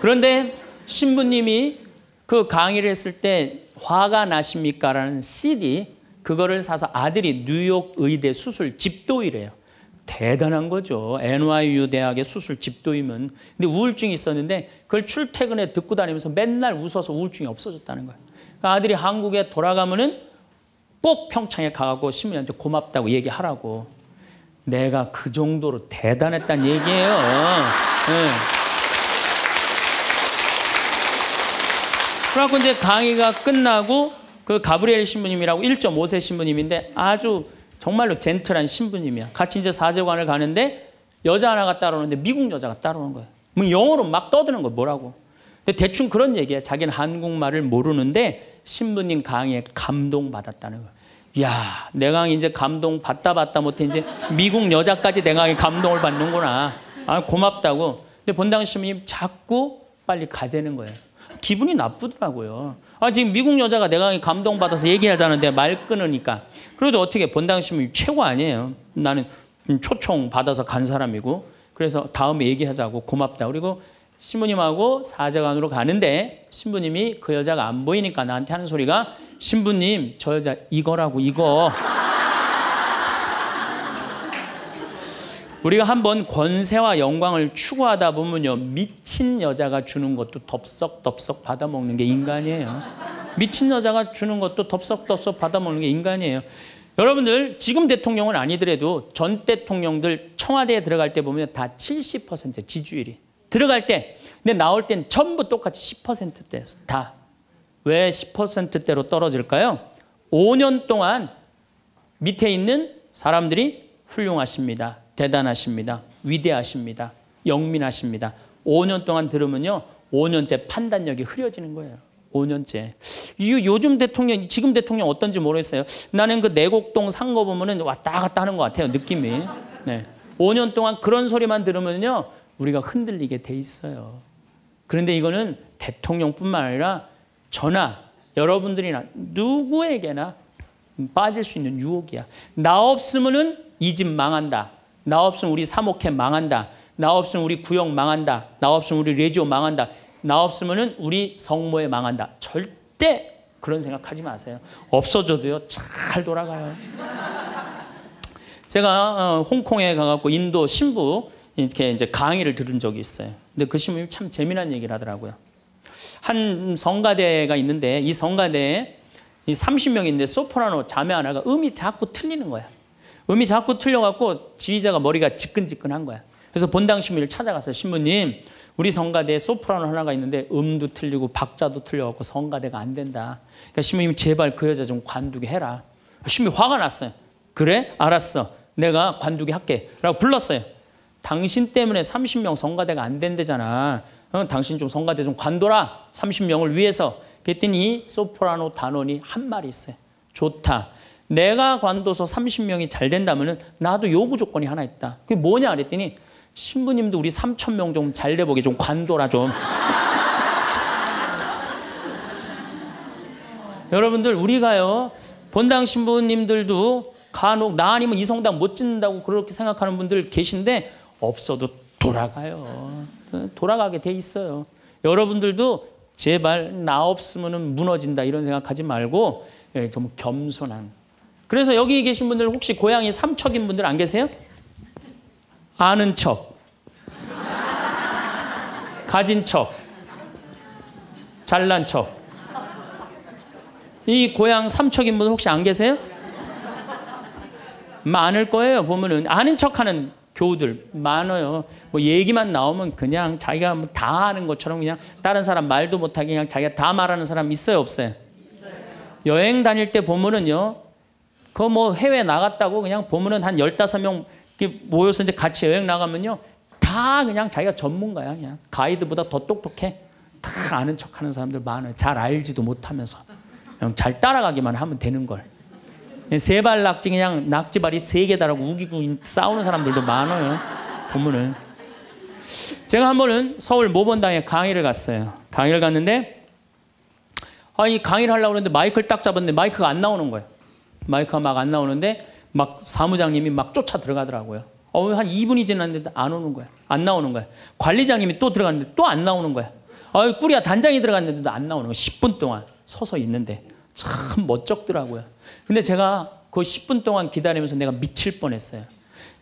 그런데 신부님이 그 강의를 했을 때 화가 나십니까? 라는 CD 그거를 사서 아들이 뉴욕 의대 수술 집도이래요. 대단한 거죠. NYU 대학의 수술 집도이면. 근데 우울증이 있었는데 그걸 출퇴근에 듣고 다니면서 맨날 웃어서 우울증이 없어졌다는 거예요. 그러니까 아들이 한국에 돌아가면은 꼭 평창에 가고 신부님한테 고맙다고 얘기하라고. 내가 그 정도로 대단했다는 얘기예요. 네. 그래갖고 이제 강의가 끝나고 그 가브리엘 신부님이라고 1.5세 신부님인데 아주 정말로 젠틀한 신부님이야. 같이 이제 사제관을 가는데 여자 하나가 따라오는데 미국 여자가 따라오는 거야. 뭐 영어로 막 떠드는 거 뭐라고. 근데 대충 그런 얘기야. 자기는 한국말을 모르는데 신부님 강의에 감동받았다는 거야. 야, 내 강의 이제 감동 받다 받다 못해 이제 미국 여자까지 내 강의 감동을 받는구나. 아, 고맙다고. 근데 본당 신부님 자꾸 빨리 가재는 거예요. 기분이 나쁘더라고요. 아, 지금 미국 여자가 내가 감동받아서 얘기하자는데 말 끊으니까. 그래도 어떻게 본당심이 최고 아니에요. 나는 초청 받아서 간 사람이고. 그래서 다음에 얘기하자고 고맙다. 그리고 신부님하고 사제관으로 가는데 신부님이 그 여자가 안 보이니까 나한테 하는 소리가 신부님 저 여자 이거라고 이거 우리가 한번 권세와 영광을 추구하다 보면요. 미친 여자가 주는 것도 덥석덥석 받아먹는 게 인간이에요. 미친 여자가 주는 것도 덥석덥석 받아먹는 게 인간이에요. 여러분들 지금 대통령은 아니더라도 전 대통령들 청와대에 들어갈 때 보면 다 70% 지지율이 들어갈 때 근데 나올 땐 전부 똑같이 10%대에서 다. 왜 10%대로 떨어질까요? 5년 동안 밑에 있는 사람들이 훌륭하십니다. 대단하십니다. 위대하십니다. 영민하십니다. 5년 동안 들으면요. 5년째 판단력이 흐려지는 거예요. 5년째. 요즘 대통령, 지금 대통령 어떤지 모르겠어요. 나는 그 내곡동 산거보면 왔다 갔다 하는 것 같아요. 느낌이. 네. 5년 동안 그런 소리만 들으면요. 우리가 흔들리게 돼 있어요. 그런데 이거는 대통령뿐만 아니라 저나 여러분들이나 누구에게나 빠질 수 있는 유혹이야. 나 없으면은 이 집 망한다. 나 없으면 우리 사목회 망한다. 나 없으면 우리 구역 망한다. 나 없으면 우리 레지오 망한다. 나없으면 우리 성모에 망한다. 절대 그런 생각하지 마세요. 없어져도요 잘 돌아가요. 제가 어, 홍콩에 가갖고 인도 신부 이렇게 이제 강의를 들은 적이 있어요. 근데 그 신부님 참 재미난 얘기를 하더라고요. 한 성가대가 있는데 이 성가대에 30명인데 소프라노 자매 하나가 음이 자꾸 틀리는 거야. 음이 자꾸 틀려갖고 지휘자가 머리가 지끈지끈한 거야. 그래서 본당 신부를 찾아가서 신부님 우리 성가대에 소프라노 하나가 있는데 음도 틀리고 박자도 틀려갖고 성가대가 안 된다. 그러니까 신부님 제발 그 여자 좀 관두게 해라. 신부 화가 났어요. 그래? 알았어. 내가 관두게 할게. 라고 불렀어요. 당신 때문에 30명 성가대가 안 된대잖아. 어, 당신 좀 성가대 좀 관둬라. 30명을 위해서. 그랬더니 소프라노 단원이 한 말이 있어요. 좋다. 내가 관둬서 30명이 잘된다면 나도 요구 조건이 하나 있다. 그게 뭐냐 그랬더니 신부님도 우리 3천 명좀잘돼 보게 좀 관둬라 좀. 여러분들 우리가요 본당 신부님들도 간혹 나 아니면 이 성당 못 짓는다고 그렇게 생각하는 분들 계신데 없어도 돌아가요. 돌아가게 돼 있어요. 여러분들도 제발 나 없으면 무너진다 이런 생각하지 말고 예, 좀 겸손한 그래서 여기 계신 분들 혹시 고향이 삼척인 분들 안 계세요? 아는 척. 가진 척. 잘난 척. 이 고향 삼척인 분 혹시 안 계세요? 많을 거예요. 보면은 아는 척하는 교우들 많아요. 뭐 얘기만 나오면 그냥 자기가 뭐 다 아는 것처럼 그냥 다른 사람 말도 못하게 그냥 자기가 다 말하는 사람 있어요 없어요 여행 다닐 때 보면은요 그뭐 해외 나갔다고 그냥 보면은 한 15명 모여서 이제 같이 여행 나가면요. 다 그냥 자기가 전문가야. 그냥 가이드보다 더 똑똑해. 다 아는 척 하는 사람들 많아요. 잘 알지도 못하면서. 그냥 잘 따라가기만 하면 되는 걸. 세발 낙지 그냥 낙지발이 세 개다라고 우기고 싸우는 사람들도 많아요. 보면은. 제가 한 번은 서울 모범당에 강의를 갔어요. 강의를 갔는데 아니 강의를 하려고 그러는데 마이크를 딱 잡았는데 마이크가 안 나오는 거예요. 마이크가 막 안 나오는데 막 사무장님이 막 쫓아 들어가더라고요. 어, 한 2분이 지났는데 안 오는 거야. 안 나오는 거야. 관리장님이 또 들어갔는데 또 안 나오는 거야. 어, 꾸리야 단장이 들어갔는데도 안 나오는 거야. 10분 동안 서서 있는데 참 멋쩍더라고요. 근데 제가 그 10분 동안 기다리면서 내가 미칠 뻔했어요.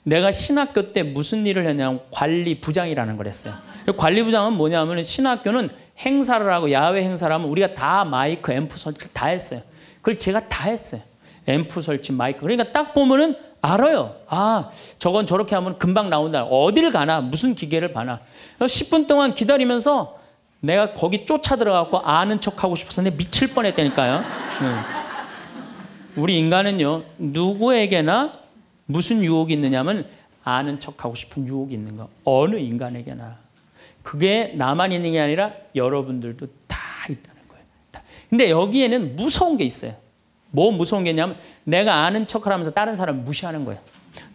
내가 신학교 때 무슨 일을 했냐면 관리부장이라는 걸 했어요. 그 관리부장은 뭐냐면 신학교는 행사를 하고 야외 행사를 하면 우리가 다 마이크, 앰프 설치 다 했어요. 그걸 제가 다 했어요. 앰프 설치 마이크 그러니까 딱 보면은 알아요. 아, 저건 저렇게 하면 금방 나온다. 어디를 가나, 무슨 기계를 봐나. 10분 동안 기다리면서 내가 거기 쫓아 들어가고 아는 척 하고 싶어서 내 미칠 뻔했다니까요. 네. 우리 인간은요, 누구에게나 무슨 유혹이 있느냐면 아는 척 하고 싶은 유혹이 있는 거. 어느 인간에게나. 그게 나만 있는 게 아니라 여러분들도 다 있다는 거예요. 근데 여기에는 무서운 게 있어요. 뭐 무서운 게 있냐면 내가 아는 척 하면서 다른 사람 무시하는 거예요.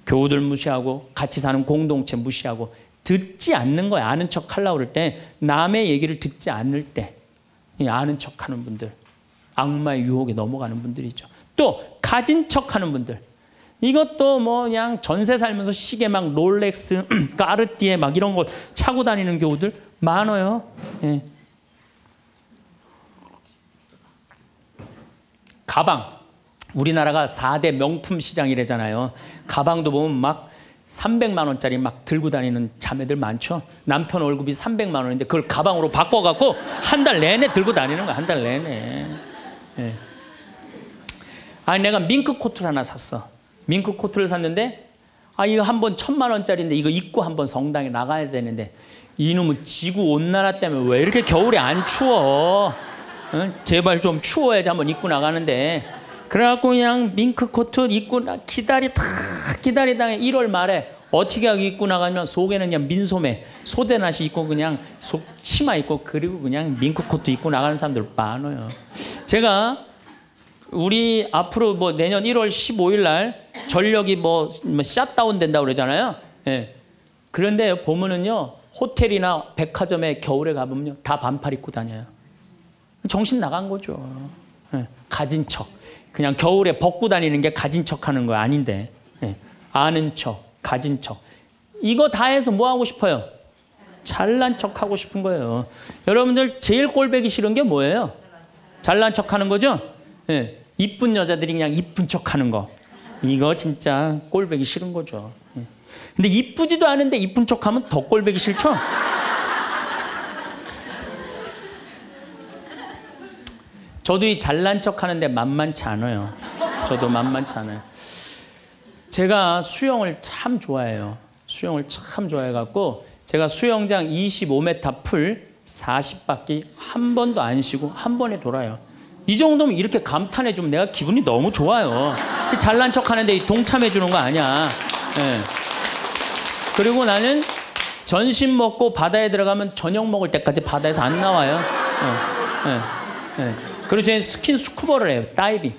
교우들 무시하고 같이 사는 공동체 무시하고 듣지 않는 거야. 아는 척 하려고 그때 남의 얘기를 듣지 않을 때 아는 척 하는 분들 악마의 유혹에 넘어가는 분들이죠. 또 가진 척 하는 분들 이것도 뭐 그냥 전세 살면서 시계 막 롤렉스 까르띠에 막 이런 거 차고 다니는 교우들 많아요. 예. 가방. 우리나라가 4대 명품 시장이래잖아요. 가방도 보면 막 300만 원짜리 막 들고 다니는 자매들 많죠. 남편 월급이 300만 원인데 그걸 가방으로 바꿔 갖고 한 달 내내 들고 다니는 거야. 한달 내내. 예. 아니 내가 민크 코트를 하나 샀어. 민크 코트를 샀는데 아 이거 한 번 천만 원짜리인데 이거 입고 한 번 성당에 나가야 되는데 이놈은 지구 온난화 때문에 왜 이렇게 겨울에 안 추워? 제발 좀 추워야지 한번 입고 나가는데 그래갖고 그냥 밍크 코트 입고 나 기다리다 기다리다 1월 말에 어떻게 하고 입고 나가면 속에는 그냥 민소매 소대나시 입고 그냥 속 치마 입고 그리고 그냥 밍크 코트 입고 나가는 사람들 많아요. 제가 우리 앞으로 뭐 내년 1월 15일 날 전력이 뭐, 뭐 샷다운 된다고 그러잖아요. 예. 그런데 보면은요 호텔이나 백화점에 겨울에 가보면요 다 반팔 입고 다녀요. 정신 나간 거죠. 예, 가진 척. 그냥 겨울에 벗고 다니는 게 가진 척 하는 거 아닌데. 예, 아는 척, 가진 척. 이거 다 해서 뭐 하고 싶어요? 잘난 척 하고 싶은 거예요. 여러분들 제일 꼴배기 싫은 게 뭐예요? 잘난 척 하는 거죠? 예. 이쁜 여자들이 그냥 이쁜 척 하는 거. 이거 진짜 꼴배기 싫은 거죠. 예. 근데 이쁘지도 않은데 이쁜 척 하면 더 꼴배기 싫죠? 저도 이 잘난 척 하는데 만만치 않아요. 저도 만만치 않아요. 제가 수영을 참 좋아해요. 수영을 참 좋아해갖고 제가 수영장 25m 풀 40바퀴 한 번도 안 쉬고 한 번에 돌아요. 이 정도면 이렇게 감탄해 주면 내가 기분이 너무 좋아요. 잘난 척 하는데 동참해 주는 거 아니야. 네. 그리고 나는 전신 먹고 바다에 들어가면 저녁 먹을 때까지 바다에서 안 나와요. 네. 네. 그리고 저는 스킨 스쿠버를 해요. 다이빙.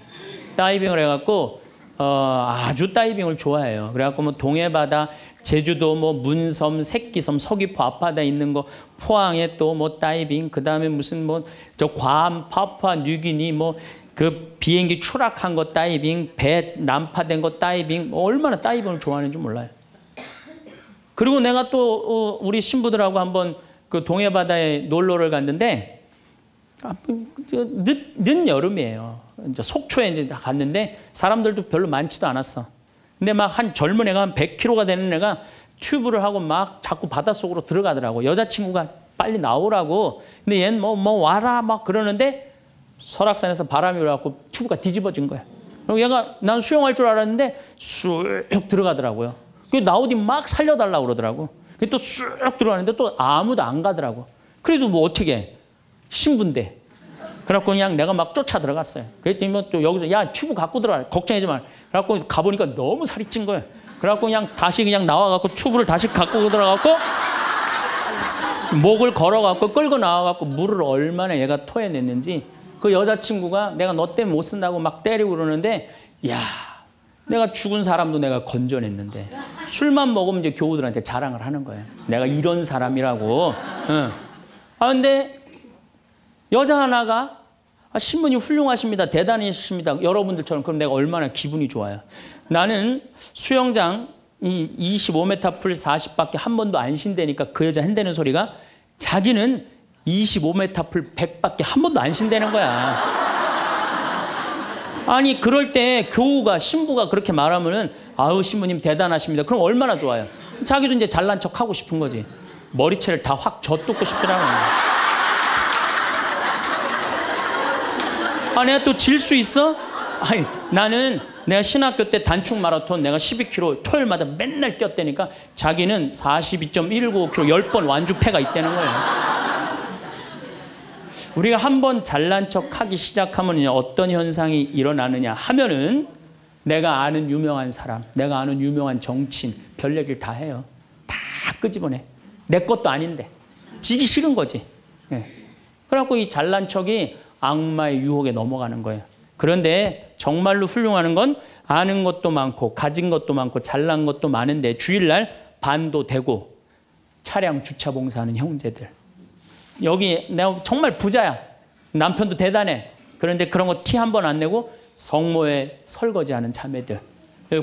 다이빙을 해갖고, 어, 아주 다이빙을 좋아해요. 그래갖고 뭐 동해바다, 제주도 뭐 문섬, 새끼섬, 서귀포 앞바다 있는 거, 포항에 또 뭐 다이빙, 그 다음에 무슨 뭐저 괌, 파푸아, 뉴기니 뭐 그 비행기 추락한 거 다이빙, 배 난파된 거 다이빙, 뭐 얼마나 다이빙을 좋아하는지 몰라요. 그리고 내가 또 어, 우리 신부들하고 한번 그 동해바다에 놀러를 갔는데 늦, 늦 여름이에요. 이제 속초에 이제 갔는데 사람들도 별로 많지도 않았어. 근데 막 한 젊은 애가 한 100kg가 되는 애가 튜브를 하고 막 자꾸 바닷속으로 들어가더라고. 여자친구가 빨리 나오라고. 근데 얘는 뭐, 뭐 와라 막 그러는데 설악산에서 바람이 불어갖고 튜브가 뒤집어진 거야. 그리고 얘가 난 수영할 줄 알았는데 쑥 들어가더라고요. 그 나오디 막 살려달라고 그러더라고. 그또 쑥 들어가는데 또 아무도 안 가더라고. 그래도 뭐 어떻게 해? 신분대. 그래갖고 그냥 내가 막 쫓아 들어갔어요. 그랬더니 뭐 또 여기서 야 튜브 갖고 들어와 걱정하지 마. 그래갖고 가보니까 너무 살이 찐 거예요. 그래갖고 그냥 다시 그냥 나와갖고 튜브를 다시 갖고 들어갖고 목을 걸어갖고 끌고 나와갖고 물을 얼마나 얘가 토해냈는지 그 여자친구가 내가 너 때문에 못 쓴다고 막 때리고 그러는데 야 내가 죽은 사람도 내가 건져냈는데 술만 먹으면 이제 교우들한테 자랑을 하는 거예요. 내가 이런 사람이라고. 응. 아 근데 여자 하나가 아, 신부님 훌륭하십니다. 대단히십니다. 여러분들처럼 그럼 내가 얼마나 기분이 좋아요. 나는 수영장 이 25m 풀 40밖에 한 번도 안 신대니까 그 여자 핸대는 소리가 자기는 25m 풀 100밖에 한 번도 안 신대는 거야. 아니 그럴 때 교우가 신부가 그렇게 말하면은 아우 신부님 대단하십니다. 그럼 얼마나 좋아요. 자기도 이제 잘난 척 하고 싶은 거지. 머리채를 다 확 젖듣고 싶더라고요. 는아 내가 또 질 수 있어? 아니 나는 내가 신학교 때 단축 마라톤 내가 12km 토요일마다 맨날 뛰었다니까 자기는 42.195km 10번 완주패가 있다는 거예요. 우리가 한 번 잘난 척 하기 시작하면 어떤 현상이 일어나느냐 하면은 내가 아는 유명한 사람, 내가 아는 유명한 정치인 별 얘기를 다 해요. 다 끄집어내. 내 것도 아닌데. 지기 싫은 거지. 예. 그래갖고 이 잘난 척이 악마의 유혹에 넘어가는 거예요. 그런데 정말로 훌륭하는 건 아는 것도 많고 가진 것도 많고 잘난 것도 많은데 주일날 반도 되고 차량 주차 봉사하는 형제들. 여기 내가 정말 부자야. 남편도 대단해. 그런데 그런 거 티 한 번 안 내고 성모에 설거지하는 자매들.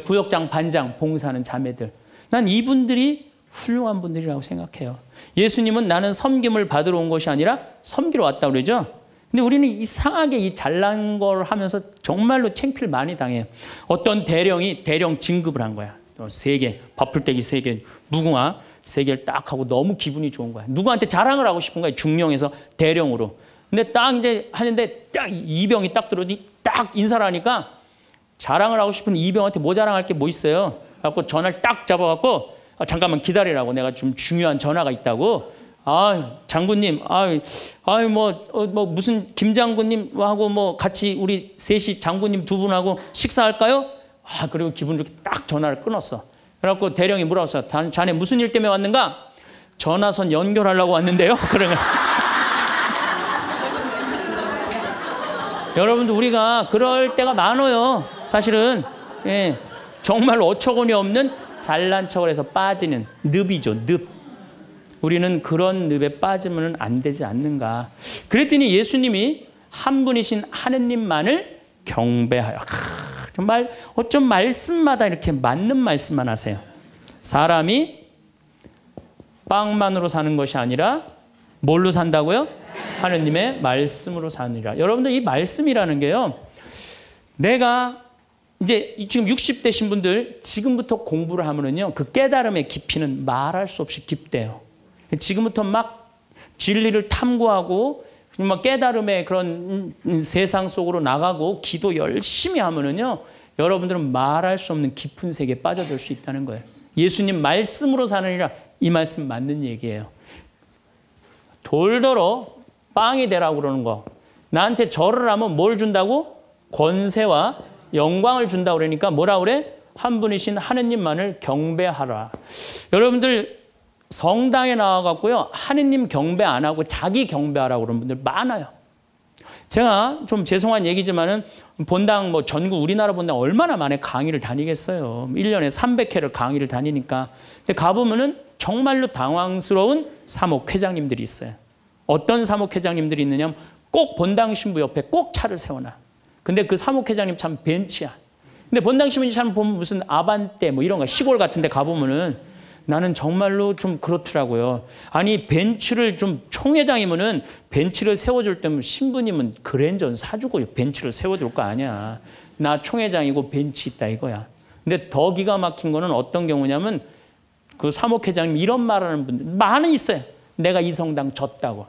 구역장 반장 봉사하는 자매들. 난 이분들이 훌륭한 분들이라고 생각해요. 예수님은 나는 섬김을 받으러 온 것이 아니라 섬기러 왔다 그러죠. 근데 우리는 이상하게 이 잘난 걸 하면서 정말로 챙피를 많이 당해요. 어떤 대령이 대령 진급을 한 거야. 어, 세 개, 밥풀떼기 세 개, 무궁화 세 개를 딱 하고 너무 기분이 좋은 거야. 누구한테 자랑을 하고 싶은 거야. 중령에서 대령으로. 근데 딱 이제 하는데 딱 이병이 딱 들어오니 딱 인사를 하니까 자랑을 하고 싶은 이병한테 뭐 자랑할 게 뭐 있어요? 그래 갖고 전화를 딱 잡아갖고 아, 잠깐만 기다리라고 내가 좀 중요한 전화가 있다고 아, 장군님, 아, 아, 뭐, 어, 뭐 무슨 김 장군님하고 뭐 같이 우리 셋이 장군님 두 분하고 식사할까요? 아, 그리고 기분 좋게 딱 전화를 끊었어. 그래갖고 대령이 물어봤 자네 무슨 일 때문에 왔는가? 전화선 연결하려고 왔는데요. 그러면. 여러분들 우리가 그럴 때가 많아요. 사실은 예, 정말 어처구니 없는 잘난 척을 해서 빠지는 늪이죠. 늪. 우리는 그런 늪에 빠지면 안 되지 않는가. 그랬더니 예수님이 한 분이신 하느님만을 경배하여. 정말 어쩜 말씀마다 이렇게 맞는 말씀만 하세요. 사람이 빵만으로 사는 것이 아니라 뭘로 산다고요? 하느님의 말씀으로 사느라. 여러분들 이 말씀이라는 게요. 내가 이제 지금 60대신 분들 지금부터 공부를 하면은요. 그 깨달음의 깊이는 말할 수 없이 깊대요. 지금부터 막 진리를 탐구하고 막 깨달음의 그런 세상 속으로 나가고 기도 열심히 하면은요 여러분들은 말할 수 없는 깊은 세계에 빠져들 수 있다는 거예요. 예수님 말씀으로 사느니라 이 말씀 맞는 얘기예요. 돌더러 빵이 되라고 그러는 거. 나한테 절을 하면 뭘 준다고? 권세와 영광을 준다고 그러니까 뭐라 그래? 한 분이신 하느님만을 경배하라. 여러분들 성당에 나와갖고요. 하느님 경배 안 하고 자기 경배하라고 그런 분들 많아요. 제가 좀 죄송한 얘기지만은 본당 뭐 전국 우리나라 본당 얼마나 많은 강의를 다니겠어요. 1년에 300회를 강의를 다니니까. 근데 가보면은 정말로 당황스러운 사목회장님들이 있어요. 어떤 사목회장님들이 있느냐면 꼭 본당 신부 옆에 꼭 차를 세워놔. 근데 그 사목회장님 참 벤치야. 근데 본당 신부님 참 보면 무슨 아반떼 뭐 이런 거 시골 같은 데 가보면은 나는 정말로 좀 그렇더라고요. 아니 벤츠를 좀 총회장이면은 벤츠를 세워줄 때면 신부님은 그랜저는 사주고 벤츠를 세워줄 거 아니야. 나 총회장이고 벤츠 있다 이거야. 근데 더 기가 막힌 거는 어떤 경우냐면 그 사목회장님 이런 말하는 분들 많은 있어요. 내가 이 성당 졌다고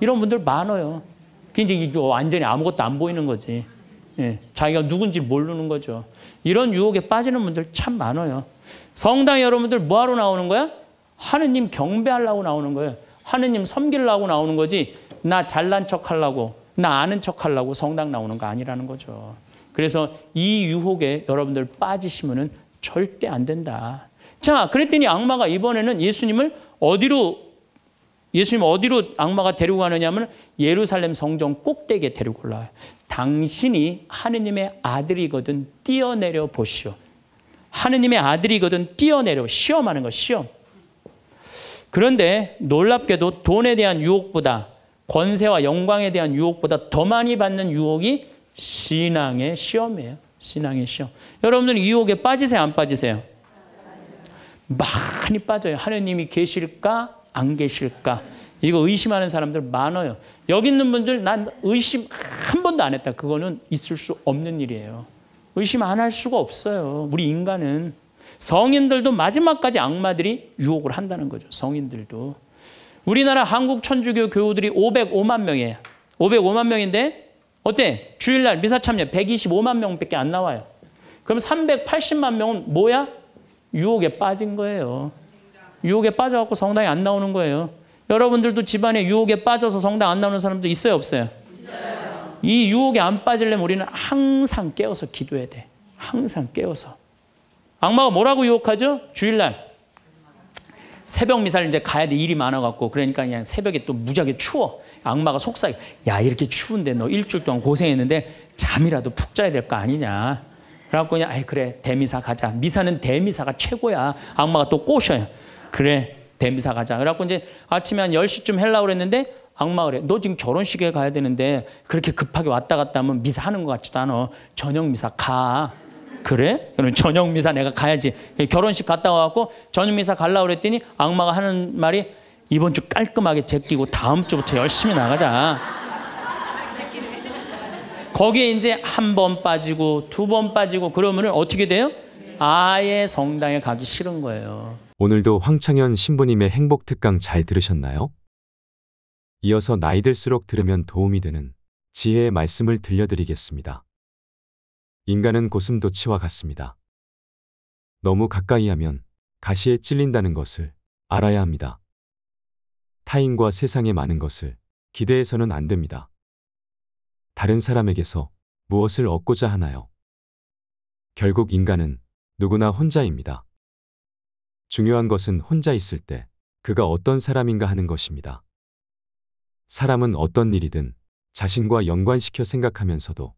이런 분들 많아요. 굉장히 완전히 아무것도 안 보이는 거지. 예, 자기가 누군지 모르는 거죠. 이런 유혹에 빠지는 분들 참 많아요. 성당 여러분들 뭐하러 나오는 거야? 하느님 경배하려고 나오는 거예요. 하느님 섬기려고 나오는 거지 나 잘난 척 하려고 나 아는 척 하려고 성당 나오는 거 아니라는 거죠. 그래서 이 유혹에 여러분들 빠지시면은 절대 안 된다. 자, 그랬더니 악마가 이번에는 예수님을 어디로 예수님 어디로 악마가 데리고 가느냐면 예루살렘 성전 꼭대기에 데리고 올라와요. 당신이 하느님의 아들이거든 뛰어내려 보시오. 하느님의 아들이거든 뛰어내려 시험하는 거 시험. 그런데 놀랍게도 돈에 대한 유혹보다 권세와 영광에 대한 유혹보다 더 많이 받는 유혹이 신앙의 시험이에요. 신앙의 시험. 여러분들 유혹에 빠지세요, 안 빠지세요? 많이 빠져요. 하느님이 계실까, 안 계실까. 이거 의심하는 사람들 많아요. 여기 있는 분들 난 의심 한 번도 안 했다. 그거는 있을 수 없는 일이에요. 의심 안 할 수가 없어요. 우리 인간은 성인들도 마지막까지 악마들이 유혹을 한다는 거죠. 성인들도. 우리나라 한국 천주교 교우들이 505만 명이에요. 505만 명인데 어때? 주일날 미사 참여 125만 명밖에 안 나와요. 그럼 380만 명은 뭐야? 유혹에 빠진 거예요. 유혹에 빠져갖고 성당에 안 나오는 거예요. 여러분들도 집안에 유혹에 빠져서 성당 안 나오는 사람도 있어요, 없어요? 이 유혹에 안 빠지려면 우리는 항상 깨워서 기도해야 돼. 항상 깨어서. 악마가 뭐라고 유혹하죠? 주일날. 새벽 미사를 이제 가야 돼. 일이 많아갖고. 그러니까 그냥 새벽에 또 무지하게 추워. 악마가 속삭이. 야, 이렇게 추운데 너 일주일 동안 고생했는데 잠이라도 푹 자야 될 거 아니냐. 그래갖고 그냥, 아이, 그래. 대미사 가자. 미사는 대미사가 최고야. 악마가 또 꼬셔요. 그래. 대미사 가자. 그래갖고 이제 아침에 한 10시쯤 헬라 그랬는데 악마 그래. 너 지금 결혼식에 가야 되는데 그렇게 급하게 왔다 갔다 하면 미사 하는 것 같지도 않아. 저녁 미사 가. 그래? 그럼 저녁 미사 내가 가야지. 결혼식 갔다 와갖고 저녁 미사 갈라 그랬더니 악마가 하는 말이 이번 주 깔끔하게 제끼고 다음 주부터 열심히 나가자. 거기에 이제 한 번 빠지고 두 번 빠지고 그러면 어떻게 돼요? 아예 성당에 가기 싫은 거예요. 오늘도 황창현 신부님의 행복 특강 잘 들으셨나요? 이어서 나이 들수록 들으면 도움이 되는 지혜의 말씀을 들려드리겠습니다. 인간은 고슴도치와 같습니다. 너무 가까이 하면 가시에 찔린다는 것을 알아야 합니다. 타인과 세상의 많은 것을 기대해서는 안 됩니다. 다른 사람에게서 무엇을 얻고자 하나요? 결국 인간은 누구나 혼자입니다. 중요한 것은 혼자 있을 때 그가 어떤 사람인가 하는 것입니다. 사람은 어떤 일이든 자신과 연관시켜 생각하면서도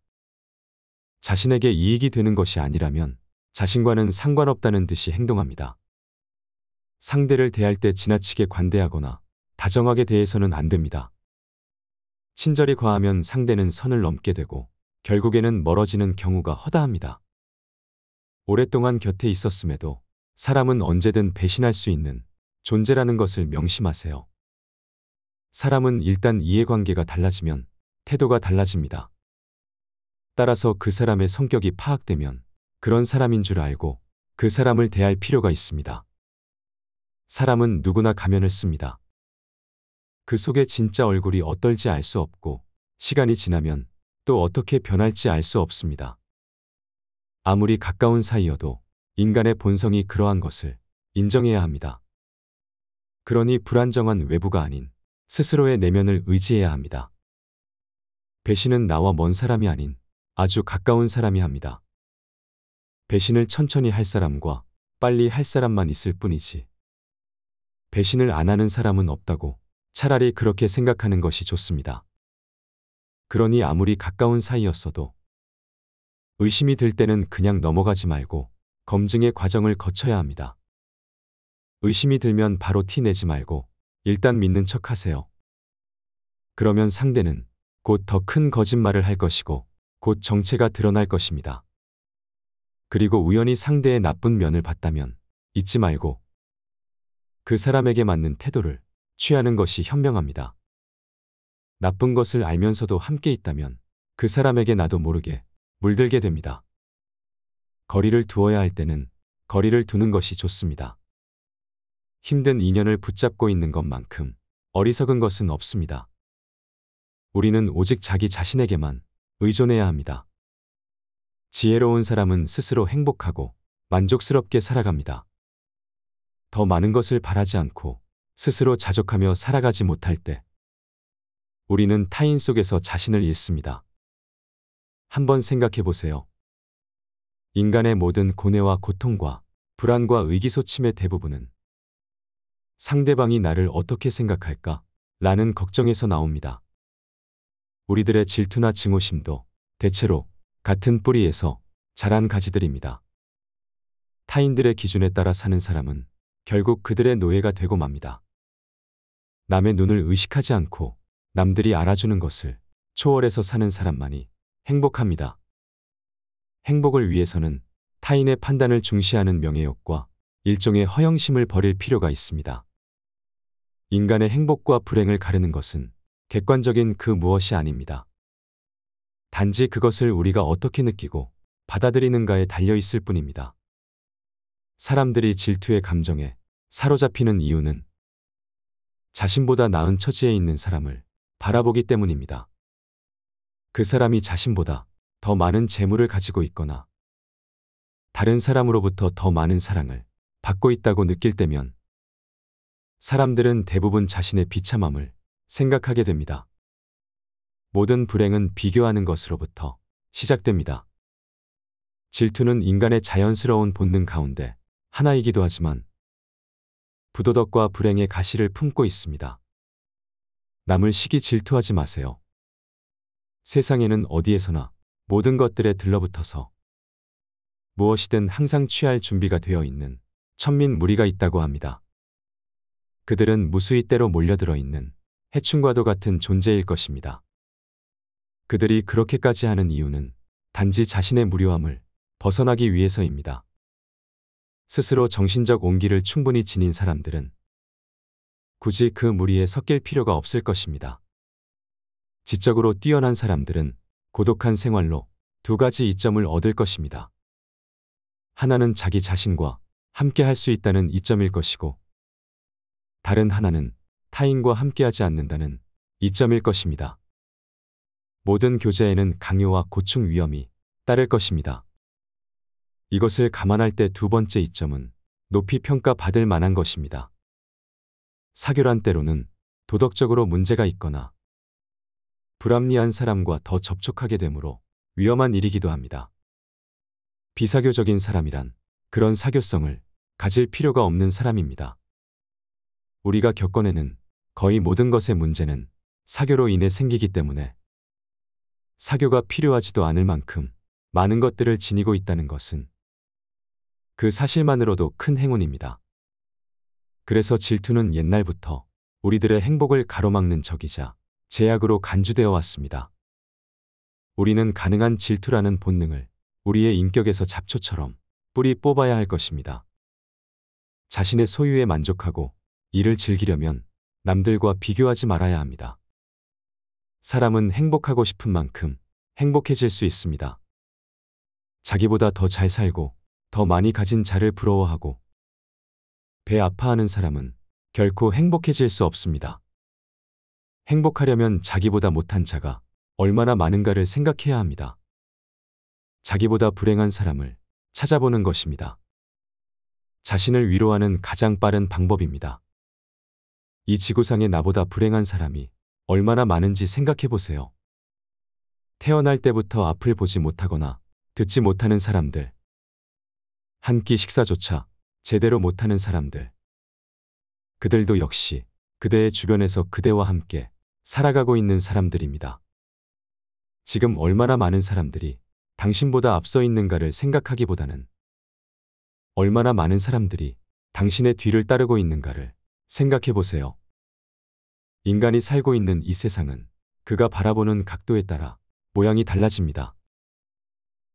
자신에게 이익이 되는 것이 아니라면 자신과는 상관없다는 듯이 행동합니다. 상대를 대할 때 지나치게 관대하거나 다정하게 대해서는 안 됩니다. 친절이 과하면 상대는 선을 넘게 되고 결국에는 멀어지는 경우가 허다합니다. 오랫동안 곁에 있었음에도 사람은 언제든 배신할 수 있는 존재라는 것을 명심하세요. 사람은 일단 이해관계가 달라지면 태도가 달라집니다. 따라서 그 사람의 성격이 파악되면 그런 사람인 줄 알고 그 사람을 대할 필요가 있습니다. 사람은 누구나 가면을 씁니다. 그 속에 진짜 얼굴이 어떨지 알 수 없고 시간이 지나면 또 어떻게 변할지 알 수 없습니다. 아무리 가까운 사이여도 인간의 본성이 그러한 것을 인정해야 합니다. 그러니 불안정한 외부가 아닌 스스로의 내면을 의지해야 합니다. 배신은 나와 먼 사람이 아닌 아주 가까운 사람이 합니다. 배신을 천천히 할 사람과 빨리 할 사람만 있을 뿐이지. 배신을 안 하는 사람은 없다고 차라리 그렇게 생각하는 것이 좋습니다. 그러니 아무리 가까운 사이였어도 의심이 들 때는 그냥 넘어가지 말고 검증의 과정을 거쳐야 합니다. 의심이 들면 바로 티 내지 말고 일단 믿는 척 하세요. 그러면 상대는 곧 더 큰 거짓말을 할 것이고 곧 정체가 드러날 것입니다. 그리고 우연히 상대의 나쁜 면을 봤다면 잊지 말고 그 사람에게 맞는 태도를 취하는 것이 현명합니다. 나쁜 것을 알면서도 함께 있다면 그 사람에게 나도 모르게 물들게 됩니다. 거리를 두어야 할 때는 거리를 두는 것이 좋습니다. 힘든 인연을 붙잡고 있는 것만큼 어리석은 것은 없습니다. 우리는 오직 자기 자신에게만 의존해야 합니다. 지혜로운 사람은 스스로 행복하고 만족스럽게 살아갑니다. 더 많은 것을 바라지 않고 스스로 자족하며 살아가지 못할 때 우리는 타인 속에서 자신을 잃습니다. 한번 생각해 보세요. 인간의 모든 고뇌와 고통과 불안과 의기소침의 대부분은 상대방이 나를 어떻게 생각할까? 라는 걱정에서 나옵니다. 우리들의 질투나 증오심도 대체로 같은 뿌리에서 자란 가지들입니다. 타인들의 기준에 따라 사는 사람은 결국 그들의 노예가 되고 맙니다. 남의 눈을 의식하지 않고 남들이 알아주는 것을 초월해서 사는 사람만이 행복합니다. 행복을 위해서는 타인의 판단을 중시하는 명예욕과 일종의 허영심을 버릴 필요가 있습니다. 인간의 행복과 불행을 가르는 것은 객관적인 그 무엇이 아닙니다. 단지 그것을 우리가 어떻게 느끼고 받아들이는가에 달려 있을 뿐입니다. 사람들이 질투의 감정에 사로잡히는 이유는 자신보다 나은 처지에 있는 사람을 바라보기 때문입니다. 그 사람이 자신보다 더 많은 재물을 가지고 있거나 다른 사람으로부터 더 많은 사랑을 받고 있다고 느낄 때면 사람들은 대부분 자신의 비참함을 생각하게 됩니다. 모든 불행은 비교하는 것으로부터 시작됩니다. 질투는 인간의 자연스러운 본능 가운데 하나이기도 하지만 부도덕과 불행의 가시를 품고 있습니다. 남을 시기 질투하지 마세요. 세상에는 어디에서나 모든 것들에 들러붙어서 무엇이든 항상 취할 준비가 되어 있는 천민 무리가 있다고 합니다. 그들은 무수히 때로 몰려들어 있는 해충과도 같은 존재일 것입니다. 그들이 그렇게까지 하는 이유는 단지 자신의 무료함을 벗어나기 위해서입니다. 스스로 정신적 온기를 충분히 지닌 사람들은 굳이 그 무리에 섞일 필요가 없을 것입니다. 지적으로 뛰어난 사람들은 고독한 생활로 두 가지 이점을 얻을 것입니다. 하나는 자기 자신과 함께 할 수 있다는 이점일 것이고 다른 하나는 타인과 함께하지 않는다는 이점일 것입니다. 모든 교제에는 강요와 고충 위험이 따를 것입니다. 이것을 감안할 때 두 번째 이점은 높이 평가받을 만한 것입니다. 사교란 때로는 도덕적으로 문제가 있거나 불합리한 사람과 더 접촉하게 되므로 위험한 일이기도 합니다. 비사교적인 사람이란 그런 사교성을 가질 필요가 없는 사람입니다. 우리가 겪어내는 거의 모든 것의 문제는 사교로 인해 생기기 때문에 사교가 필요하지도 않을 만큼 많은 것들을 지니고 있다는 것은 그 사실만으로도 큰 행운입니다. 그래서 질투는 옛날부터 우리들의 행복을 가로막는 적이자 제약으로 간주되어 왔습니다. 우리는 가능한 질투라는 본능을 우리의 인격에서 잡초처럼 뿌리 뽑아야 할 것입니다. 자신의 소유에 만족하고 이를 즐기려면 남들과 비교하지 말아야 합니다. 사람은 행복하고 싶은 만큼 행복해질 수 있습니다. 자기보다 더 잘 살고 더 많이 가진 자를 부러워하고 배 아파하는 사람은 결코 행복해질 수 없습니다. 행복하려면 자기보다 못한 자가 얼마나 많은가를 생각해야 합니다. 자기보다 불행한 사람을 찾아보는 것입니다. 자신을 위로하는 가장 빠른 방법입니다. 이 지구상에 나보다 불행한 사람이 얼마나 많은지 생각해 보세요. 태어날 때부터 앞을 보지 못하거나 듣지 못하는 사람들. 한 끼 식사조차 제대로 못하는 사람들. 그들도 역시 그대의 주변에서 그대와 함께 살아가고 있는 사람들입니다. 지금 얼마나 많은 사람들이 당신보다 앞서 있는가를 생각하기보다는 얼마나 많은 사람들이 당신의 뒤를 따르고 있는가를 생각해 보세요. 인간이 살고 있는 이 세상은 그가 바라보는 각도에 따라 모양이 달라집니다.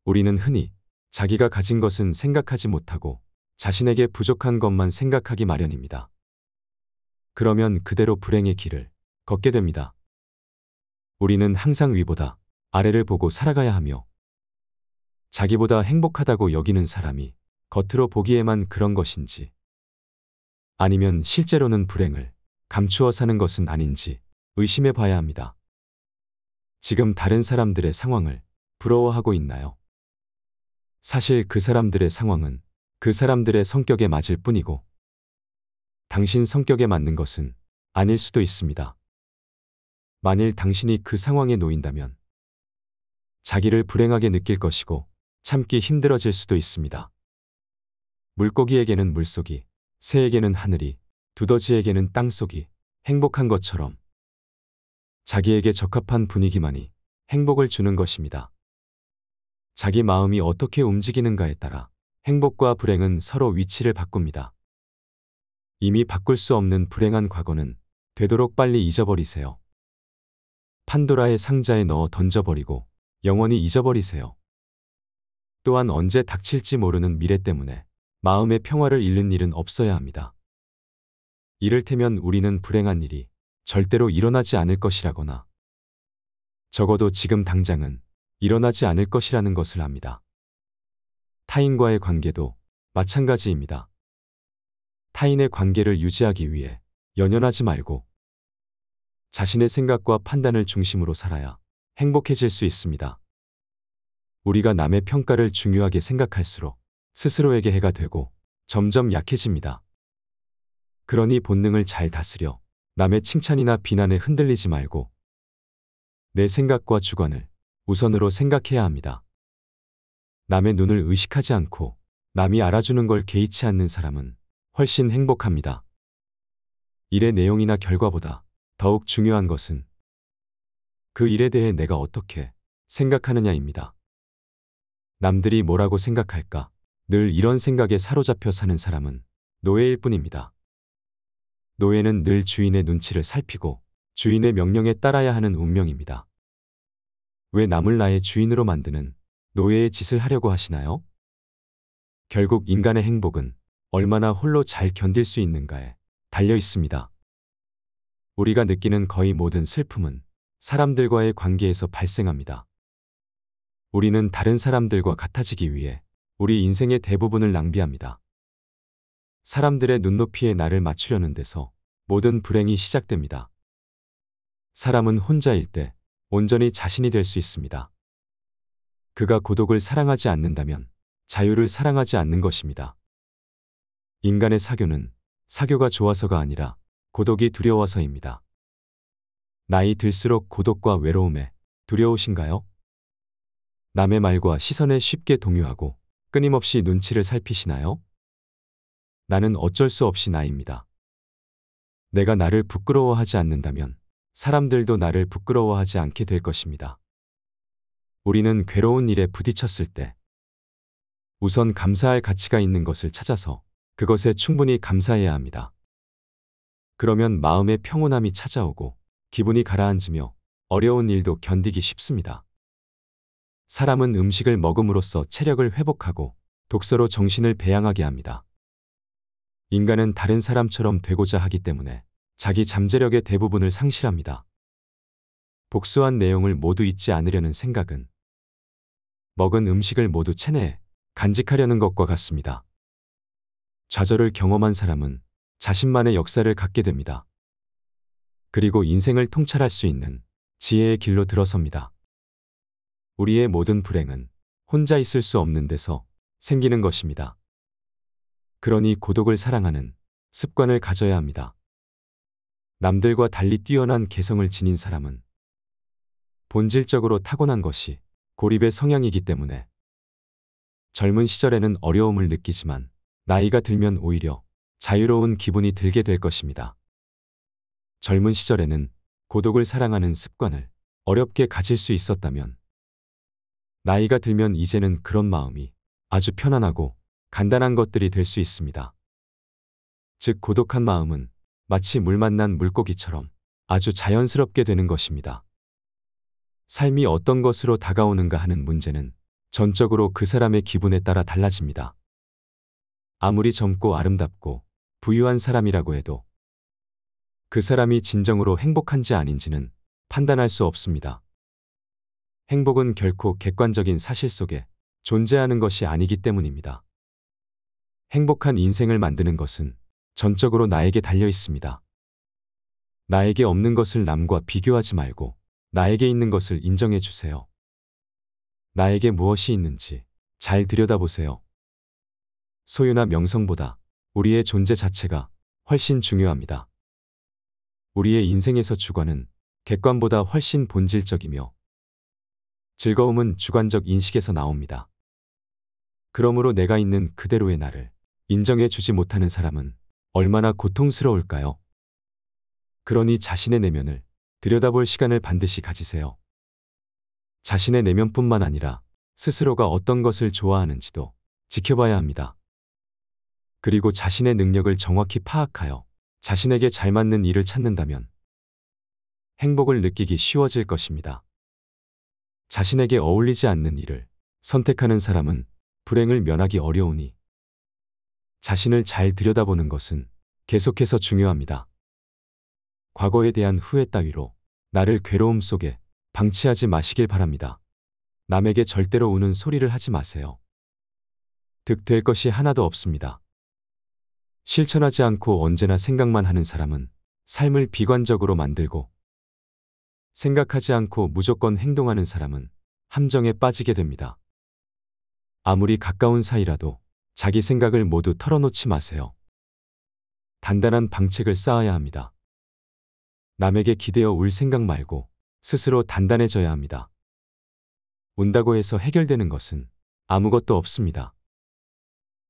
우리는 흔히 자기가 가진 것은 생각하지 못하고 자신에게 부족한 것만 생각하기 마련입니다. 그러면 그대로 불행의 길을 걷게 됩니다. 우리는 항상 위보다 아래를 보고 살아가야 하며 자기보다 행복하다고 여기는 사람이 겉으로 보기에만 그런 것인지 아니면 실제로는 불행을 감추어 사는 것은 아닌지 의심해 봐야 합니다. 지금 다른 사람들의 상황을 부러워하고 있나요? 사실 그 사람들의 상황은 그 사람들의 성격에 맞을 뿐이고 당신 성격에 맞는 것은 아닐 수도 있습니다. 만일 당신이 그 상황에 놓인다면 자기를 불행하게 느낄 것이고 참기 힘들어질 수도 있습니다. 물고기에게는 물속이 새에게는 하늘이, 두더지에게는 땅속이 행복한 것처럼 자기에게 적합한 분위기만이 행복을 주는 것입니다. 자기 마음이 어떻게 움직이는가에 따라 행복과 불행은 서로 위치를 바꿉니다. 이미 바꿀 수 없는 불행한 과거는 되도록 빨리 잊어버리세요. 판도라의 상자에 넣어 던져버리고 영원히 잊어버리세요. 또한 언제 닥칠지 모르는 미래 때문에 마음의 평화를 잃는 일은 없어야 합니다. 이를테면 우리는 불행한 일이 절대로 일어나지 않을 것이라거나 적어도 지금 당장은 일어나지 않을 것이라는 것을 압니다. 타인과의 관계도 마찬가지입니다. 타인의 관계를 유지하기 위해 연연하지 말고 자신의 생각과 판단을 중심으로 살아야 행복해질 수 있습니다. 우리가 남의 평가를 중요하게 생각할수록 스스로에게 해가 되고 점점 약해집니다. 그러니 본능을 잘 다스려 남의 칭찬이나 비난에 흔들리지 말고 내 생각과 주관을 우선으로 생각해야 합니다. 남의 눈을 의식하지 않고 남이 알아주는 걸 개의치 않는 사람은 훨씬 행복합니다. 일의 내용이나 결과보다 더욱 중요한 것은 그 일에 대해 내가 어떻게 생각하느냐입니다. 남들이 뭐라고 생각할까? 늘 이런 생각에 사로잡혀 사는 사람은 노예일 뿐입니다. 노예는 늘 주인의 눈치를 살피고 주인의 명령에 따라야 하는 운명입니다. 왜 남을 나의 주인으로 만드는 노예의 짓을 하려고 하시나요? 결국 인간의 행복은 얼마나 홀로 잘 견딜 수 있는가에 달려 있습니다. 우리가 느끼는 거의 모든 슬픔은 사람들과의 관계에서 발생합니다. 우리는 다른 사람들과 같아지기 위해 우리 인생의 대부분을 낭비합니다. 사람들의 눈높이에 나를 맞추려는 데서 모든 불행이 시작됩니다. 사람은 혼자일 때 온전히 자신이 될 수 있습니다. 그가 고독을 사랑하지 않는다면 자유를 사랑하지 않는 것입니다. 인간의 사교는 사교가 좋아서가 아니라 고독이 두려워서입니다. 나이 들수록 고독과 외로움에 두려우신가요? 남의 말과 시선에 쉽게 동요하고 끊임없이 눈치를 살피시나요? 나는 어쩔 수 없이 나입니다. 내가 나를 부끄러워하지 않는다면 사람들도 나를 부끄러워하지 않게 될 것입니다. 우리는 괴로운 일에 부딪혔을 때 우선 감사할 가치가 있는 것을 찾아서 그것에 충분히 감사해야 합니다. 그러면 마음의 평온함이 찾아오고 기분이 가라앉으며 어려운 일도 견디기 쉽습니다. 사람은 음식을 먹음으로써 체력을 회복하고 독서로 정신을 배양하게 합니다. 인간은 다른 사람처럼 되고자 하기 때문에 자기 잠재력의 대부분을 상실합니다. 복수한 내용을 모두 잊지 않으려는 생각은 먹은 음식을 모두 체내에 간직하려는 것과 같습니다. 좌절을 경험한 사람은 자신만의 역사를 갖게 됩니다. 그리고 인생을 통찰할 수 있는 지혜의 길로 들어섭니다. 우리의 모든 불행은 혼자 있을 수 없는 데서 생기는 것입니다. 그러니 고독을 사랑하는 습관을 가져야 합니다. 남들과 달리 뛰어난 개성을 지닌 사람은 본질적으로 타고난 것이 고립의 성향이기 때문에 젊은 시절에는 어려움을 느끼지만 나이가 들면 오히려 자유로운 기분이 들게 될 것입니다. 젊은 시절에는 고독을 사랑하는 습관을 어렵게 가질 수 있었다면 나이가 들면 이제는 그런 마음이 아주 편안하고 간단한 것들이 될 수 있습니다. 즉 고독한 마음은 마치 물 만난 물고기처럼 아주 자연스럽게 되는 것입니다. 삶이 어떤 것으로 다가오는가 하는 문제는 전적으로 그 사람의 기분에 따라 달라집니다. 아무리 젊고 아름답고 부유한 사람이라고 해도 그 사람이 진정으로 행복한지 아닌지는 판단할 수 없습니다. 행복은 결코 객관적인 사실 속에 존재하는 것이 아니기 때문입니다. 행복한 인생을 만드는 것은 전적으로 나에게 달려 있습니다. 나에게 없는 것을 남과 비교하지 말고 나에게 있는 것을 인정해 주세요. 나에게 무엇이 있는지 잘 들여다보세요. 소유나 명성보다 우리의 존재 자체가 훨씬 중요합니다. 우리의 인생에서 주관은 객관보다 훨씬 본질적이며 즐거움은 주관적 인식에서 나옵니다. 그러므로 내가 있는 그대로의 나를 인정해 주지 못하는 사람은 얼마나 고통스러울까요? 그러니 자신의 내면을 들여다볼 시간을 반드시 가지세요. 자신의 내면뿐만 아니라 스스로가 어떤 것을 좋아하는지도 지켜봐야 합니다. 그리고 자신의 능력을 정확히 파악하여 자신에게 잘 맞는 일을 찾는다면 행복을 느끼기 쉬워질 것입니다. 자신에게 어울리지 않는 일을 선택하는 사람은 불행을 면하기 어려우니 자신을 잘 들여다보는 것은 계속해서 중요합니다. 과거에 대한 후회 따위로 나를 괴로움 속에 방치하지 마시길 바랍니다. 남에게 절대로 우는 소리를 하지 마세요. 득 될 것이 하나도 없습니다. 실천하지 않고 언제나 생각만 하는 사람은 삶을 비관적으로 만들고 생각하지 않고 무조건 행동하는 사람은 함정에 빠지게 됩니다. 아무리 가까운 사이라도 자기 생각을 모두 털어놓지 마세요. 단단한 방책을 쌓아야 합니다. 남에게 기대어 울 생각 말고 스스로 단단해져야 합니다. 운다고 해서 해결되는 것은 아무것도 없습니다.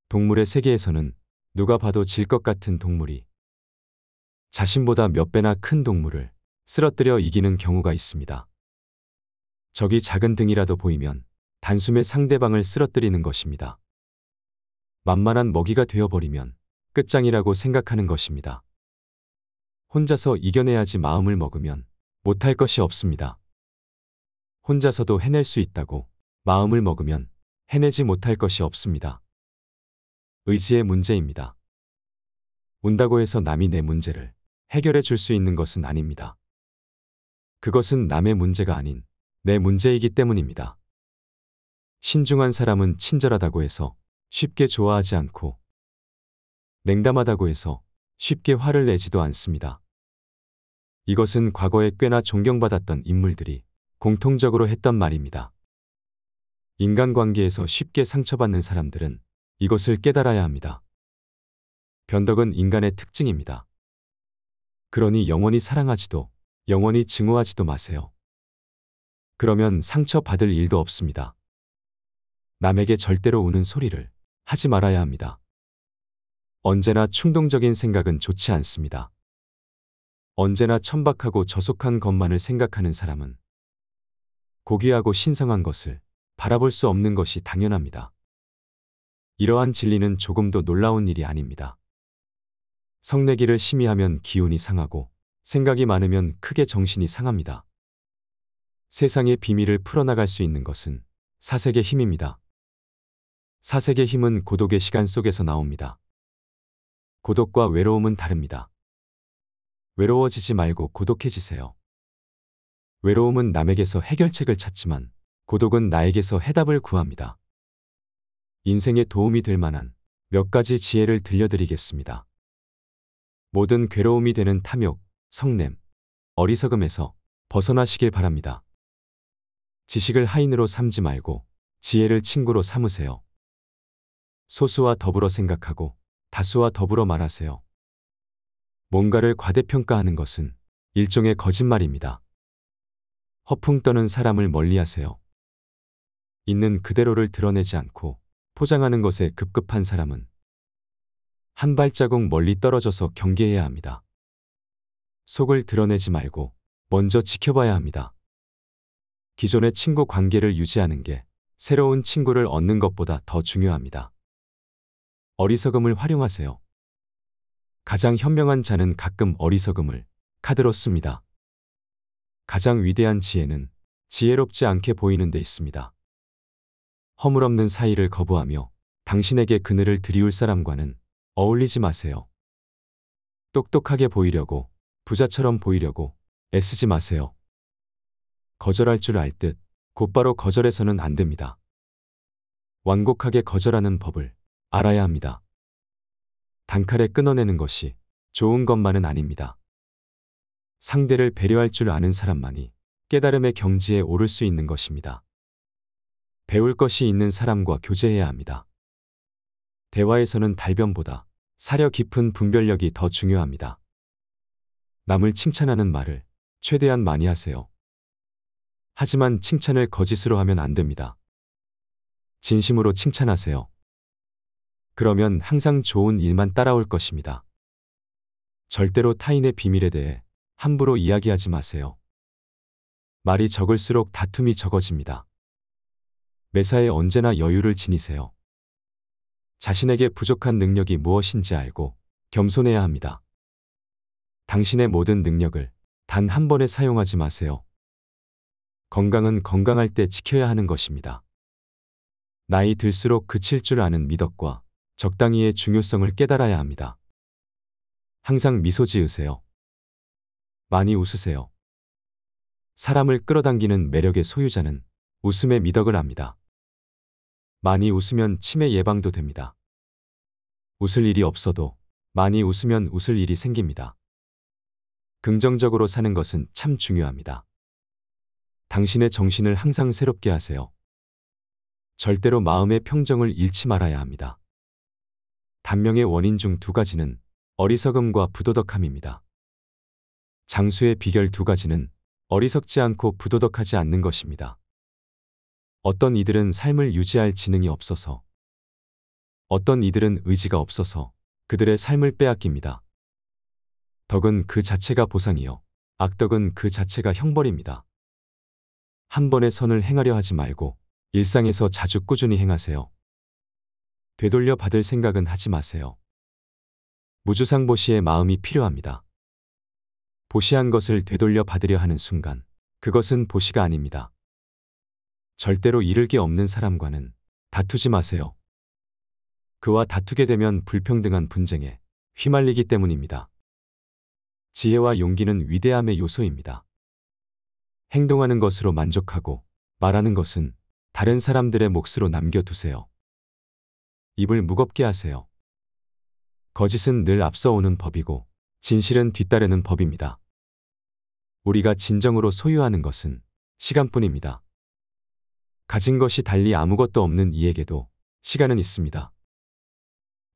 동물의 세계에서는 누가 봐도 질 것 같은 동물이 자신보다 몇 배나 큰 동물을 쓰러뜨려 이기는 경우가 있습니다. 적이 작은 등이라도 보이면 단숨에 상대방을 쓰러뜨리는 것입니다. 만만한 먹이가 되어버리면 끝장이라고 생각하는 것입니다. 혼자서 이겨내야지 마음을 먹으면 못할 것이 없습니다. 혼자서도 해낼 수 있다고 마음을 먹으면 해내지 못할 것이 없습니다. 의지의 문제입니다. 운다고 해서 남이 내 문제를 해결해 줄 수 있는 것은 아닙니다. 그것은 남의 문제가 아닌 내 문제이기 때문입니다. 신중한 사람은 친절하다고 해서 쉽게 좋아하지 않고 냉담하다고 해서 쉽게 화를 내지도 않습니다. 이것은 과거에 꽤나 존경받았던 인물들이 공통적으로 했던 말입니다. 인간관계에서 쉽게 상처받는 사람들은 이것을 깨달아야 합니다. 변덕은 인간의 특징입니다. 그러니 영원히 사랑하지도 영원히 증오하지도 마세요. 그러면 상처받을 일도 없습니다. 남에게 절대로 우는 소리를 하지 말아야 합니다. 언제나 충동적인 생각은 좋지 않습니다. 언제나 천박하고 저속한 것만을 생각하는 사람은 고귀하고 신성한 것을 바라볼 수 없는 것이 당연합니다. 이러한 진리는 조금도 놀라운 일이 아닙니다. 성내기를 심히하면 기운이 상하고 생각이 많으면 크게 정신이 상합니다. 세상의 비밀을 풀어나갈 수 있는 것은 사색의 힘입니다. 사색의 힘은 고독의 시간 속에서 나옵니다. 고독과 외로움은 다릅니다. 외로워지지 말고 고독해지세요. 외로움은 남에게서 해결책을 찾지만 고독은 나에게서 해답을 구합니다. 인생에 도움이 될 만한 몇 가지 지혜를 들려드리겠습니다. 모든 괴로움이 되는 탐욕, 성냄, 어리석음에서 벗어나시길 바랍니다. 지식을 하인으로 삼지 말고 지혜를 친구로 삼으세요. 소수와 더불어 생각하고 다수와 더불어 말하세요. 뭔가를 과대평가하는 것은 일종의 거짓말입니다. 허풍 떠는 사람을 멀리하세요. 있는 그대로를 드러내지 않고 포장하는 것에 급급한 사람은 한 발자국 멀리 떨어져서 경계해야 합니다. 속을 드러내지 말고 먼저 지켜봐야 합니다. 기존의 친구 관계를 유지하는 게 새로운 친구를 얻는 것보다 더 중요합니다. 어리석음을 활용하세요. 가장 현명한 자는 가끔 어리석음을 카드로 씁니다. 가장 위대한 지혜는 지혜롭지 않게 보이는 데 있습니다. 허물없는 사이를 거부하며 당신에게 그늘을 드리울 사람과는 어울리지 마세요. 똑똑하게 보이려고 부자처럼 보이려고 애쓰지 마세요. 거절할 줄 알듯 곧바로 거절해서는 안 됩니다. 완곡하게 거절하는 법을 알아야 합니다. 단칼에 끊어내는 것이 좋은 것만은 아닙니다. 상대를 배려할 줄 아는 사람만이 깨달음의 경지에 오를 수 있는 것입니다. 배울 것이 있는 사람과 교제해야 합니다. 대화에서는 달변보다 사려 깊은 분별력이 더 중요합니다. 남을 칭찬하는 말을 최대한 많이 하세요. 하지만 칭찬을 거짓으로 하면 안 됩니다. 진심으로 칭찬하세요. 그러면 항상 좋은 일만 따라올 것입니다. 절대로 타인의 비밀에 대해 함부로 이야기하지 마세요. 말이 적을수록 다툼이 적어집니다. 매사에 언제나 여유를 지니세요. 자신에게 부족한 능력이 무엇인지 알고 겸손해야 합니다. 당신의 모든 능력을 단 한 번에 사용하지 마세요. 건강은 건강할 때 지켜야 하는 것입니다. 나이 들수록 그칠 줄 아는 미덕과 적당히의 중요성을 깨달아야 합니다. 항상 미소 지으세요. 많이 웃으세요. 사람을 끌어당기는 매력의 소유자는 웃음의 미덕을 압니다. 많이 웃으면 치매 예방도 됩니다. 웃을 일이 없어도 많이 웃으면 웃을 일이 생깁니다. 긍정적으로 사는 것은 참 중요합니다. 당신의 정신을 항상 새롭게 하세요. 절대로 마음의 평정을 잃지 말아야 합니다. 단명의 원인 중 두 가지는 어리석음과 부도덕함입니다. 장수의 비결 두 가지는 어리석지 않고 부도덕하지 않는 것입니다. 어떤 이들은 삶을 유지할 지능이 없어서, 어떤 이들은 의지가 없어서 그들의 삶을 빼앗깁니다. 덕은 그 자체가 보상이요. 악덕은 그 자체가 형벌입니다. 한 번의 선을 행하려 하지 말고 일상에서 자주 꾸준히 행하세요. 되돌려 받을 생각은 하지 마세요. 무주상보시의 마음이 필요합니다. 보시한 것을 되돌려 받으려 하는 순간 그것은 보시가 아닙니다. 절대로 잃을 게 없는 사람과는 다투지 마세요. 그와 다투게 되면 불평등한 분쟁에 휘말리기 때문입니다. 지혜와 용기는 위대함의 요소입니다. 행동하는 것으로 만족하고 말하는 것은 다른 사람들의 몫으로 남겨두세요. 입을 무겁게 하세요. 거짓은 늘 앞서오는 법이고 진실은 뒤따르는 법입니다. 우리가 진정으로 소유하는 것은 시간뿐입니다. 가진 것이 달리 아무것도 없는 이에게도 시간은 있습니다.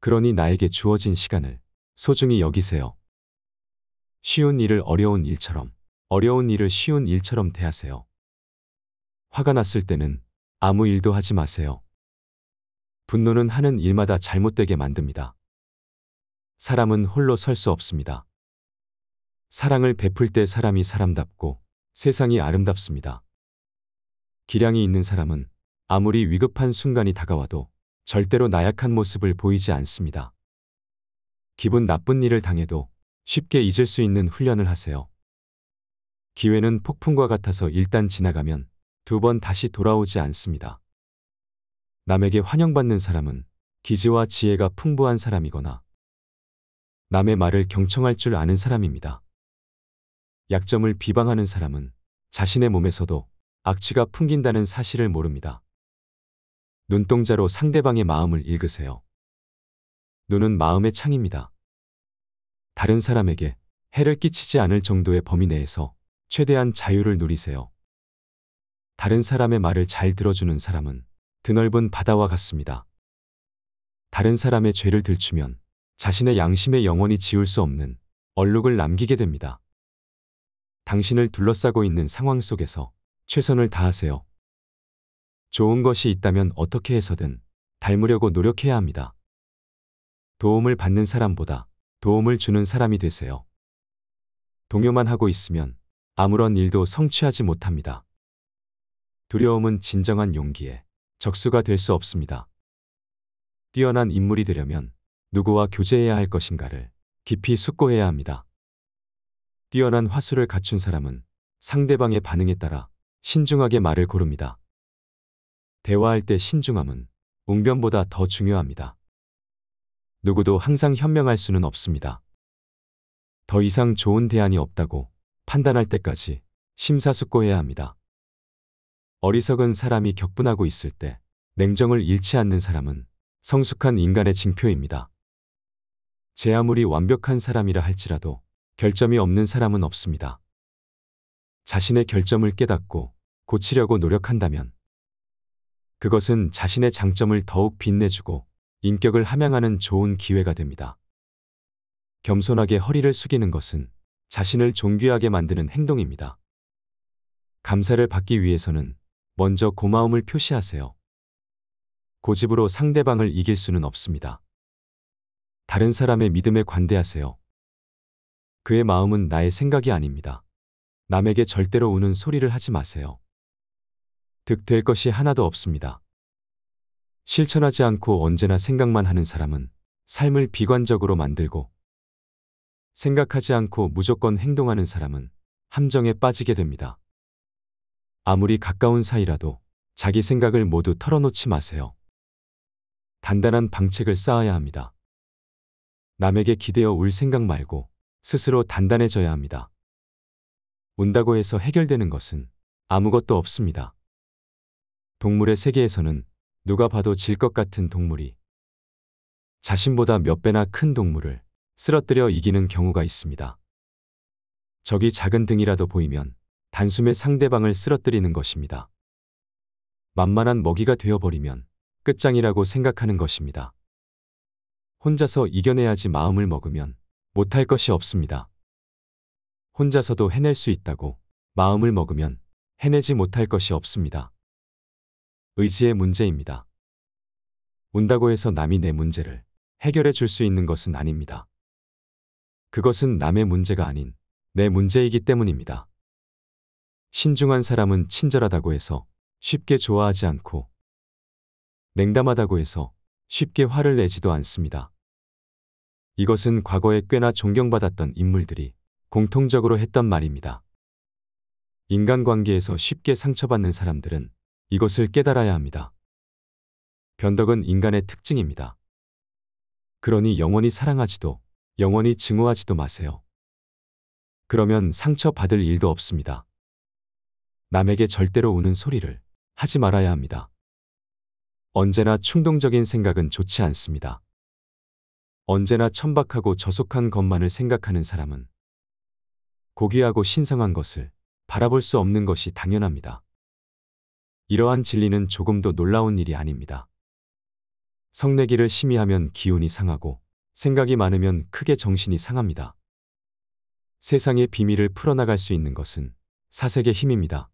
그러니 나에게 주어진 시간을 소중히 여기세요. 쉬운 일을 어려운 일처럼, 어려운 일을 쉬운 일처럼 대하세요. 화가 났을 때는 아무 일도 하지 마세요. 분노는 하는 일마다 잘못되게 만듭니다. 사람은 홀로 설 수 없습니다. 사랑을 베풀 때 사람이 사람답고 세상이 아름답습니다. 기량이 있는 사람은 아무리 위급한 순간이 다가와도 절대로 나약한 모습을 보이지 않습니다. 기분 나쁜 일을 당해도 쉽게 잊을 수 있는 훈련을 하세요. 기회는 폭풍과 같아서 일단 지나가면 두 번 다시 돌아오지 않습니다. 남에게 환영받는 사람은 기지와 지혜가 풍부한 사람이거나 남의 말을 경청할 줄 아는 사람입니다. 약점을 비방하는 사람은 자신의 몸에서도 악취가 풍긴다는 사실을 모릅니다. 눈동자로 상대방의 마음을 읽으세요. 눈은 마음의 창입니다. 다른 사람에게 해를 끼치지 않을 정도의 범위 내에서 최대한 자유를 누리세요. 다른 사람의 말을 잘 들어주는 사람은 드넓은 바다와 같습니다. 다른 사람의 죄를 들추면 자신의 양심에 영원히 지울 수 없는 얼룩을 남기게 됩니다. 당신을 둘러싸고 있는 상황 속에서 최선을 다하세요. 좋은 것이 있다면 어떻게 해서든 닮으려고 노력해야 합니다. 도움을 받는 사람보다 도움을 주는 사람이 되세요. 동요만 하고 있으면 아무런 일도 성취하지 못합니다. 두려움은 진정한 용기에 적수가 될 수 없습니다. 뛰어난 인물이 되려면 누구와 교제해야 할 것인가를 깊이 숙고해야 합니다. 뛰어난 화술을 갖춘 사람은 상대방의 반응에 따라 신중하게 말을 고릅니다. 대화할 때 신중함은 웅변보다 더 중요합니다. 누구도 항상 현명할 수는 없습니다. 더 이상 좋은 대안이 없다고 판단할 때까지 심사숙고해야 합니다. 어리석은 사람이 격분하고 있을 때 냉정을 잃지 않는 사람은 성숙한 인간의 징표입니다. 제 아무리 완벽한 사람이라 할지라도 결점이 없는 사람은 없습니다. 자신의 결점을 깨닫고 고치려고 노력한다면 그것은 자신의 장점을 더욱 빛내주고 인격을 함양하는 좋은 기회가 됩니다. 겸손하게 허리를 숙이는 것은 자신을 존귀하게 만드는 행동입니다. 감사를 받기 위해서는 먼저 고마움을 표시하세요. 고집으로 상대방을 이길 수는 없습니다. 다른 사람의 믿음에 관대하세요. 그의 마음은 나의 생각이 아닙니다. 남에게 절대로 우는 소리를 하지 마세요. 득 될 것이 하나도 없습니다. 실천하지 않고 언제나 생각만 하는 사람은 삶을 비관적으로 만들고 생각하지 않고 무조건 행동하는 사람은 함정에 빠지게 됩니다. 아무리 가까운 사이라도 자기 생각을 모두 털어놓지 마세요. 단단한 방책을 쌓아야 합니다. 남에게 기대어 울 생각 말고 스스로 단단해져야 합니다. 운다고 해서 해결되는 것은 아무것도 없습니다. 동물의 세계에서는 누가 봐도 질 것 같은 동물이 자신보다 몇 배나 큰 동물을 쓰러뜨려 이기는 경우가 있습니다. 적이 작은 등이라도 보이면 단숨에 상대방을 쓰러뜨리는 것입니다. 만만한 먹이가 되어버리면 끝장이라고 생각하는 것입니다. 혼자서 이겨내야지 마음을 먹으면 못할 것이 없습니다. 혼자서도 해낼 수 있다고 마음을 먹으면 해내지 못할 것이 없습니다. 의지의 문제입니다. 온다고 해서 남이 내 문제를 해결해 줄 수 있는 것은 아닙니다. 그것은 남의 문제가 아닌 내 문제이기 때문입니다. 신중한 사람은 친절하다고 해서 쉽게 좋아하지 않고 냉담하다고 해서 쉽게 화를 내지도 않습니다. 이것은 과거에 꽤나 존경받았던 인물들이 공통적으로 했던 말입니다. 인간관계에서 쉽게 상처받는 사람들은 이것을 깨달아야 합니다. 변덕은 인간의 특징입니다. 그러니 영원히 사랑하지도 영원히 증오하지도 마세요. 그러면 상처받을 일도 없습니다. 남에게 절대로 우는 소리를 하지 말아야 합니다. 언제나 충동적인 생각은 좋지 않습니다. 언제나 천박하고 저속한 것만을 생각하는 사람은 고귀하고 신성한 것을 바라볼 수 없는 것이 당연합니다. 이러한 진리는 조금도 놀라운 일이 아닙니다. 성내기를 심히하면 기운이 상하고 생각이 많으면 크게 정신이 상합니다. 세상의 비밀을 풀어나갈 수 있는 것은 사색의 힘입니다.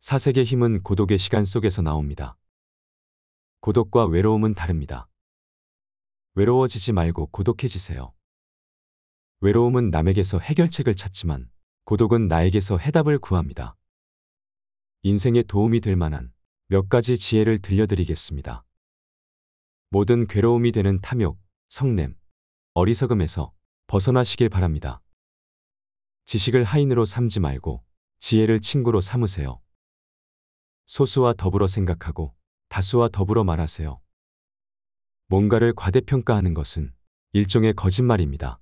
사색의 힘은 고독의 시간 속에서 나옵니다. 고독과 외로움은 다릅니다. 외로워지지 말고 고독해지세요. 외로움은 남에게서 해결책을 찾지만 고독은 나에게서 해답을 구합니다. 인생에 도움이 될 만한 몇 가지 지혜를 들려드리겠습니다. 모든 괴로움이 되는 탐욕, 성냄, 어리석음에서 벗어나시길 바랍니다. 지식을 하인으로 삼지 말고 지혜를 친구로 삼으세요. 소수와 더불어 생각하고 다수와 더불어 말하세요. 뭔가를 과대평가하는 것은 일종의 거짓말입니다.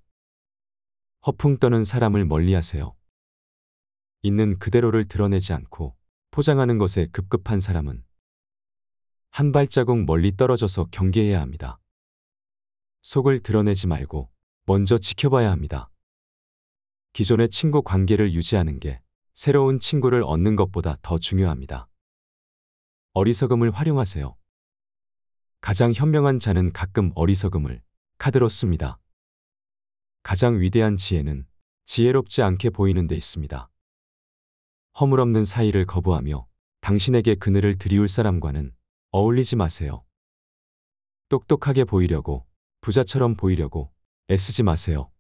허풍 떠는 사람을 멀리하세요. 있는 그대로를 드러내지 않고 포장하는 것에 급급한 사람은 한 발자국 멀리 떨어져서 경계해야 합니다. 속을 드러내지 말고 먼저 지켜봐야 합니다. 기존의 친구 관계를 유지하는 게 새로운 친구를 얻는 것보다 더 중요합니다. 어리석음을 활용하세요. 가장 현명한 자는 가끔 어리석음을 카드로 씁니다. 가장 위대한 지혜는 지혜롭지 않게 보이는 데 있습니다. 허물없는 사이를 거부하며 당신에게 그늘을 드리울 사람과는 어울리지 마세요. 똑똑하게 보이려고, 부자처럼 보이려고 애쓰지 마세요.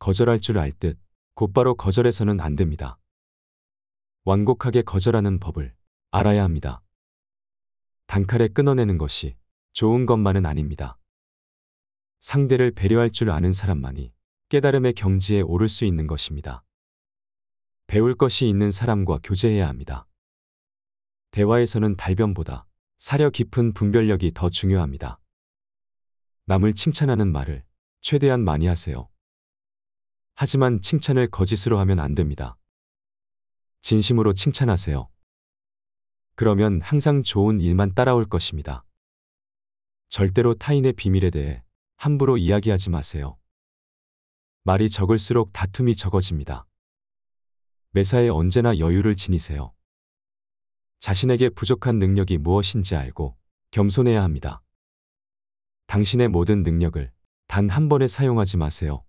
거절할 줄 알듯 곧바로 거절해서는 안 됩니다. 완곡하게 거절하는 법을 알아야 합니다. 단칼에 끊어내는 것이 좋은 것만은 아닙니다. 상대를 배려할 줄 아는 사람만이 깨달음의 경지에 오를 수 있는 것입니다. 배울 것이 있는 사람과 교제해야 합니다. 대화에서는 달변보다 사려 깊은 분별력이 더 중요합니다. 남을 칭찬하는 말을 최대한 많이 하세요. 하지만 칭찬을 거짓으로 하면 안 됩니다. 진심으로 칭찬하세요. 그러면 항상 좋은 일만 따라올 것입니다. 절대로 타인의 비밀에 대해 함부로 이야기하지 마세요. 말이 적을수록 다툼이 적어집니다. 매사에 언제나 여유를 지니세요. 자신에게 부족한 능력이 무엇인지 알고 겸손해야 합니다. 당신의 모든 능력을 단 한 번에 사용하지 마세요.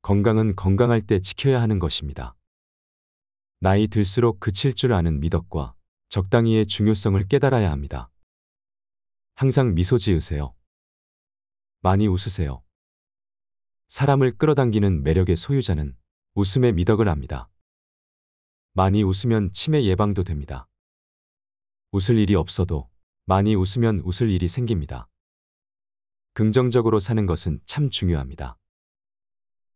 건강은 건강할 때 지켜야 하는 것입니다. 나이 들수록 그칠 줄 아는 미덕과 적당히의 중요성을 깨달아야 합니다. 항상 미소 지으세요. 많이 웃으세요. 사람을 끌어당기는 매력의 소유자는 웃음의 미덕을 합니다 많이 웃으면 치매 예방도 됩니다. 웃을 일이 없어도 많이 웃으면 웃을 일이 생깁니다. 긍정적으로 사는 것은 참 중요합니다.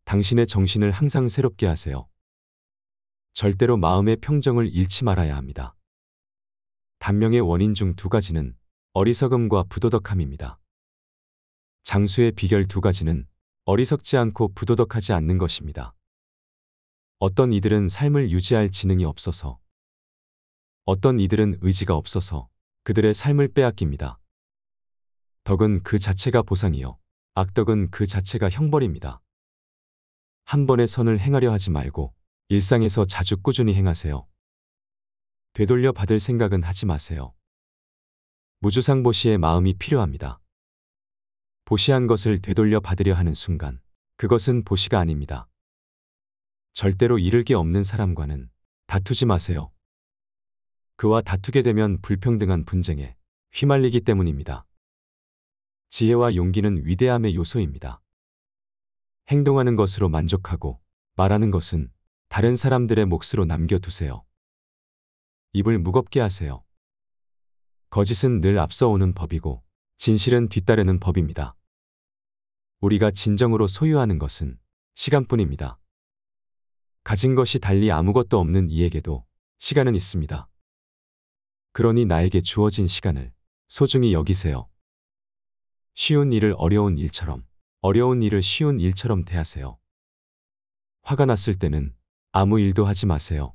당신의 정신을 항상 새롭게 하세요. 절대로 마음의 평정을 잃지 말아야 합니다. 단명의 원인 중 두 가지는 어리석음과 부도덕함입니다. 장수의 비결 두 가지는 어리석지 않고 부도덕하지 않는 것입니다. 어떤 이들은 삶을 유지할 지능이 없어서 어떤 이들은 의지가 없어서 그들의 삶을 빼앗깁니다. 덕은 그 자체가 보상이요. 악덕은 그 자체가 형벌입니다. 한 번의 선을 행하려 하지 말고 일상에서 자주 꾸준히 행하세요. 되돌려 받을 생각은 하지 마세요. 무주상보시의 마음이 필요합니다. 보시한 것을 되돌려 받으려 하는 순간 그것은 보시가 아닙니다. 절대로 잃을 게 없는 사람과는 다투지 마세요. 그와 다투게 되면 불평등한 분쟁에 휘말리기 때문입니다. 지혜와 용기는 위대함의 요소입니다. 행동하는 것으로 만족하고 말하는 것은 다른 사람들의 몫으로 남겨두세요. 입을 무겁게 하세요. 거짓은 늘 앞서오는 법이고 진실은 뒤따르는 법입니다. 우리가 진정으로 소유하는 것은 시간뿐입니다. 가진 것이 달리 아무것도 없는 이에게도 시간은 있습니다. 그러니 나에게 주어진 시간을 소중히 여기세요. 쉬운 일을 어려운 일처럼, 어려운 일을 쉬운 일처럼 대하세요. 화가 났을 때는 아무 일도 하지 마세요.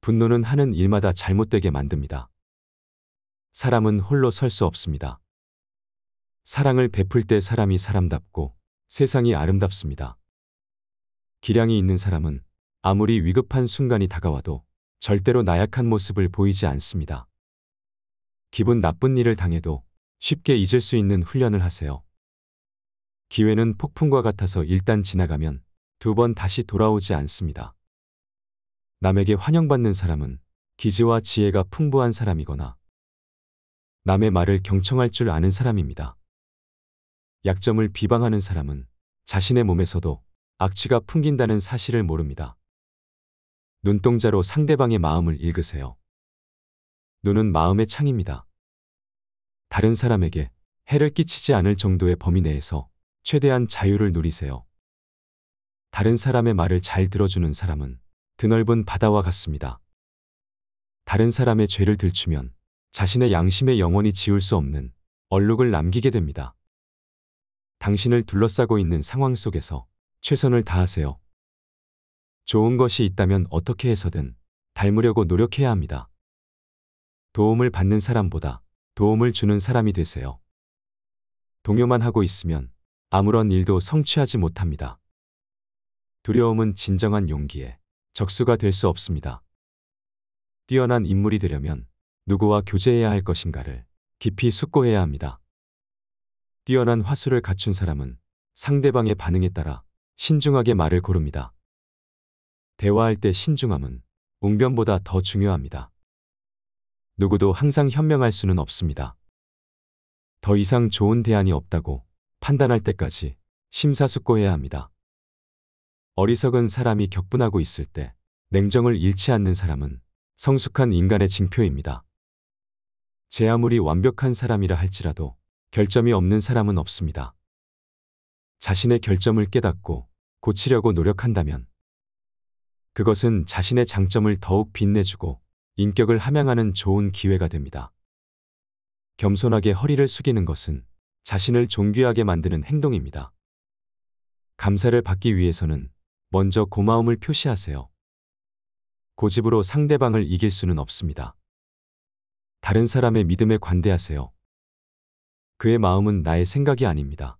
분노는 하는 일마다 잘못되게 만듭니다. 사람은 홀로 설 수 없습니다. 사랑을 베풀 때 사람이 사람답고 세상이 아름답습니다. 기량이 있는 사람은 아무리 위급한 순간이 다가와도 절대로 나약한 모습을 보이지 않습니다. 기분 나쁜 일을 당해도 쉽게 잊을 수 있는 훈련을 하세요. 기회는 폭풍과 같아서 일단 지나가면 두 번 다시 돌아오지 않습니다. 남에게 환영받는 사람은 기지와 지혜가 풍부한 사람이거나 남의 말을 경청할 줄 아는 사람입니다. 약점을 비방하는 사람은 자신의 몸에서도 악취가 풍긴다는 사실을 모릅니다. 눈동자로 상대방의 마음을 읽으세요. 눈은 마음의 창입니다. 다른 사람에게 해를 끼치지 않을 정도의 범위 내에서 최대한 자유를 누리세요. 다른 사람의 말을 잘 들어주는 사람은 드넓은 바다와 같습니다. 다른 사람의 죄를 들추면 자신의 양심에 영원히 지울 수 없는 얼룩을 남기게 됩니다. 당신을 둘러싸고 있는 상황 속에서 최선을 다하세요. 좋은 것이 있다면 어떻게 해서든 닮으려고 노력해야 합니다. 도움을 받는 사람보다 도움을 주는 사람이 되세요. 동요만 하고 있으면 아무런 일도 성취하지 못합니다. 두려움은 진정한 용기에 적수가 될 수 없습니다. 뛰어난 인물이 되려면 누구와 교제해야 할 것인가를 깊이 숙고해야 합니다. 뛰어난 화술을 갖춘 사람은 상대방의 반응에 따라 신중하게 말을 고릅니다. 대화할 때 신중함은 웅변보다 더 중요합니다. 누구도 항상 현명할 수는 없습니다. 더 이상 좋은 대안이 없다고 판단할 때까지 심사숙고해야 합니다. 어리석은 사람이 격분하고 있을 때 냉정을 잃지 않는 사람은 성숙한 인간의 징표입니다. 제 아무리 완벽한 사람이라 할지라도 결점이 없는 사람은 없습니다. 자신의 결점을 깨닫고 고치려고 노력한다면 그것은 자신의 장점을 더욱 빛내주고 인격을 함양하는 좋은 기회가 됩니다. 겸손하게 허리를 숙이는 것은 자신을 존귀하게 만드는 행동입니다. 감사를 받기 위해서는 먼저 고마움을 표시하세요. 고집으로 상대방을 이길 수는 없습니다. 다른 사람의 믿음에 관대하세요. 그의 마음은 나의 생각이 아닙니다.